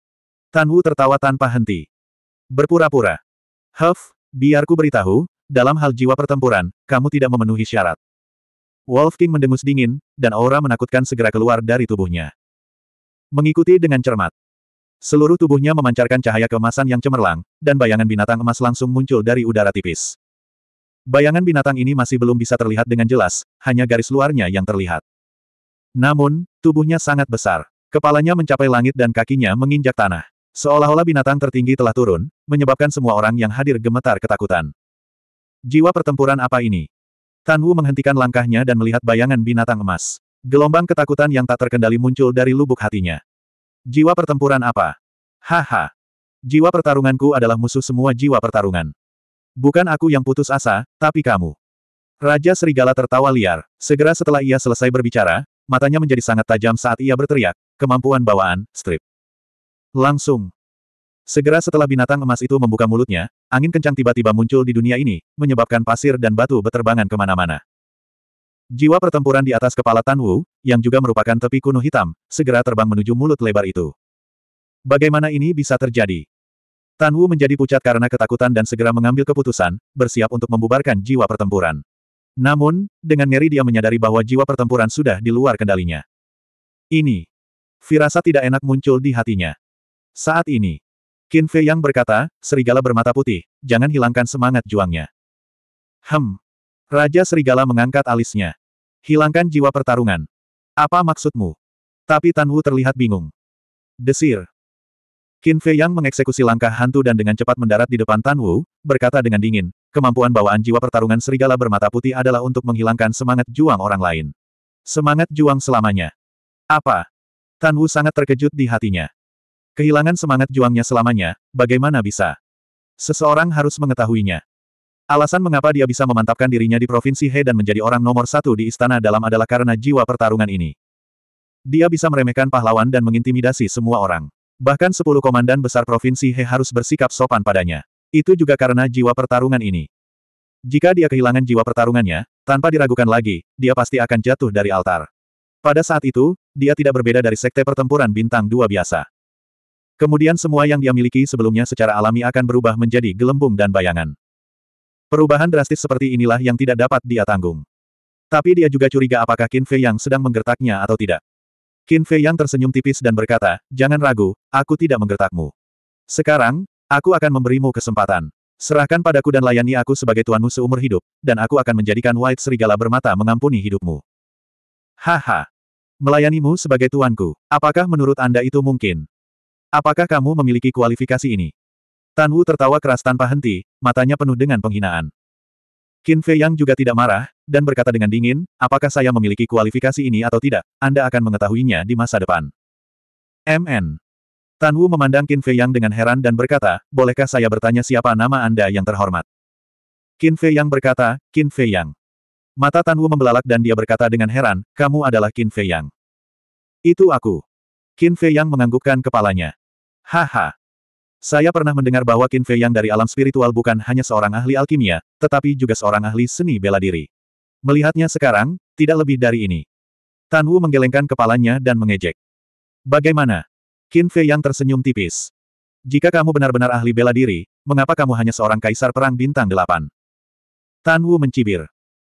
A: Tan Wu tertawa tanpa henti. Berpura-pura. Huff, biarku beritahu, dalam hal jiwa pertempuran, kamu tidak memenuhi syarat. Wolf King mendengus dingin, dan aura menakutkan segera keluar dari tubuhnya. Mengikuti dengan cermat. Seluruh tubuhnya memancarkan cahaya kemasan yang cemerlang, dan bayangan binatang emas langsung muncul dari udara tipis. Bayangan binatang ini masih belum bisa terlihat dengan jelas, hanya garis luarnya yang terlihat. Namun, tubuhnya sangat besar. Kepalanya mencapai langit dan kakinya menginjak tanah. Seolah-olah binatang tertinggi telah turun, menyebabkan semua orang yang hadir gemetar ketakutan. Jiwa pertempuran apa ini? Tan Wu menghentikan langkahnya dan melihat bayangan binatang emas. Gelombang ketakutan yang tak terkendali muncul dari lubuk hatinya. Jiwa pertempuran apa? Haha. Jiwa pertarunganku adalah musuh semua jiwa pertarungan. Bukan aku yang putus asa, tapi kamu. Raja Serigala tertawa liar. Segera setelah ia selesai berbicara, matanya menjadi sangat tajam saat ia berteriak, kemampuan bawaan, strip. Langsung. Segera setelah binatang emas itu membuka mulutnya, angin kencang tiba-tiba muncul di dunia ini, menyebabkan pasir dan batu beterbangan kemana-mana. Jiwa pertempuran di atas kepala Tan Wu, yang juga merupakan tepi kuno hitam, segera terbang menuju mulut lebar itu. Bagaimana ini bisa terjadi? Tan Wu menjadi pucat karena ketakutan dan segera mengambil keputusan, bersiap untuk membubarkan jiwa pertempuran. Namun, dengan ngeri dia menyadari bahwa jiwa pertempuran sudah di luar kendalinya. Ini. Firasat tidak enak muncul di hatinya. Saat ini, Qin Fei Yang berkata, serigala bermata putih, jangan hilangkan semangat juangnya. Hem. Raja serigala mengangkat alisnya. Hilangkan jiwa pertarungan. Apa maksudmu? Tapi Tan Wu terlihat bingung. Desir. Qin Fei Yang mengeksekusi langkah hantu dan dengan cepat mendarat di depan Tan Wu, berkata dengan dingin, kemampuan bawaan jiwa pertarungan serigala bermata putih adalah untuk menghilangkan semangat juang orang lain. Semangat juang selamanya. Apa? Tan Wu sangat terkejut di hatinya. Kehilangan semangat juangnya selamanya, bagaimana bisa? Seseorang harus mengetahuinya. Alasan mengapa dia bisa memantapkan dirinya di Provinsi He dan menjadi orang nomor satu di istana dalam adalah karena jiwa pertarungan ini. Dia bisa meremehkan pahlawan dan mengintimidasi semua orang. Bahkan sepuluh komandan besar Provinsi He harus bersikap sopan padanya. Itu juga karena jiwa pertarungan ini. Jika dia kehilangan jiwa pertarungannya, tanpa diragukan lagi, dia pasti akan jatuh dari altar. Pada saat itu, dia tidak berbeda dari sekte pertempuran bintang dua biasa. Kemudian semua yang dia miliki sebelumnya secara alami akan berubah menjadi gelembung dan bayangan. Perubahan drastis seperti inilah yang tidak dapat dia tanggung. Tapi dia juga curiga apakah Qin Fei yang sedang menggertaknya atau tidak. Qin Fei yang tersenyum tipis dan berkata, Jangan ragu, aku tidak menggertakmu. Sekarang, aku akan memberimu kesempatan. Serahkan padaku dan layani aku sebagai tuanmu seumur hidup, dan aku akan menjadikan White Serigala bermata mengampuni hidupmu. Haha. Melayanimu sebagai tuanku, apakah menurut Anda itu mungkin? Apakah kamu memiliki kualifikasi ini? Tan Wu tertawa keras tanpa henti, matanya penuh dengan penghinaan. Qin Fei Yang juga tidak marah, dan berkata dengan dingin, apakah saya memiliki kualifikasi ini atau tidak, Anda akan mengetahuinya di masa depan. MN. Tan Wu memandang Qin Fei Yang dengan heran dan berkata, bolehkah saya bertanya siapa nama Anda yang terhormat? Qin Fei Yang berkata, Qin Fei Yang. Mata Tan Wu membelalak dan dia berkata dengan heran, kamu adalah Qin Fei Yang. Itu aku. Qin Fei Yang menganggukkan kepalanya. Haha. Saya pernah mendengar bahwa Qin Fei Yang dari alam spiritual bukan hanya seorang ahli alkimia, tetapi juga seorang ahli seni bela diri. Melihatnya sekarang, tidak lebih dari ini. Tan Wu menggelengkan kepalanya dan mengejek. Bagaimana? Qin Fei Yang tersenyum tipis. Jika kamu benar-benar ahli bela diri, mengapa kamu hanya seorang kaisar perang bintang delapan? Tan Wu mencibir.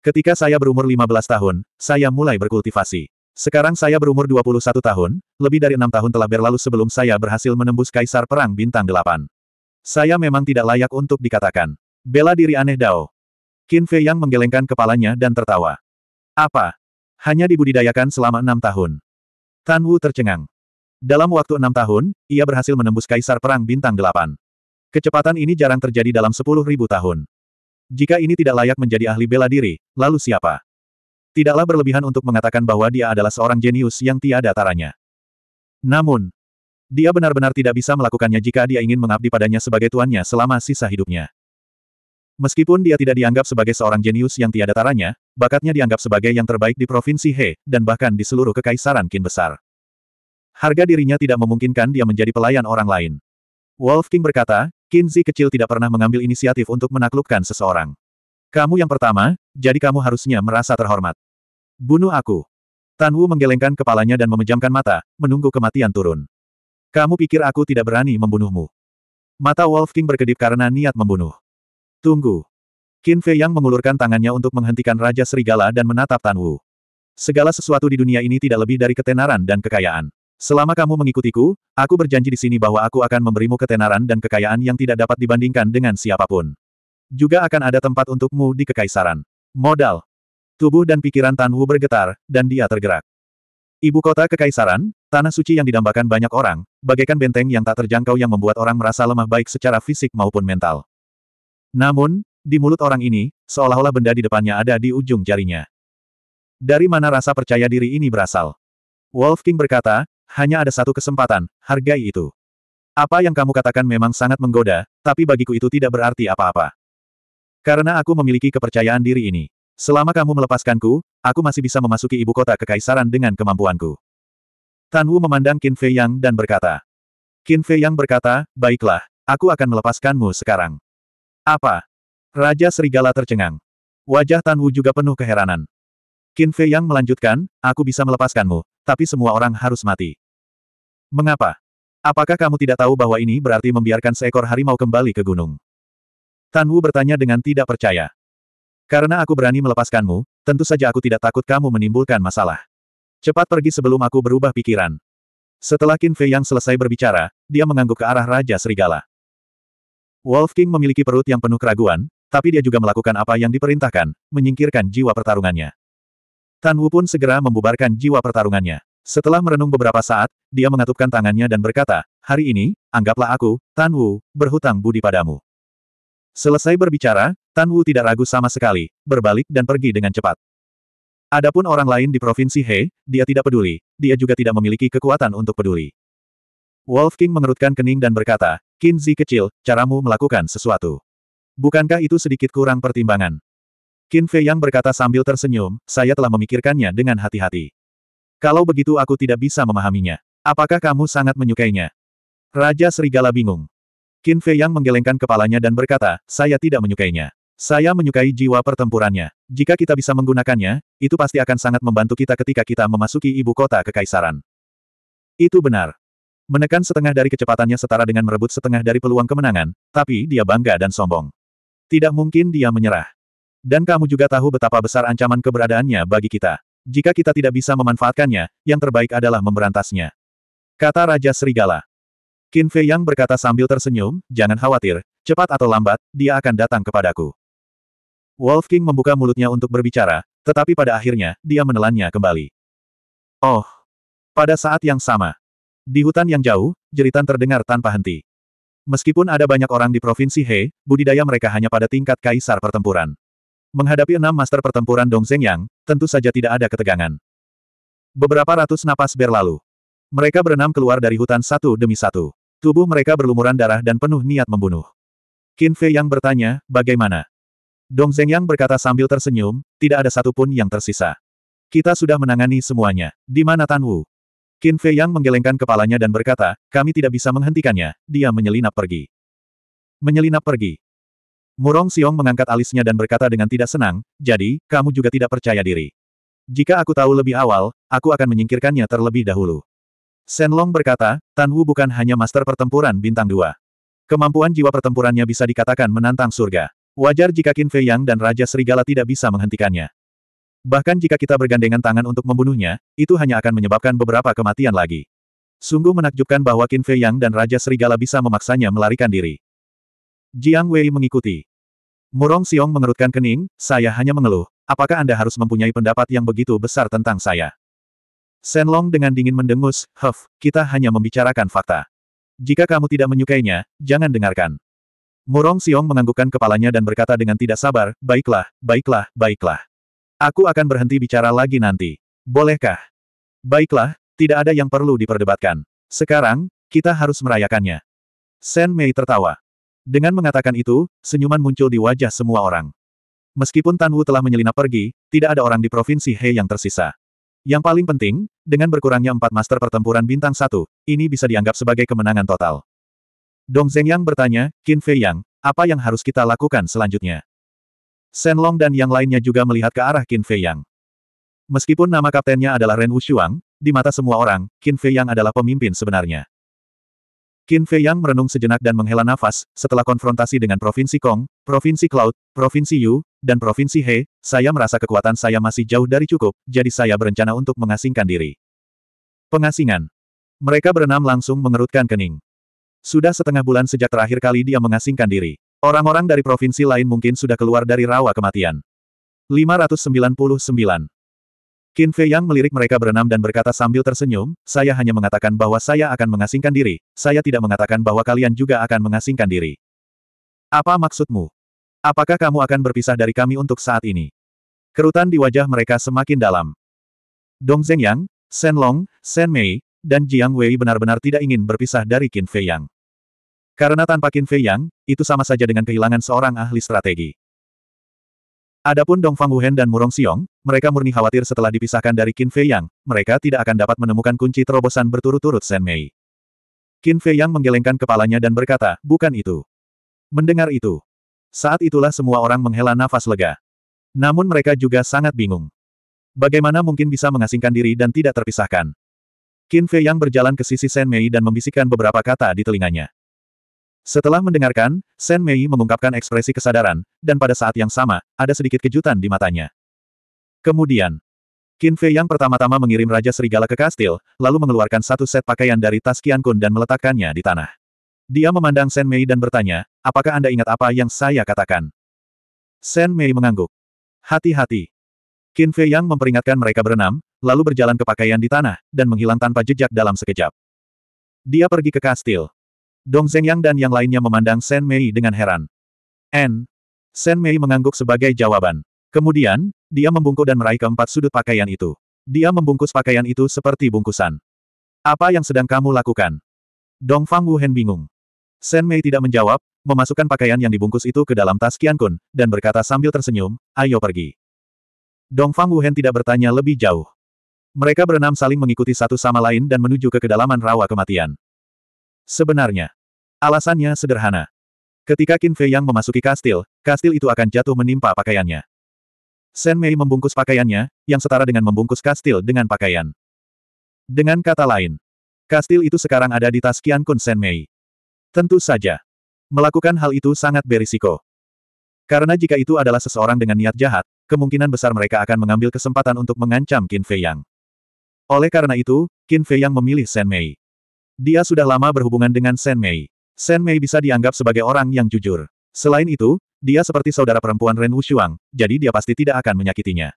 A: Ketika saya berumur 15 tahun, saya mulai berkultivasi. Sekarang saya berumur 21 tahun, lebih dari enam tahun telah berlalu sebelum saya berhasil menembus Kaisar Perang Bintang 8. Saya memang tidak layak untuk dikatakan. Bela diri aneh Dao. Qin Fei yang menggelengkan kepalanya dan tertawa. Apa? Hanya dibudidayakan selama enam tahun. Tan Wu tercengang. Dalam waktu enam tahun, ia berhasil menembus Kaisar Perang Bintang 8. Kecepatan ini jarang terjadi dalam sepuluh ribu tahun. Jika ini tidak layak menjadi ahli bela diri, lalu siapa? Tidaklah berlebihan untuk mengatakan bahwa dia adalah seorang jenius yang tiada taranya. Namun, dia benar-benar tidak bisa melakukannya jika dia ingin mengabdi padanya sebagai tuannya selama sisa hidupnya. Meskipun dia tidak dianggap sebagai seorang jenius yang tiada taranya, bakatnya dianggap sebagai yang terbaik di Provinsi He, dan bahkan di seluruh Kekaisaran Kin Besar. Harga dirinya tidak memungkinkan dia menjadi pelayan orang lain. Wolf King berkata, Kinzi kecil tidak pernah mengambil inisiatif untuk menaklukkan seseorang. Kamu yang pertama, jadi kamu harusnya merasa terhormat. Bunuh aku. Tan Wu menggelengkan kepalanya dan memejamkan mata, menunggu kematian turun. Kamu pikir aku tidak berani membunuhmu? Mata Wolf King berkedip karena niat membunuh. Tunggu. Qin Fei Yang mengulurkan tangannya untuk menghentikan Raja Serigala dan menatap Tan Wu. Segala sesuatu di dunia ini tidak lebih dari ketenaran dan kekayaan. Selama kamu mengikutiku, aku berjanji di sini bahwa aku akan memberimu ketenaran dan kekayaan yang tidak dapat dibandingkan dengan siapapun. Juga akan ada tempat untukmu di kekaisaran. Modal. Tubuh dan pikiran Tan Wu bergetar, dan dia tergerak. Ibu kota kekaisaran, tanah suci yang didambakan banyak orang, bagaikan benteng yang tak terjangkau yang membuat orang merasa lemah baik secara fisik maupun mental. Namun, di mulut orang ini, seolah-olah benda di depannya ada di ujung jarinya. Dari mana rasa percaya diri ini berasal? Wolf King berkata, hanya ada satu kesempatan, hargai itu. Apa yang kamu katakan memang sangat menggoda, tapi bagiku itu tidak berarti apa-apa. Karena aku memiliki kepercayaan diri ini. Selama kamu melepaskanku, aku masih bisa memasuki ibu kota kekaisaran dengan kemampuanku. Tan Wu memandang Qin Fei Yang dan berkata. Qin Fei Yang berkata, baiklah, aku akan melepaskanmu sekarang. Apa? Raja Serigala tercengang. Wajah Tan Wu juga penuh keheranan. Qin Fei Yang melanjutkan, aku bisa melepaskanmu, tapi semua orang harus mati. Mengapa? Apakah kamu tidak tahu bahwa ini berarti membiarkan seekor harimau kembali ke gunung? Tan Wu bertanya dengan tidak percaya. Karena aku berani melepaskanmu, tentu saja aku tidak takut kamu menimbulkan masalah. Cepat pergi sebelum aku berubah pikiran. Setelah Qin Fei yang selesai berbicara, dia mengangguk ke arah Raja Serigala. Wolf King memiliki perut yang penuh keraguan, tapi dia juga melakukan apa yang diperintahkan, menyingkirkan jiwa pertarungannya. Tan Wu pun segera membubarkan jiwa pertarungannya. Setelah merenung beberapa saat, dia mengatupkan tangannya dan berkata, Hari ini, anggaplah aku, Tan Wu, berhutang budi padamu. Selesai berbicara, Tan Wu tidak ragu sama sekali, berbalik dan pergi dengan cepat. Adapun orang lain di provinsi He, dia tidak peduli, dia juga tidak memiliki kekuatan untuk peduli. Wolf King mengerutkan kening dan berkata, Kinzi kecil, caramu melakukan sesuatu. Bukankah itu sedikit kurang pertimbangan? Qin Fei Yang berkata sambil tersenyum, saya telah memikirkannya dengan hati-hati. Kalau begitu aku tidak bisa memahaminya. Apakah kamu sangat menyukainya? Raja Serigala bingung. Qin Fei Yang menggelengkan kepalanya dan berkata, saya tidak menyukainya. Saya menyukai jiwa pertempurannya. Jika kita bisa menggunakannya, itu pasti akan sangat membantu kita ketika kita memasuki ibu kota kekaisaran. Itu benar. Menekan setengah dari kecepatannya setara dengan merebut setengah dari peluang kemenangan, tapi dia bangga dan sombong. Tidak mungkin dia menyerah. Dan kamu juga tahu betapa besar ancaman keberadaannya bagi kita. Jika kita tidak bisa memanfaatkannya, yang terbaik adalah memberantasnya. Kata Raja Serigala. Qin Fei Yang berkata sambil tersenyum, jangan khawatir, cepat atau lambat, dia akan datang kepadaku. Wolf King membuka mulutnya untuk berbicara, tetapi pada akhirnya, dia menelannya kembali. Oh! Pada saat yang sama. Di hutan yang jauh, jeritan terdengar tanpa henti. Meskipun ada banyak orang di Provinsi He, budidaya mereka hanya pada tingkat kaisar pertempuran. Menghadapi enam master pertempuran Zeng Yang, tentu saja tidak ada ketegangan. Beberapa ratus napas berlalu. Mereka berenam keluar dari hutan satu demi satu. Tubuh mereka berlumuran darah dan penuh niat membunuh. Qin Fei yang bertanya, bagaimana? Dong Zeng yang berkata sambil tersenyum, tidak ada satupun yang tersisa. Kita sudah menangani semuanya. Di mana Tan Wu? Qin Fei yang menggelengkan kepalanya dan berkata, kami tidak bisa menghentikannya, dia menyelinap pergi. Menyelinap pergi. Murong Xiong mengangkat alisnya dan berkata dengan tidak senang, jadi, kamu juga tidak percaya diri. Jika aku tahu lebih awal, aku akan menyingkirkannya terlebih dahulu. Senlong berkata, Tan Wu bukan hanya master pertempuran bintang dua. Kemampuan jiwa pertempurannya bisa dikatakan menantang surga. Wajar jika Qin Fei Yang dan Raja Serigala tidak bisa menghentikannya. Bahkan jika kita bergandengan tangan untuk membunuhnya, itu hanya akan menyebabkan beberapa kematian lagi. Sungguh menakjubkan bahwa Qin Fei Yang dan Raja Serigala bisa memaksanya melarikan diri. Jiang Wei mengikuti. Murong Xiong mengerutkan kening, saya hanya mengeluh, apakah Anda harus mempunyai pendapat yang begitu besar tentang saya? Senlong dengan dingin mendengus, Huff, kita hanya membicarakan fakta. Jika kamu tidak menyukainya, jangan dengarkan. Murong Xiong menganggukkan kepalanya dan berkata dengan tidak sabar, baiklah, baiklah, baiklah. Aku akan berhenti bicara lagi nanti. Bolehkah? Baiklah, tidak ada yang perlu diperdebatkan. Sekarang, kita harus merayakannya. Sen Mei tertawa. Dengan mengatakan itu, senyuman muncul di wajah semua orang. Meskipun Tan Wu telah menyelinap pergi, tidak ada orang di provinsi He yang tersisa. Yang paling penting, dengan berkurangnya empat master pertempuran bintang satu, ini bisa dianggap sebagai kemenangan total. Dong Yang bertanya, Qin Fei Yang, apa yang harus kita lakukan selanjutnya? Shen Long dan yang lainnya juga melihat ke arah Qin Fei Yang. Meskipun nama kaptennya adalah Ren Wushuang, di mata semua orang, Qin Fei Yang adalah pemimpin sebenarnya. Qin Fei Yang merenung sejenak dan menghela nafas, setelah konfrontasi dengan Provinsi Kong, Provinsi Cloud, Provinsi Yu, dan Provinsi He, saya merasa kekuatan saya masih jauh dari cukup, jadi saya berencana untuk mengasingkan diri. Pengasingan. Mereka berenam langsung mengerutkan kening. Sudah setengah bulan sejak terakhir kali dia mengasingkan diri. Orang-orang dari provinsi lain mungkin sudah keluar dari rawa kematian. 599 Qin Fei Yang melirik mereka berenam dan berkata sambil tersenyum, saya hanya mengatakan bahwa saya akan mengasingkan diri, saya tidak mengatakan bahwa kalian juga akan mengasingkan diri. Apa maksudmu? Apakah kamu akan berpisah dari kami untuk saat ini? Kerutan di wajah mereka semakin dalam. Dong Zhengyang, Shen Long, Shen Mei, dan Jiang Wei benar-benar tidak ingin berpisah dari Qin Fei Yang. Karena tanpa Qin Fei Yang, itu sama saja dengan kehilangan seorang ahli strategi. Adapun Dong Fang Wuhen dan Murong Xiong, mereka murni khawatir setelah dipisahkan dari Qin Fei Yang, mereka tidak akan dapat menemukan kunci terobosan berturut-turut Shen Mei. Qin Fei Yang menggelengkan kepalanya dan berkata, bukan itu. Mendengar itu. Saat itulah semua orang menghela nafas lega. Namun mereka juga sangat bingung. Bagaimana mungkin bisa mengasingkan diri dan tidak terpisahkan? Qin Fei Yang berjalan ke sisi Shen Mei dan membisikkan beberapa kata di telinganya. Setelah mendengarkan, Shen Mei mengungkapkan ekspresi kesadaran, dan pada saat yang sama, ada sedikit kejutan di matanya. Kemudian, Qin Fei yang pertama-tama mengirim Raja Serigala ke kastil, lalu mengeluarkan satu set pakaian dari tas Qian Kun dan meletakkannya di tanah. Dia memandang Shen Mei dan bertanya, apakah Anda ingat apa yang saya katakan? Shen Mei mengangguk. Hati-hati. Qin Fei yang memperingatkan mereka berenam, lalu berjalan ke pakaian di tanah, dan menghilang tanpa jejak dalam sekejap. Dia pergi ke kastil. Dong Yang dan yang lainnya memandang Shen Mei dengan heran. N. Shen Mei mengangguk sebagai jawaban. Kemudian, dia membungkuk dan meraih keempat sudut pakaian itu. Dia membungkus pakaian itu seperti bungkusan. Apa yang sedang kamu lakukan? Dong Fang Wuhen bingung. Shen Mei tidak menjawab, memasukkan pakaian yang dibungkus itu ke dalam tas Qian Kun, dan berkata sambil tersenyum, ayo pergi. Dong Fang Wuhen tidak bertanya lebih jauh. Mereka berenam saling mengikuti satu sama lain dan menuju ke kedalaman rawa kematian. Sebenarnya, alasannya sederhana. Ketika Qin Fei Yang memasuki kastil, kastil itu akan jatuh menimpa pakaiannya. Shen Mei membungkus pakaiannya, yang setara dengan membungkus kastil dengan pakaian. Dengan kata lain, kastil itu sekarang ada di tas Qian Kun Shen Mei. Tentu saja. Melakukan hal itu sangat berisiko. Karena jika itu adalah seseorang dengan niat jahat, kemungkinan besar mereka akan mengambil kesempatan untuk mengancam Qin Fei Yang. Oleh karena itu, Qin Fei Yang memilih Shen Mei. Dia sudah lama berhubungan dengan Shen Mei. Shen Mei bisa dianggap sebagai orang yang jujur. Selain itu, dia seperti saudara perempuan Ren Wushuang, jadi dia pasti tidak akan menyakitinya.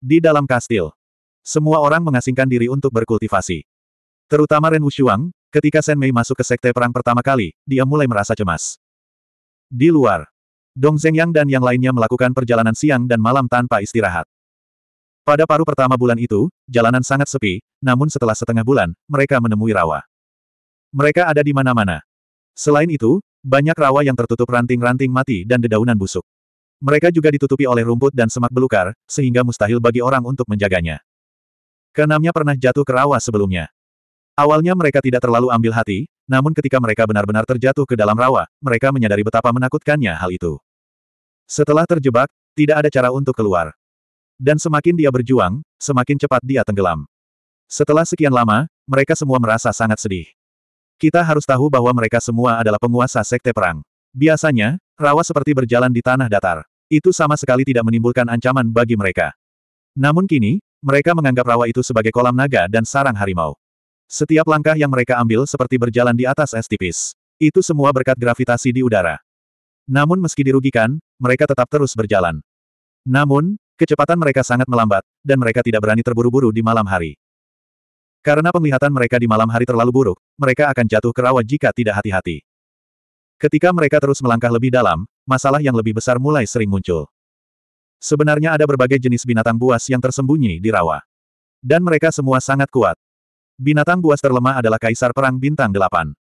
A: Di dalam kastil, semua orang mengasingkan diri untuk berkultivasi. Terutama Ren Wushuang, ketika Shen Mei masuk ke sekte perang pertama kali, dia mulai merasa cemas. Di luar, Dong Zhengyang dan yang lainnya melakukan perjalanan siang dan malam tanpa istirahat. Pada paruh pertama bulan itu, jalanan sangat sepi, namun setelah setengah bulan, mereka menemui rawa. Mereka ada di mana-mana. Selain itu, banyak rawa yang tertutup ranting-ranting mati dan dedaunan busuk. Mereka juga ditutupi oleh rumput dan semak belukar, sehingga mustahil bagi orang untuk menjaganya. Keenamnya pernah jatuh ke rawa sebelumnya. Awalnya mereka tidak terlalu ambil hati, namun ketika mereka benar-benar terjatuh ke dalam rawa, mereka menyadari betapa menakutkannya hal itu. Setelah terjebak, tidak ada cara untuk keluar. Dan semakin dia berjuang, semakin cepat dia tenggelam. Setelah sekian lama, mereka semua merasa sangat sedih. Kita harus tahu bahwa mereka semua adalah penguasa sekte perang. Biasanya, rawa seperti berjalan di tanah datar. Itu sama sekali tidak menimbulkan ancaman bagi mereka. Namun kini, mereka menganggap rawa itu sebagai kolam naga dan sarang harimau. Setiap langkah yang mereka ambil seperti berjalan di atas es tipis. Itu semua berkat gravitasi di udara. Namun meski dirugikan, mereka tetap terus berjalan. Namun, Kecepatan mereka sangat melambat, dan mereka tidak berani terburu-buru di malam hari. Karena penglihatan mereka di malam hari terlalu buruk, mereka akan jatuh ke rawa jika tidak hati-hati. Ketika mereka terus melangkah lebih dalam, masalah yang lebih besar mulai sering muncul. Sebenarnya ada berbagai jenis binatang buas yang tersembunyi di rawa. Dan mereka semua sangat kuat. Binatang buas terlemah adalah kaisar perang bintang delapan.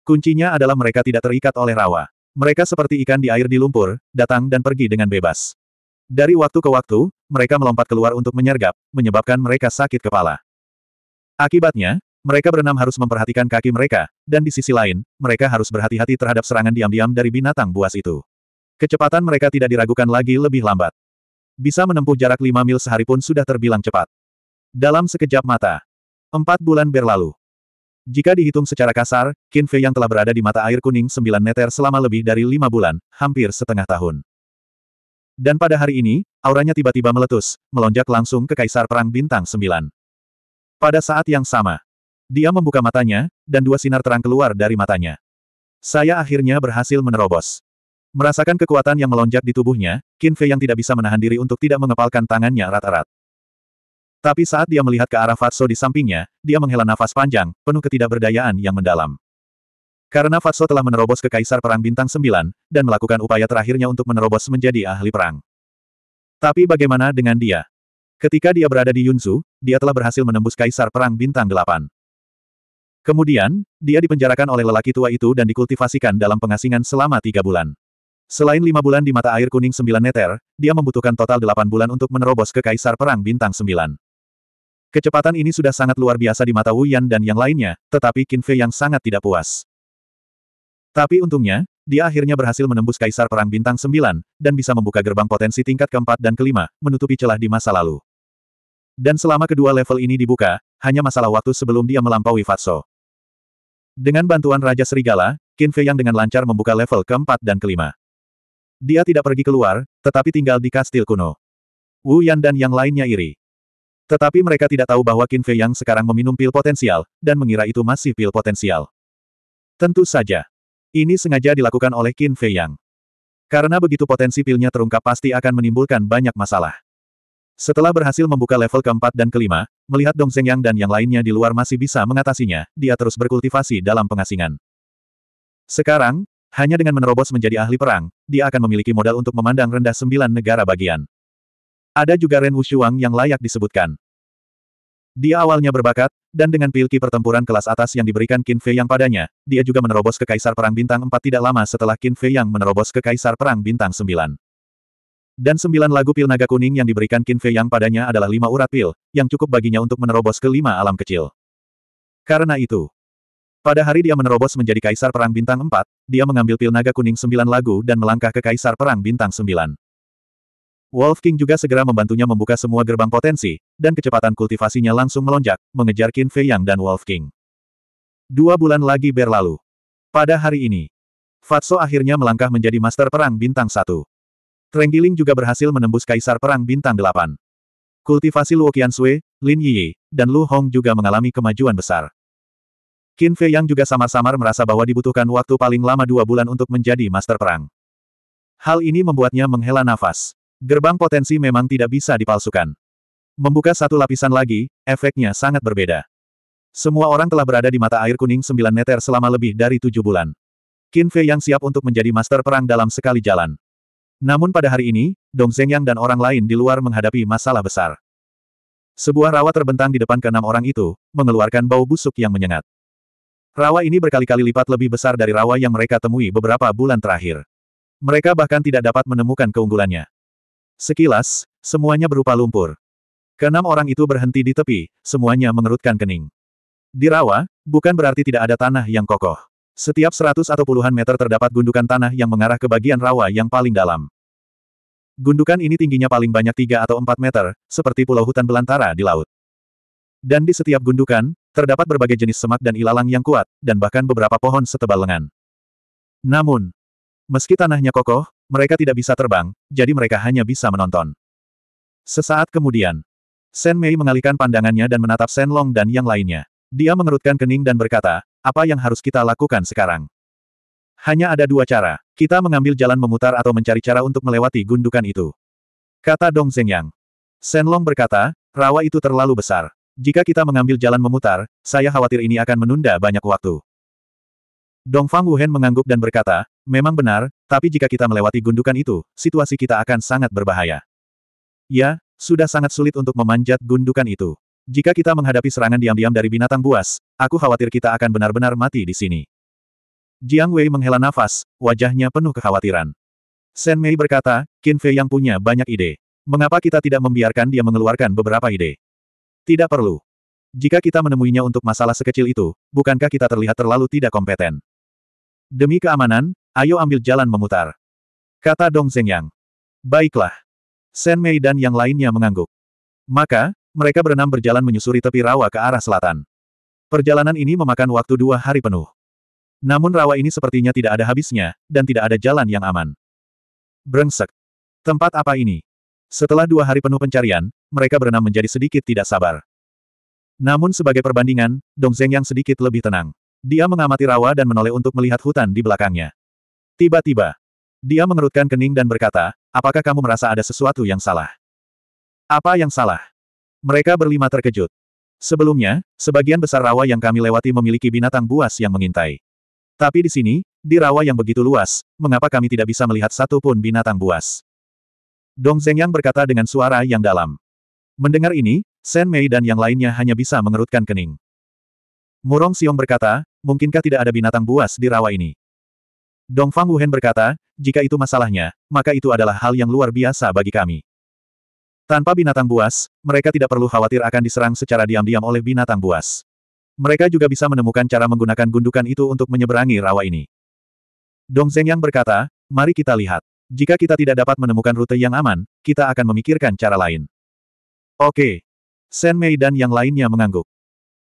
A: Kuncinya adalah mereka tidak terikat oleh rawa. Mereka seperti ikan di air di lumpur, datang dan pergi dengan bebas. Dari waktu ke waktu, mereka melompat keluar untuk menyergap, menyebabkan mereka sakit kepala. Akibatnya, mereka berenam harus memperhatikan kaki mereka, dan di sisi lain, mereka harus berhati-hati terhadap serangan diam-diam dari binatang buas itu. Kecepatan mereka tidak diragukan lagi lebih lambat. Bisa menempuh jarak lima mil sehari pun sudah terbilang cepat. Dalam sekejap mata. Empat bulan berlalu. Jika dihitung secara kasar, Kinfe yang telah berada di mata air kuning sembilan meter selama lebih dari lima bulan, hampir setengah tahun. Dan pada hari ini, auranya tiba-tiba meletus, melonjak langsung ke Kaisar Perang Bintang 9. Pada saat yang sama, dia membuka matanya, dan dua sinar terang keluar dari matanya. Saya akhirnya berhasil menerobos. Merasakan kekuatan yang melonjak di tubuhnya, Qin Fei yang tidak bisa menahan diri untuk tidak mengepalkan tangannya erat-erat. Tapi saat dia melihat ke arah Fatso di sampingnya, dia menghela nafas panjang, penuh ketidakberdayaan yang mendalam. Karena Fatso telah menerobos ke Kaisar Perang Bintang 9, dan melakukan upaya terakhirnya untuk menerobos menjadi ahli perang. Tapi bagaimana dengan dia? Ketika dia berada di Yunzu, dia telah berhasil menembus Kaisar Perang Bintang 8. Kemudian, dia dipenjarakan oleh lelaki tua itu dan dikultivasikan dalam pengasingan selama tiga bulan. Selain lima bulan di mata air kuning sembilan neter, dia membutuhkan total delapan bulan untuk menerobos ke Kaisar Perang Bintang Sembilan. Kecepatan ini sudah sangat luar biasa di mata Wu Yan dan yang lainnya, tetapi Qin Fei yang sangat tidak puas. Tapi untungnya, dia akhirnya berhasil menembus Kaisar Perang Bintang 9, dan bisa membuka gerbang potensi tingkat keempat dan kelima, menutupi celah di masa lalu. Dan selama kedua level ini dibuka, hanya masalah waktu sebelum dia melampaui Fatso. Dengan bantuan Raja Serigala, Qin Fei yang dengan lancar membuka level keempat dan kelima. Dia tidak pergi keluar, tetapi tinggal di kastil kuno. Wu Yan dan yang lainnya iri. Tetapi mereka tidak tahu bahwa Qin Fei yang sekarang meminum pil potensial, dan mengira itu masih pil potensial. Tentu saja. Ini sengaja dilakukan oleh Qin Fei Yang. Karena begitu potensi pilnya terungkap pasti akan menimbulkan banyak masalah. Setelah berhasil membuka level keempat dan kelima, melihat Dong Zeng dan yang lainnya di luar masih bisa mengatasinya, dia terus berkultivasi dalam pengasingan. Sekarang, hanya dengan menerobos menjadi ahli perang, dia akan memiliki modal untuk memandang rendah sembilan negara bagian. Ada juga Ren Wushuang yang layak disebutkan. Dia awalnya berbakat, dan dengan pilki pertempuran kelas atas yang diberikan Qin Fei yang padanya, dia juga menerobos ke Kaisar Perang Bintang 4 tidak lama setelah Qin Fei yang menerobos ke Kaisar Perang Bintang 9. Dan sembilan lagu pil naga kuning yang diberikan Qin Fei yang padanya adalah lima urat pil, yang cukup baginya untuk menerobos ke lima alam kecil. Karena itu, pada hari dia menerobos menjadi Kaisar Perang Bintang 4, dia mengambil pil naga kuning sembilan lagu dan melangkah ke Kaisar Perang Bintang 9. Wolf King juga segera membantunya membuka semua gerbang potensi, dan kecepatan kultivasinya langsung melonjak, mengejar Qin Fei Yang dan Wolf King. Dua bulan lagi berlalu. Pada hari ini, Fatso akhirnya melangkah menjadi Master Perang Bintang 1. Trenggiling juga berhasil menembus Kaisar Perang Bintang 8. Kultivasi Luo Qian Sui, Lin Yi, dan Lu Hong juga mengalami kemajuan besar. Qin Fei Yang juga samar-samar merasa bahwa dibutuhkan waktu paling lama dua bulan untuk menjadi Master Perang. Hal ini membuatnya menghela nafas. Gerbang potensi memang tidak bisa dipalsukan. Membuka satu lapisan lagi, efeknya sangat berbeda. Semua orang telah berada di mata air kuning sembilan meter selama lebih dari tujuh bulan. Qin Fei yang siap untuk menjadi master perang dalam sekali jalan. Namun pada hari ini, Dong Zhengyang dan orang lain di luar menghadapi masalah besar. Sebuah rawa terbentang di depan keenam orang itu, mengeluarkan bau busuk yang menyengat. Rawa ini berkali-kali lipat lebih besar dari rawa yang mereka temui beberapa bulan terakhir. Mereka bahkan tidak dapat menemukan keunggulannya. Sekilas, semuanya berupa lumpur. Kenam orang itu berhenti di tepi, semuanya mengerutkan kening. Di rawa, bukan berarti tidak ada tanah yang kokoh. Setiap seratus atau puluhan meter terdapat gundukan tanah yang mengarah ke bagian rawa yang paling dalam. Gundukan ini tingginya paling banyak tiga atau empat meter, seperti pulau hutan belantara di laut. Dan di setiap gundukan, terdapat berbagai jenis semak dan ilalang yang kuat, dan bahkan beberapa pohon setebal lengan. Namun, meski tanahnya kokoh, mereka tidak bisa terbang, jadi mereka hanya bisa menonton. Sesaat kemudian, Shen Mei mengalihkan pandangannya dan menatap Shen Long dan yang lainnya. Dia mengerutkan kening dan berkata, apa yang harus kita lakukan sekarang? Hanya ada dua cara, kita mengambil jalan memutar atau mencari cara untuk melewati gundukan itu. Kata Dong Zengyang. Shen Long berkata, rawa itu terlalu besar. Jika kita mengambil jalan memutar, saya khawatir ini akan menunda banyak waktu. Dong Fang Wuhen mengangguk dan berkata, memang benar, tapi jika kita melewati gundukan itu, situasi kita akan sangat berbahaya. Ya, sudah sangat sulit untuk memanjat gundukan itu. Jika kita menghadapi serangan diam-diam dari binatang buas, aku khawatir kita akan benar-benar mati di sini. Jiang Wei menghela nafas, wajahnya penuh kekhawatiran. Shen Mei berkata, Qin Fei yang punya banyak ide. Mengapa kita tidak membiarkan dia mengeluarkan beberapa ide? Tidak perlu. Jika kita menemuinya untuk masalah sekecil itu, bukankah kita terlihat terlalu tidak kompeten? Demi keamanan, Ayo ambil jalan memutar. Kata Dong Yang. Baiklah. Shen Mei dan yang lainnya mengangguk. Maka, mereka berenam berjalan menyusuri tepi rawa ke arah selatan. Perjalanan ini memakan waktu dua hari penuh. Namun rawa ini sepertinya tidak ada habisnya, dan tidak ada jalan yang aman. Brengsek. Tempat apa ini? Setelah dua hari penuh pencarian, mereka berenam menjadi sedikit tidak sabar. Namun sebagai perbandingan, Dong Zeng yang sedikit lebih tenang. Dia mengamati rawa dan menoleh untuk melihat hutan di belakangnya. Tiba-tiba, dia mengerutkan kening dan berkata, apakah kamu merasa ada sesuatu yang salah? Apa yang salah? Mereka berlima terkejut. Sebelumnya, sebagian besar rawa yang kami lewati memiliki binatang buas yang mengintai. Tapi di sini, di rawa yang begitu luas, mengapa kami tidak bisa melihat satu pun binatang buas? Dong Zhengyang berkata dengan suara yang dalam. Mendengar ini, Shen Mei dan yang lainnya hanya bisa mengerutkan kening. Murong Xiong berkata, mungkinkah tidak ada binatang buas di rawa ini? Dong Fang Wuhen berkata, jika itu masalahnya, maka itu adalah hal yang luar biasa bagi kami. Tanpa binatang buas, mereka tidak perlu khawatir akan diserang secara diam-diam oleh binatang buas. Mereka juga bisa menemukan cara menggunakan gundukan itu untuk menyeberangi rawa ini. Dong Zeng yang berkata, mari kita lihat. Jika kita tidak dapat menemukan rute yang aman, kita akan memikirkan cara lain. Oke. Shen Mei dan yang lainnya mengangguk.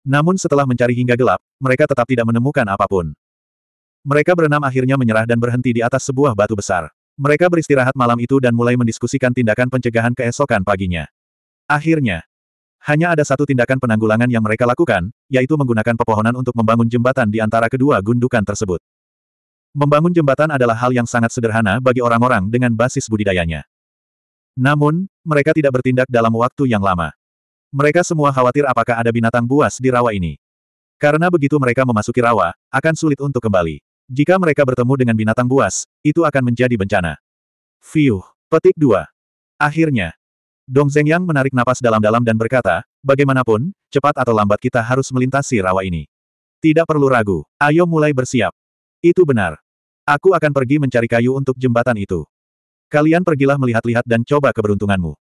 A: Namun setelah mencari hingga gelap, mereka tetap tidak menemukan apapun. Mereka berenam akhirnya menyerah dan berhenti di atas sebuah batu besar. Mereka beristirahat malam itu dan mulai mendiskusikan tindakan pencegahan keesokan paginya. Akhirnya, hanya ada satu tindakan penanggulangan yang mereka lakukan, yaitu menggunakan pepohonan untuk membangun jembatan di antara kedua gundukan tersebut. Membangun jembatan adalah hal yang sangat sederhana bagi orang-orang dengan basis budidayanya. Namun, mereka tidak bertindak dalam waktu yang lama. Mereka semua khawatir apakah ada binatang buas di rawa ini. Karena begitu mereka memasuki rawa, akan sulit untuk kembali. Jika mereka bertemu dengan binatang buas, itu akan menjadi bencana. Fiuh. Petik 2. Akhirnya. Dong Zhengyang menarik napas dalam-dalam dan berkata, bagaimanapun, cepat atau lambat kita harus melintasi rawa ini. Tidak perlu ragu, ayo mulai bersiap. Itu benar. Aku akan pergi mencari kayu untuk jembatan itu. Kalian pergilah melihat-lihat dan coba keberuntunganmu.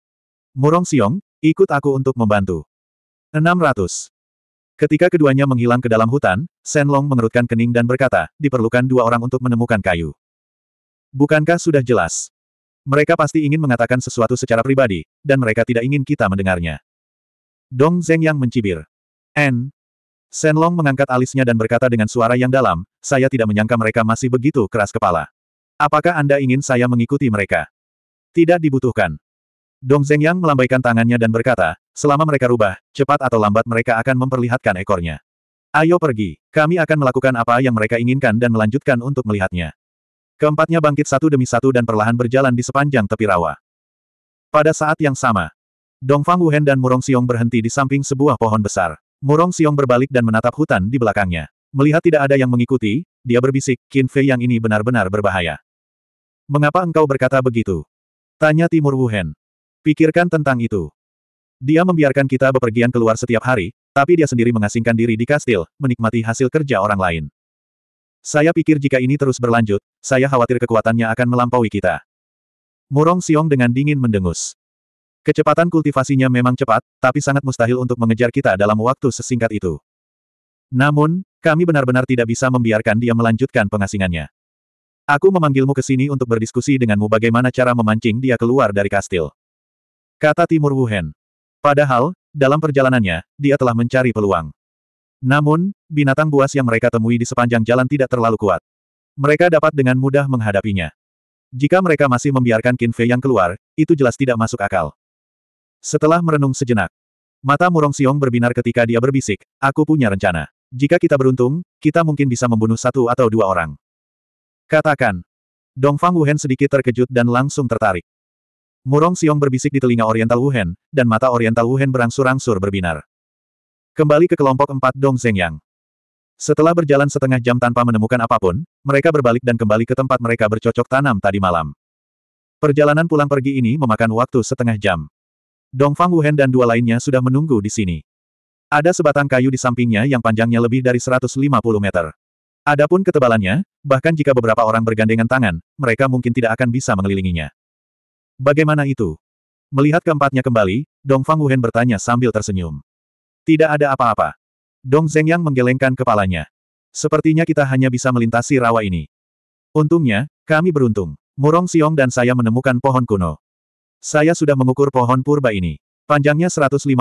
A: Murong Siong, ikut aku untuk membantu. 600. Ketika keduanya menghilang ke dalam hutan, Senlong mengerutkan kening dan berkata, diperlukan dua orang untuk menemukan kayu. Bukankah sudah jelas? Mereka pasti ingin mengatakan sesuatu secara pribadi, dan mereka tidak ingin kita mendengarnya. Dong Zeng yang mencibir. N. Senlong mengangkat alisnya dan berkata dengan suara yang dalam, saya tidak menyangka mereka masih begitu keras kepala. Apakah Anda ingin saya mengikuti mereka? Tidak dibutuhkan. Dong Zhengyang melambaikan tangannya dan berkata, selama mereka rubah, cepat atau lambat mereka akan memperlihatkan ekornya. Ayo pergi, kami akan melakukan apa yang mereka inginkan dan melanjutkan untuk melihatnya. Keempatnya bangkit satu demi satu dan perlahan berjalan di sepanjang tepi rawa. Pada saat yang sama, Dongfang Wuhen dan Murong Xiong berhenti di samping sebuah pohon besar. Murong Xiong berbalik dan menatap hutan di belakangnya. Melihat tidak ada yang mengikuti, dia berbisik, Qin Fei yang ini benar-benar berbahaya. Mengapa engkau berkata begitu? Tanya Timur Wuhen. Pikirkan tentang itu. Dia membiarkan kita bepergian keluar setiap hari, tapi dia sendiri mengasingkan diri di kastil, menikmati hasil kerja orang lain. Saya pikir jika ini terus berlanjut, saya khawatir kekuatannya akan melampaui kita. Murong Siong dengan dingin mendengus. Kecepatan kultivasinya memang cepat, tapi sangat mustahil untuk mengejar kita dalam waktu sesingkat itu. Namun, kami benar-benar tidak bisa membiarkan dia melanjutkan pengasingannya. Aku memanggilmu ke sini untuk berdiskusi denganmu bagaimana cara memancing dia keluar dari kastil. Kata Timur Wuhan. Padahal, dalam perjalanannya, dia telah mencari peluang. Namun, binatang buas yang mereka temui di sepanjang jalan tidak terlalu kuat. Mereka dapat dengan mudah menghadapinya. Jika mereka masih membiarkan Qin Fei yang keluar, itu jelas tidak masuk akal. Setelah merenung sejenak, mata Murong Siong berbinar ketika dia berbisik, aku punya rencana. Jika kita beruntung, kita mungkin bisa membunuh satu atau dua orang. Katakan. Dongfang Wuhan sedikit terkejut dan langsung tertarik. Murong Xiong berbisik di telinga Oriental Wuhan, dan mata Oriental Wuhan berangsur-angsur berbinar. Kembali ke kelompok empat Dong Zhengyang. Setelah berjalan setengah jam tanpa menemukan apapun, mereka berbalik dan kembali ke tempat mereka bercocok tanam tadi malam. Perjalanan pulang pergi ini memakan waktu setengah jam. Dongfang Wuhan dan dua lainnya sudah menunggu di sini. Ada sebatang kayu di sampingnya yang panjangnya lebih dari 150 meter. Adapun ketebalannya, bahkan jika beberapa orang bergandengan tangan, mereka mungkin tidak akan bisa mengelilinginya. Bagaimana itu? Melihat keempatnya kembali, Dong Fang Wuhen bertanya sambil tersenyum. Tidak ada apa-apa. Dong Zeng Yang menggelengkan kepalanya. Sepertinya kita hanya bisa melintasi rawa ini. Untungnya, kami beruntung. Murong Siong dan saya menemukan pohon kuno. Saya sudah mengukur pohon purba ini. Panjangnya 152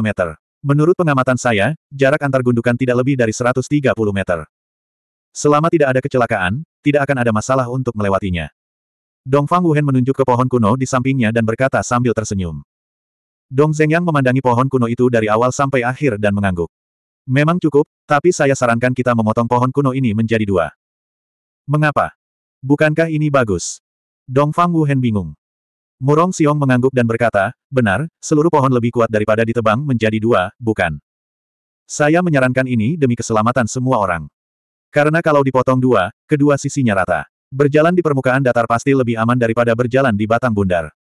A: meter. Menurut pengamatan saya, jarak antar gundukan tidak lebih dari 130 meter. Selama tidak ada kecelakaan, tidak akan ada masalah untuk melewatinya. Dongfang Wuhen menunjuk ke pohon kuno di sampingnya dan berkata sambil tersenyum. Dong Zhengyang memandangi pohon kuno itu dari awal sampai akhir dan mengangguk. Memang cukup, tapi saya sarankan kita memotong pohon kuno ini menjadi dua. Mengapa? Bukankah ini bagus? Dongfang Wuhen bingung. Murong Xiong mengangguk dan berkata, benar, seluruh pohon lebih kuat daripada ditebang menjadi dua, bukan? Saya menyarankan ini demi keselamatan semua orang. Karena kalau dipotong dua, kedua sisinya rata. Berjalan di permukaan datar pasti lebih aman daripada berjalan di batang bundar.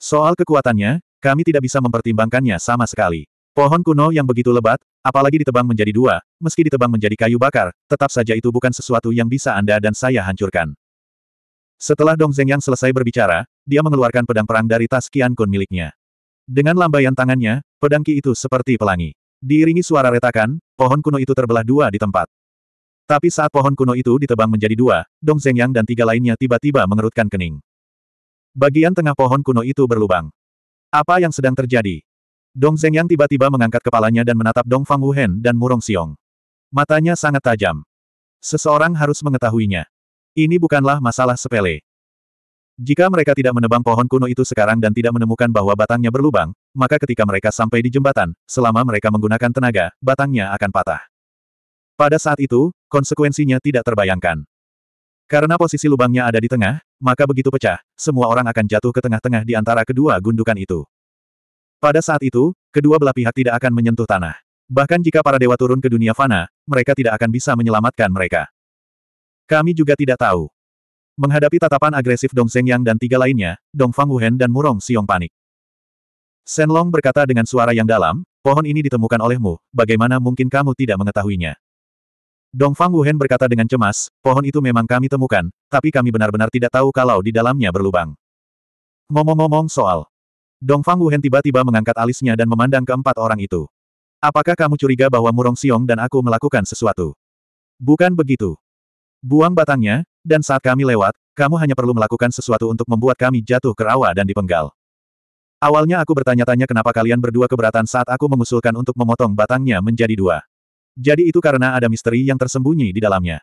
A: Soal kekuatannya, kami tidak bisa mempertimbangkannya sama sekali. Pohon kuno yang begitu lebat, apalagi ditebang menjadi dua, meski ditebang menjadi kayu bakar, tetap saja itu bukan sesuatu yang bisa Anda dan saya hancurkan. Setelah Dong Yang selesai berbicara, dia mengeluarkan pedang perang dari tas Kian Kun miliknya. Dengan lambaian tangannya, pedang ki itu seperti pelangi. Diiringi suara retakan, pohon kuno itu terbelah dua di tempat. Tapi saat pohon kuno itu ditebang menjadi dua, Dong Yang dan tiga lainnya tiba-tiba mengerutkan kening. Bagian tengah pohon kuno itu berlubang. Apa yang sedang terjadi? Dong Yang tiba-tiba mengangkat kepalanya dan menatap Dong Fang Wuhen dan Murong Xiong. Matanya sangat tajam. Seseorang harus mengetahuinya. Ini bukanlah masalah sepele. Jika mereka tidak menebang pohon kuno itu sekarang dan tidak menemukan bahwa batangnya berlubang, maka ketika mereka sampai di jembatan, selama mereka menggunakan tenaga, batangnya akan patah. Pada saat itu, konsekuensinya tidak terbayangkan. Karena posisi lubangnya ada di tengah, maka begitu pecah, semua orang akan jatuh ke tengah-tengah di antara kedua gundukan itu. Pada saat itu, kedua belah pihak tidak akan menyentuh tanah. Bahkan jika para dewa turun ke dunia fana, mereka tidak akan bisa menyelamatkan mereka. Kami juga tidak tahu. Menghadapi tatapan agresif Dong Yang dan tiga lainnya, Dong Fang Wuhen dan Murong Siong panik. Senlong berkata dengan suara yang dalam, pohon ini ditemukan olehmu, bagaimana mungkin kamu tidak mengetahuinya? Dong Fang Wuhen berkata dengan cemas, pohon itu memang kami temukan, tapi kami benar-benar tidak tahu kalau di dalamnya berlubang. Ngomong-ngomong soal. Dong Fang Wuhen tiba-tiba mengangkat alisnya dan memandang keempat orang itu. Apakah kamu curiga bahwa Murong Siong dan aku melakukan sesuatu? Bukan begitu. Buang batangnya, dan saat kami lewat, kamu hanya perlu melakukan sesuatu untuk membuat kami jatuh ke rawa dan dipenggal. Awalnya aku bertanya-tanya kenapa kalian berdua keberatan saat aku mengusulkan untuk memotong batangnya menjadi dua. Jadi itu karena ada misteri yang tersembunyi di dalamnya.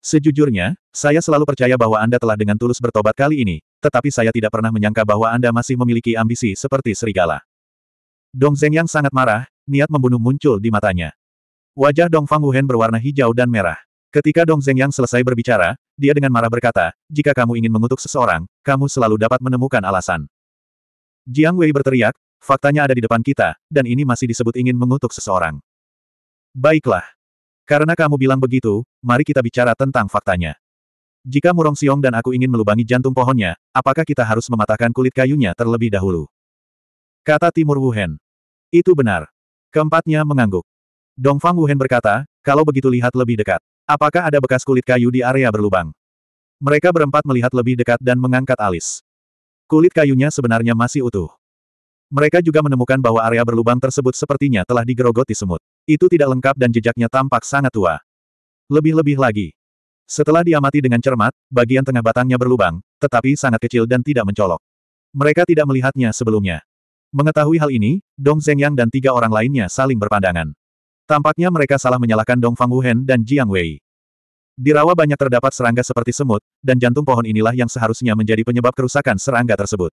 A: Sejujurnya, saya selalu percaya bahwa Anda telah dengan tulus bertobat kali ini, tetapi saya tidak pernah menyangka bahwa Anda masih memiliki ambisi seperti serigala. Dong Zeng yang sangat marah, niat membunuh muncul di matanya. Wajah Dong Fang Wuhen berwarna hijau dan merah. Ketika Dong Zeng yang selesai berbicara, dia dengan marah berkata, jika kamu ingin mengutuk seseorang, kamu selalu dapat menemukan alasan. Jiang Wei berteriak, faktanya ada di depan kita, dan ini masih disebut ingin mengutuk seseorang. Baiklah. Karena kamu bilang begitu, mari kita bicara tentang faktanya. Jika Murong Siong dan aku ingin melubangi jantung pohonnya, apakah kita harus mematahkan kulit kayunya terlebih dahulu? Kata Timur Wuhen. Itu benar. Keempatnya mengangguk. Dongfang Wuhen berkata, kalau begitu lihat lebih dekat. Apakah ada bekas kulit kayu di area berlubang? Mereka berempat melihat lebih dekat dan mengangkat alis. Kulit kayunya sebenarnya masih utuh. Mereka juga menemukan bahwa area berlubang tersebut sepertinya telah digerogoti semut. Itu tidak lengkap dan jejaknya tampak sangat tua. Lebih-lebih lagi. Setelah diamati dengan cermat, bagian tengah batangnya berlubang, tetapi sangat kecil dan tidak mencolok. Mereka tidak melihatnya sebelumnya. Mengetahui hal ini, Dong Zhengyang dan tiga orang lainnya saling berpandangan. Tampaknya mereka salah menyalahkan Dong Fang Wuhen dan Jiang Wei. Di rawa banyak terdapat serangga seperti semut, dan jantung pohon inilah yang seharusnya menjadi penyebab kerusakan serangga tersebut.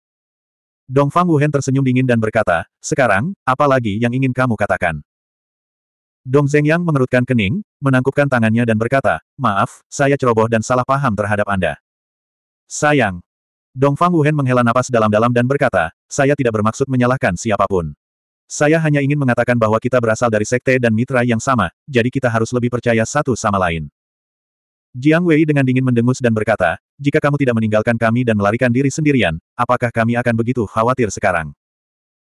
A: Dong Fang Wuhen tersenyum dingin dan berkata, sekarang, apa lagi yang ingin kamu katakan? Dong Zhengyang mengerutkan kening, menangkupkan tangannya dan berkata, Maaf, saya ceroboh dan salah paham terhadap Anda. Sayang. Dong Fang Wuhen menghela napas dalam-dalam dan berkata, Saya tidak bermaksud menyalahkan siapapun. Saya hanya ingin mengatakan bahwa kita berasal dari sekte dan mitra yang sama, jadi kita harus lebih percaya satu sama lain. Jiang Wei dengan dingin mendengus dan berkata, Jika kamu tidak meninggalkan kami dan melarikan diri sendirian, apakah kami akan begitu khawatir sekarang?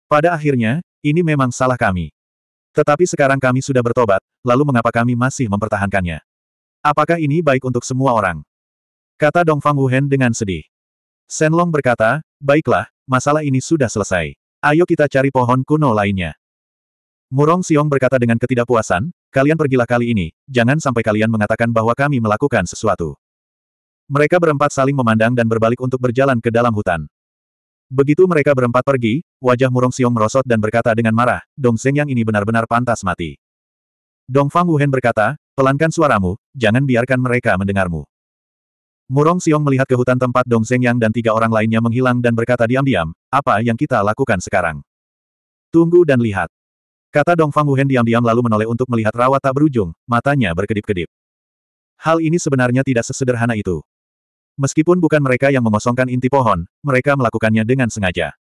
A: Pada akhirnya, ini memang salah kami. Tetapi sekarang kami sudah bertobat, lalu mengapa kami masih mempertahankannya? Apakah ini baik untuk semua orang? Kata Dongfang Wuhen dengan sedih. Senlong berkata, baiklah, masalah ini sudah selesai. Ayo kita cari pohon kuno lainnya. Murong Xiong berkata dengan ketidakpuasan, kalian pergilah kali ini, jangan sampai kalian mengatakan bahwa kami melakukan sesuatu. Mereka berempat saling memandang dan berbalik untuk berjalan ke dalam hutan. Begitu mereka berempat pergi, wajah Murong Xiong merosot dan berkata dengan marah, Dong Zeng yang ini benar-benar pantas mati. Dong Fang Wuhen berkata, pelankan suaramu, jangan biarkan mereka mendengarmu. Murong Xiong melihat ke hutan tempat Dong Zeng yang dan tiga orang lainnya menghilang dan berkata diam-diam, apa yang kita lakukan sekarang? Tunggu dan lihat. Kata Dong Fang Wuhen diam-diam lalu menoleh untuk melihat rawa tak berujung, matanya berkedip-kedip. Hal ini sebenarnya tidak sesederhana itu. Meskipun bukan mereka yang mengosongkan inti pohon, mereka melakukannya dengan sengaja.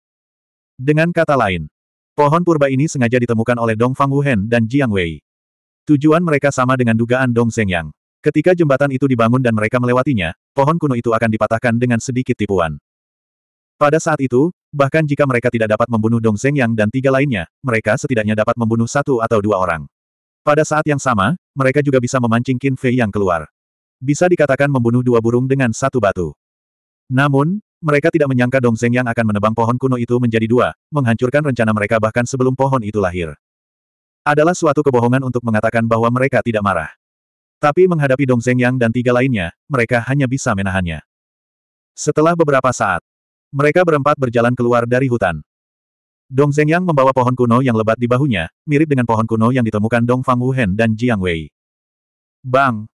A: Dengan kata lain, pohon purba ini sengaja ditemukan oleh Dong Fang Wuhen dan Jiang Wei. Tujuan mereka sama dengan dugaan Dong Yang. Ketika jembatan itu dibangun dan mereka melewatinya, pohon kuno itu akan dipatahkan dengan sedikit tipuan. Pada saat itu, bahkan jika mereka tidak dapat membunuh Dong Yang dan tiga lainnya, mereka setidaknya dapat membunuh satu atau dua orang. Pada saat yang sama, mereka juga bisa memancing Qin Fei yang keluar. Bisa dikatakan membunuh dua burung dengan satu batu. Namun, mereka tidak menyangka Dong Zeng yang akan menebang pohon kuno itu menjadi dua, menghancurkan rencana mereka bahkan sebelum pohon itu lahir. Adalah suatu kebohongan untuk mengatakan bahwa mereka tidak marah. Tapi menghadapi Dong Zeng yang dan tiga lainnya, mereka hanya bisa menahannya. Setelah beberapa saat, mereka berempat berjalan keluar dari hutan. Dong Yang membawa pohon kuno yang lebat di bahunya, mirip dengan pohon kuno yang ditemukan Dong Fang Wuhen dan Jiang Wei. Bang!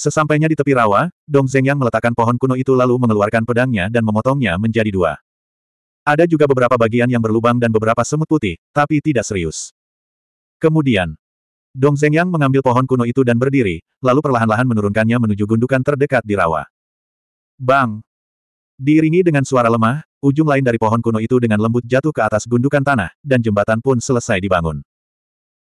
A: Sesampainya di tepi rawa, Dong Zhengyang meletakkan pohon kuno itu lalu mengeluarkan pedangnya dan memotongnya menjadi dua. Ada juga beberapa bagian yang berlubang dan beberapa semut putih, tapi tidak serius. Kemudian, Dong Zhengyang mengambil pohon kuno itu dan berdiri, lalu perlahan-lahan menurunkannya menuju gundukan terdekat di rawa. Bang! Diiringi dengan suara lemah, ujung lain dari pohon kuno itu dengan lembut jatuh ke atas gundukan tanah, dan jembatan pun selesai dibangun.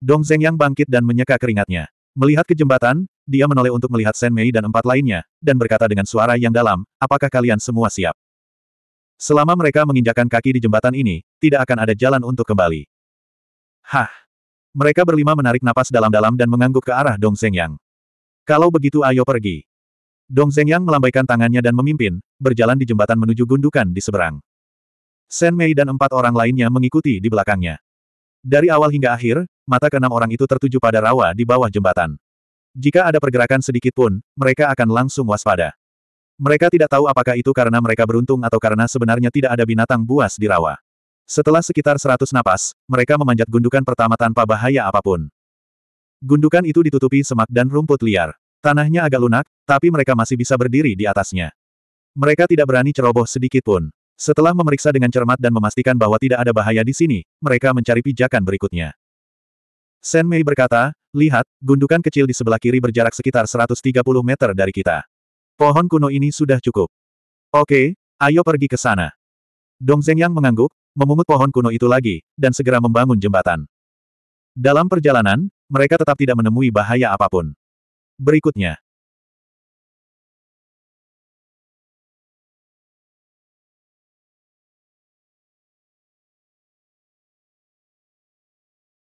A: Dong Zhengyang bangkit dan menyeka keringatnya. Melihat ke jembatan, dia menoleh untuk melihat Sen Mei dan empat lainnya, dan berkata dengan suara yang dalam, apakah kalian semua siap? Selama mereka menginjakan kaki di jembatan ini, tidak akan ada jalan untuk kembali. Hah! Mereka berlima menarik napas dalam-dalam dan mengangguk ke arah Dong Zhengyang. Kalau begitu ayo pergi. Dong Zhengyang melambaikan tangannya dan memimpin, berjalan di jembatan menuju gundukan di seberang. Sen Mei dan empat orang lainnya mengikuti di belakangnya. Dari awal hingga akhir, mata keenam orang itu tertuju pada rawa di bawah jembatan. Jika ada pergerakan sedikit pun, mereka akan langsung waspada. Mereka tidak tahu apakah itu karena mereka beruntung atau karena sebenarnya tidak ada binatang buas di rawa. Setelah sekitar seratus napas, mereka memanjat gundukan pertama tanpa bahaya apapun. Gundukan itu ditutupi semak dan rumput liar. Tanahnya agak lunak, tapi mereka masih bisa berdiri di atasnya. Mereka tidak berani ceroboh sedikit pun. Setelah memeriksa dengan cermat dan memastikan bahwa tidak ada bahaya di sini, mereka mencari pijakan berikutnya. Sen Mei berkata, Lihat, gundukan kecil di sebelah kiri berjarak sekitar 130 meter dari kita. Pohon kuno ini sudah cukup. Oke, ayo pergi ke sana. Dong Yang mengangguk, memungut pohon kuno itu lagi, dan segera membangun jembatan. Dalam perjalanan, mereka tetap tidak menemui bahaya apapun. Berikutnya,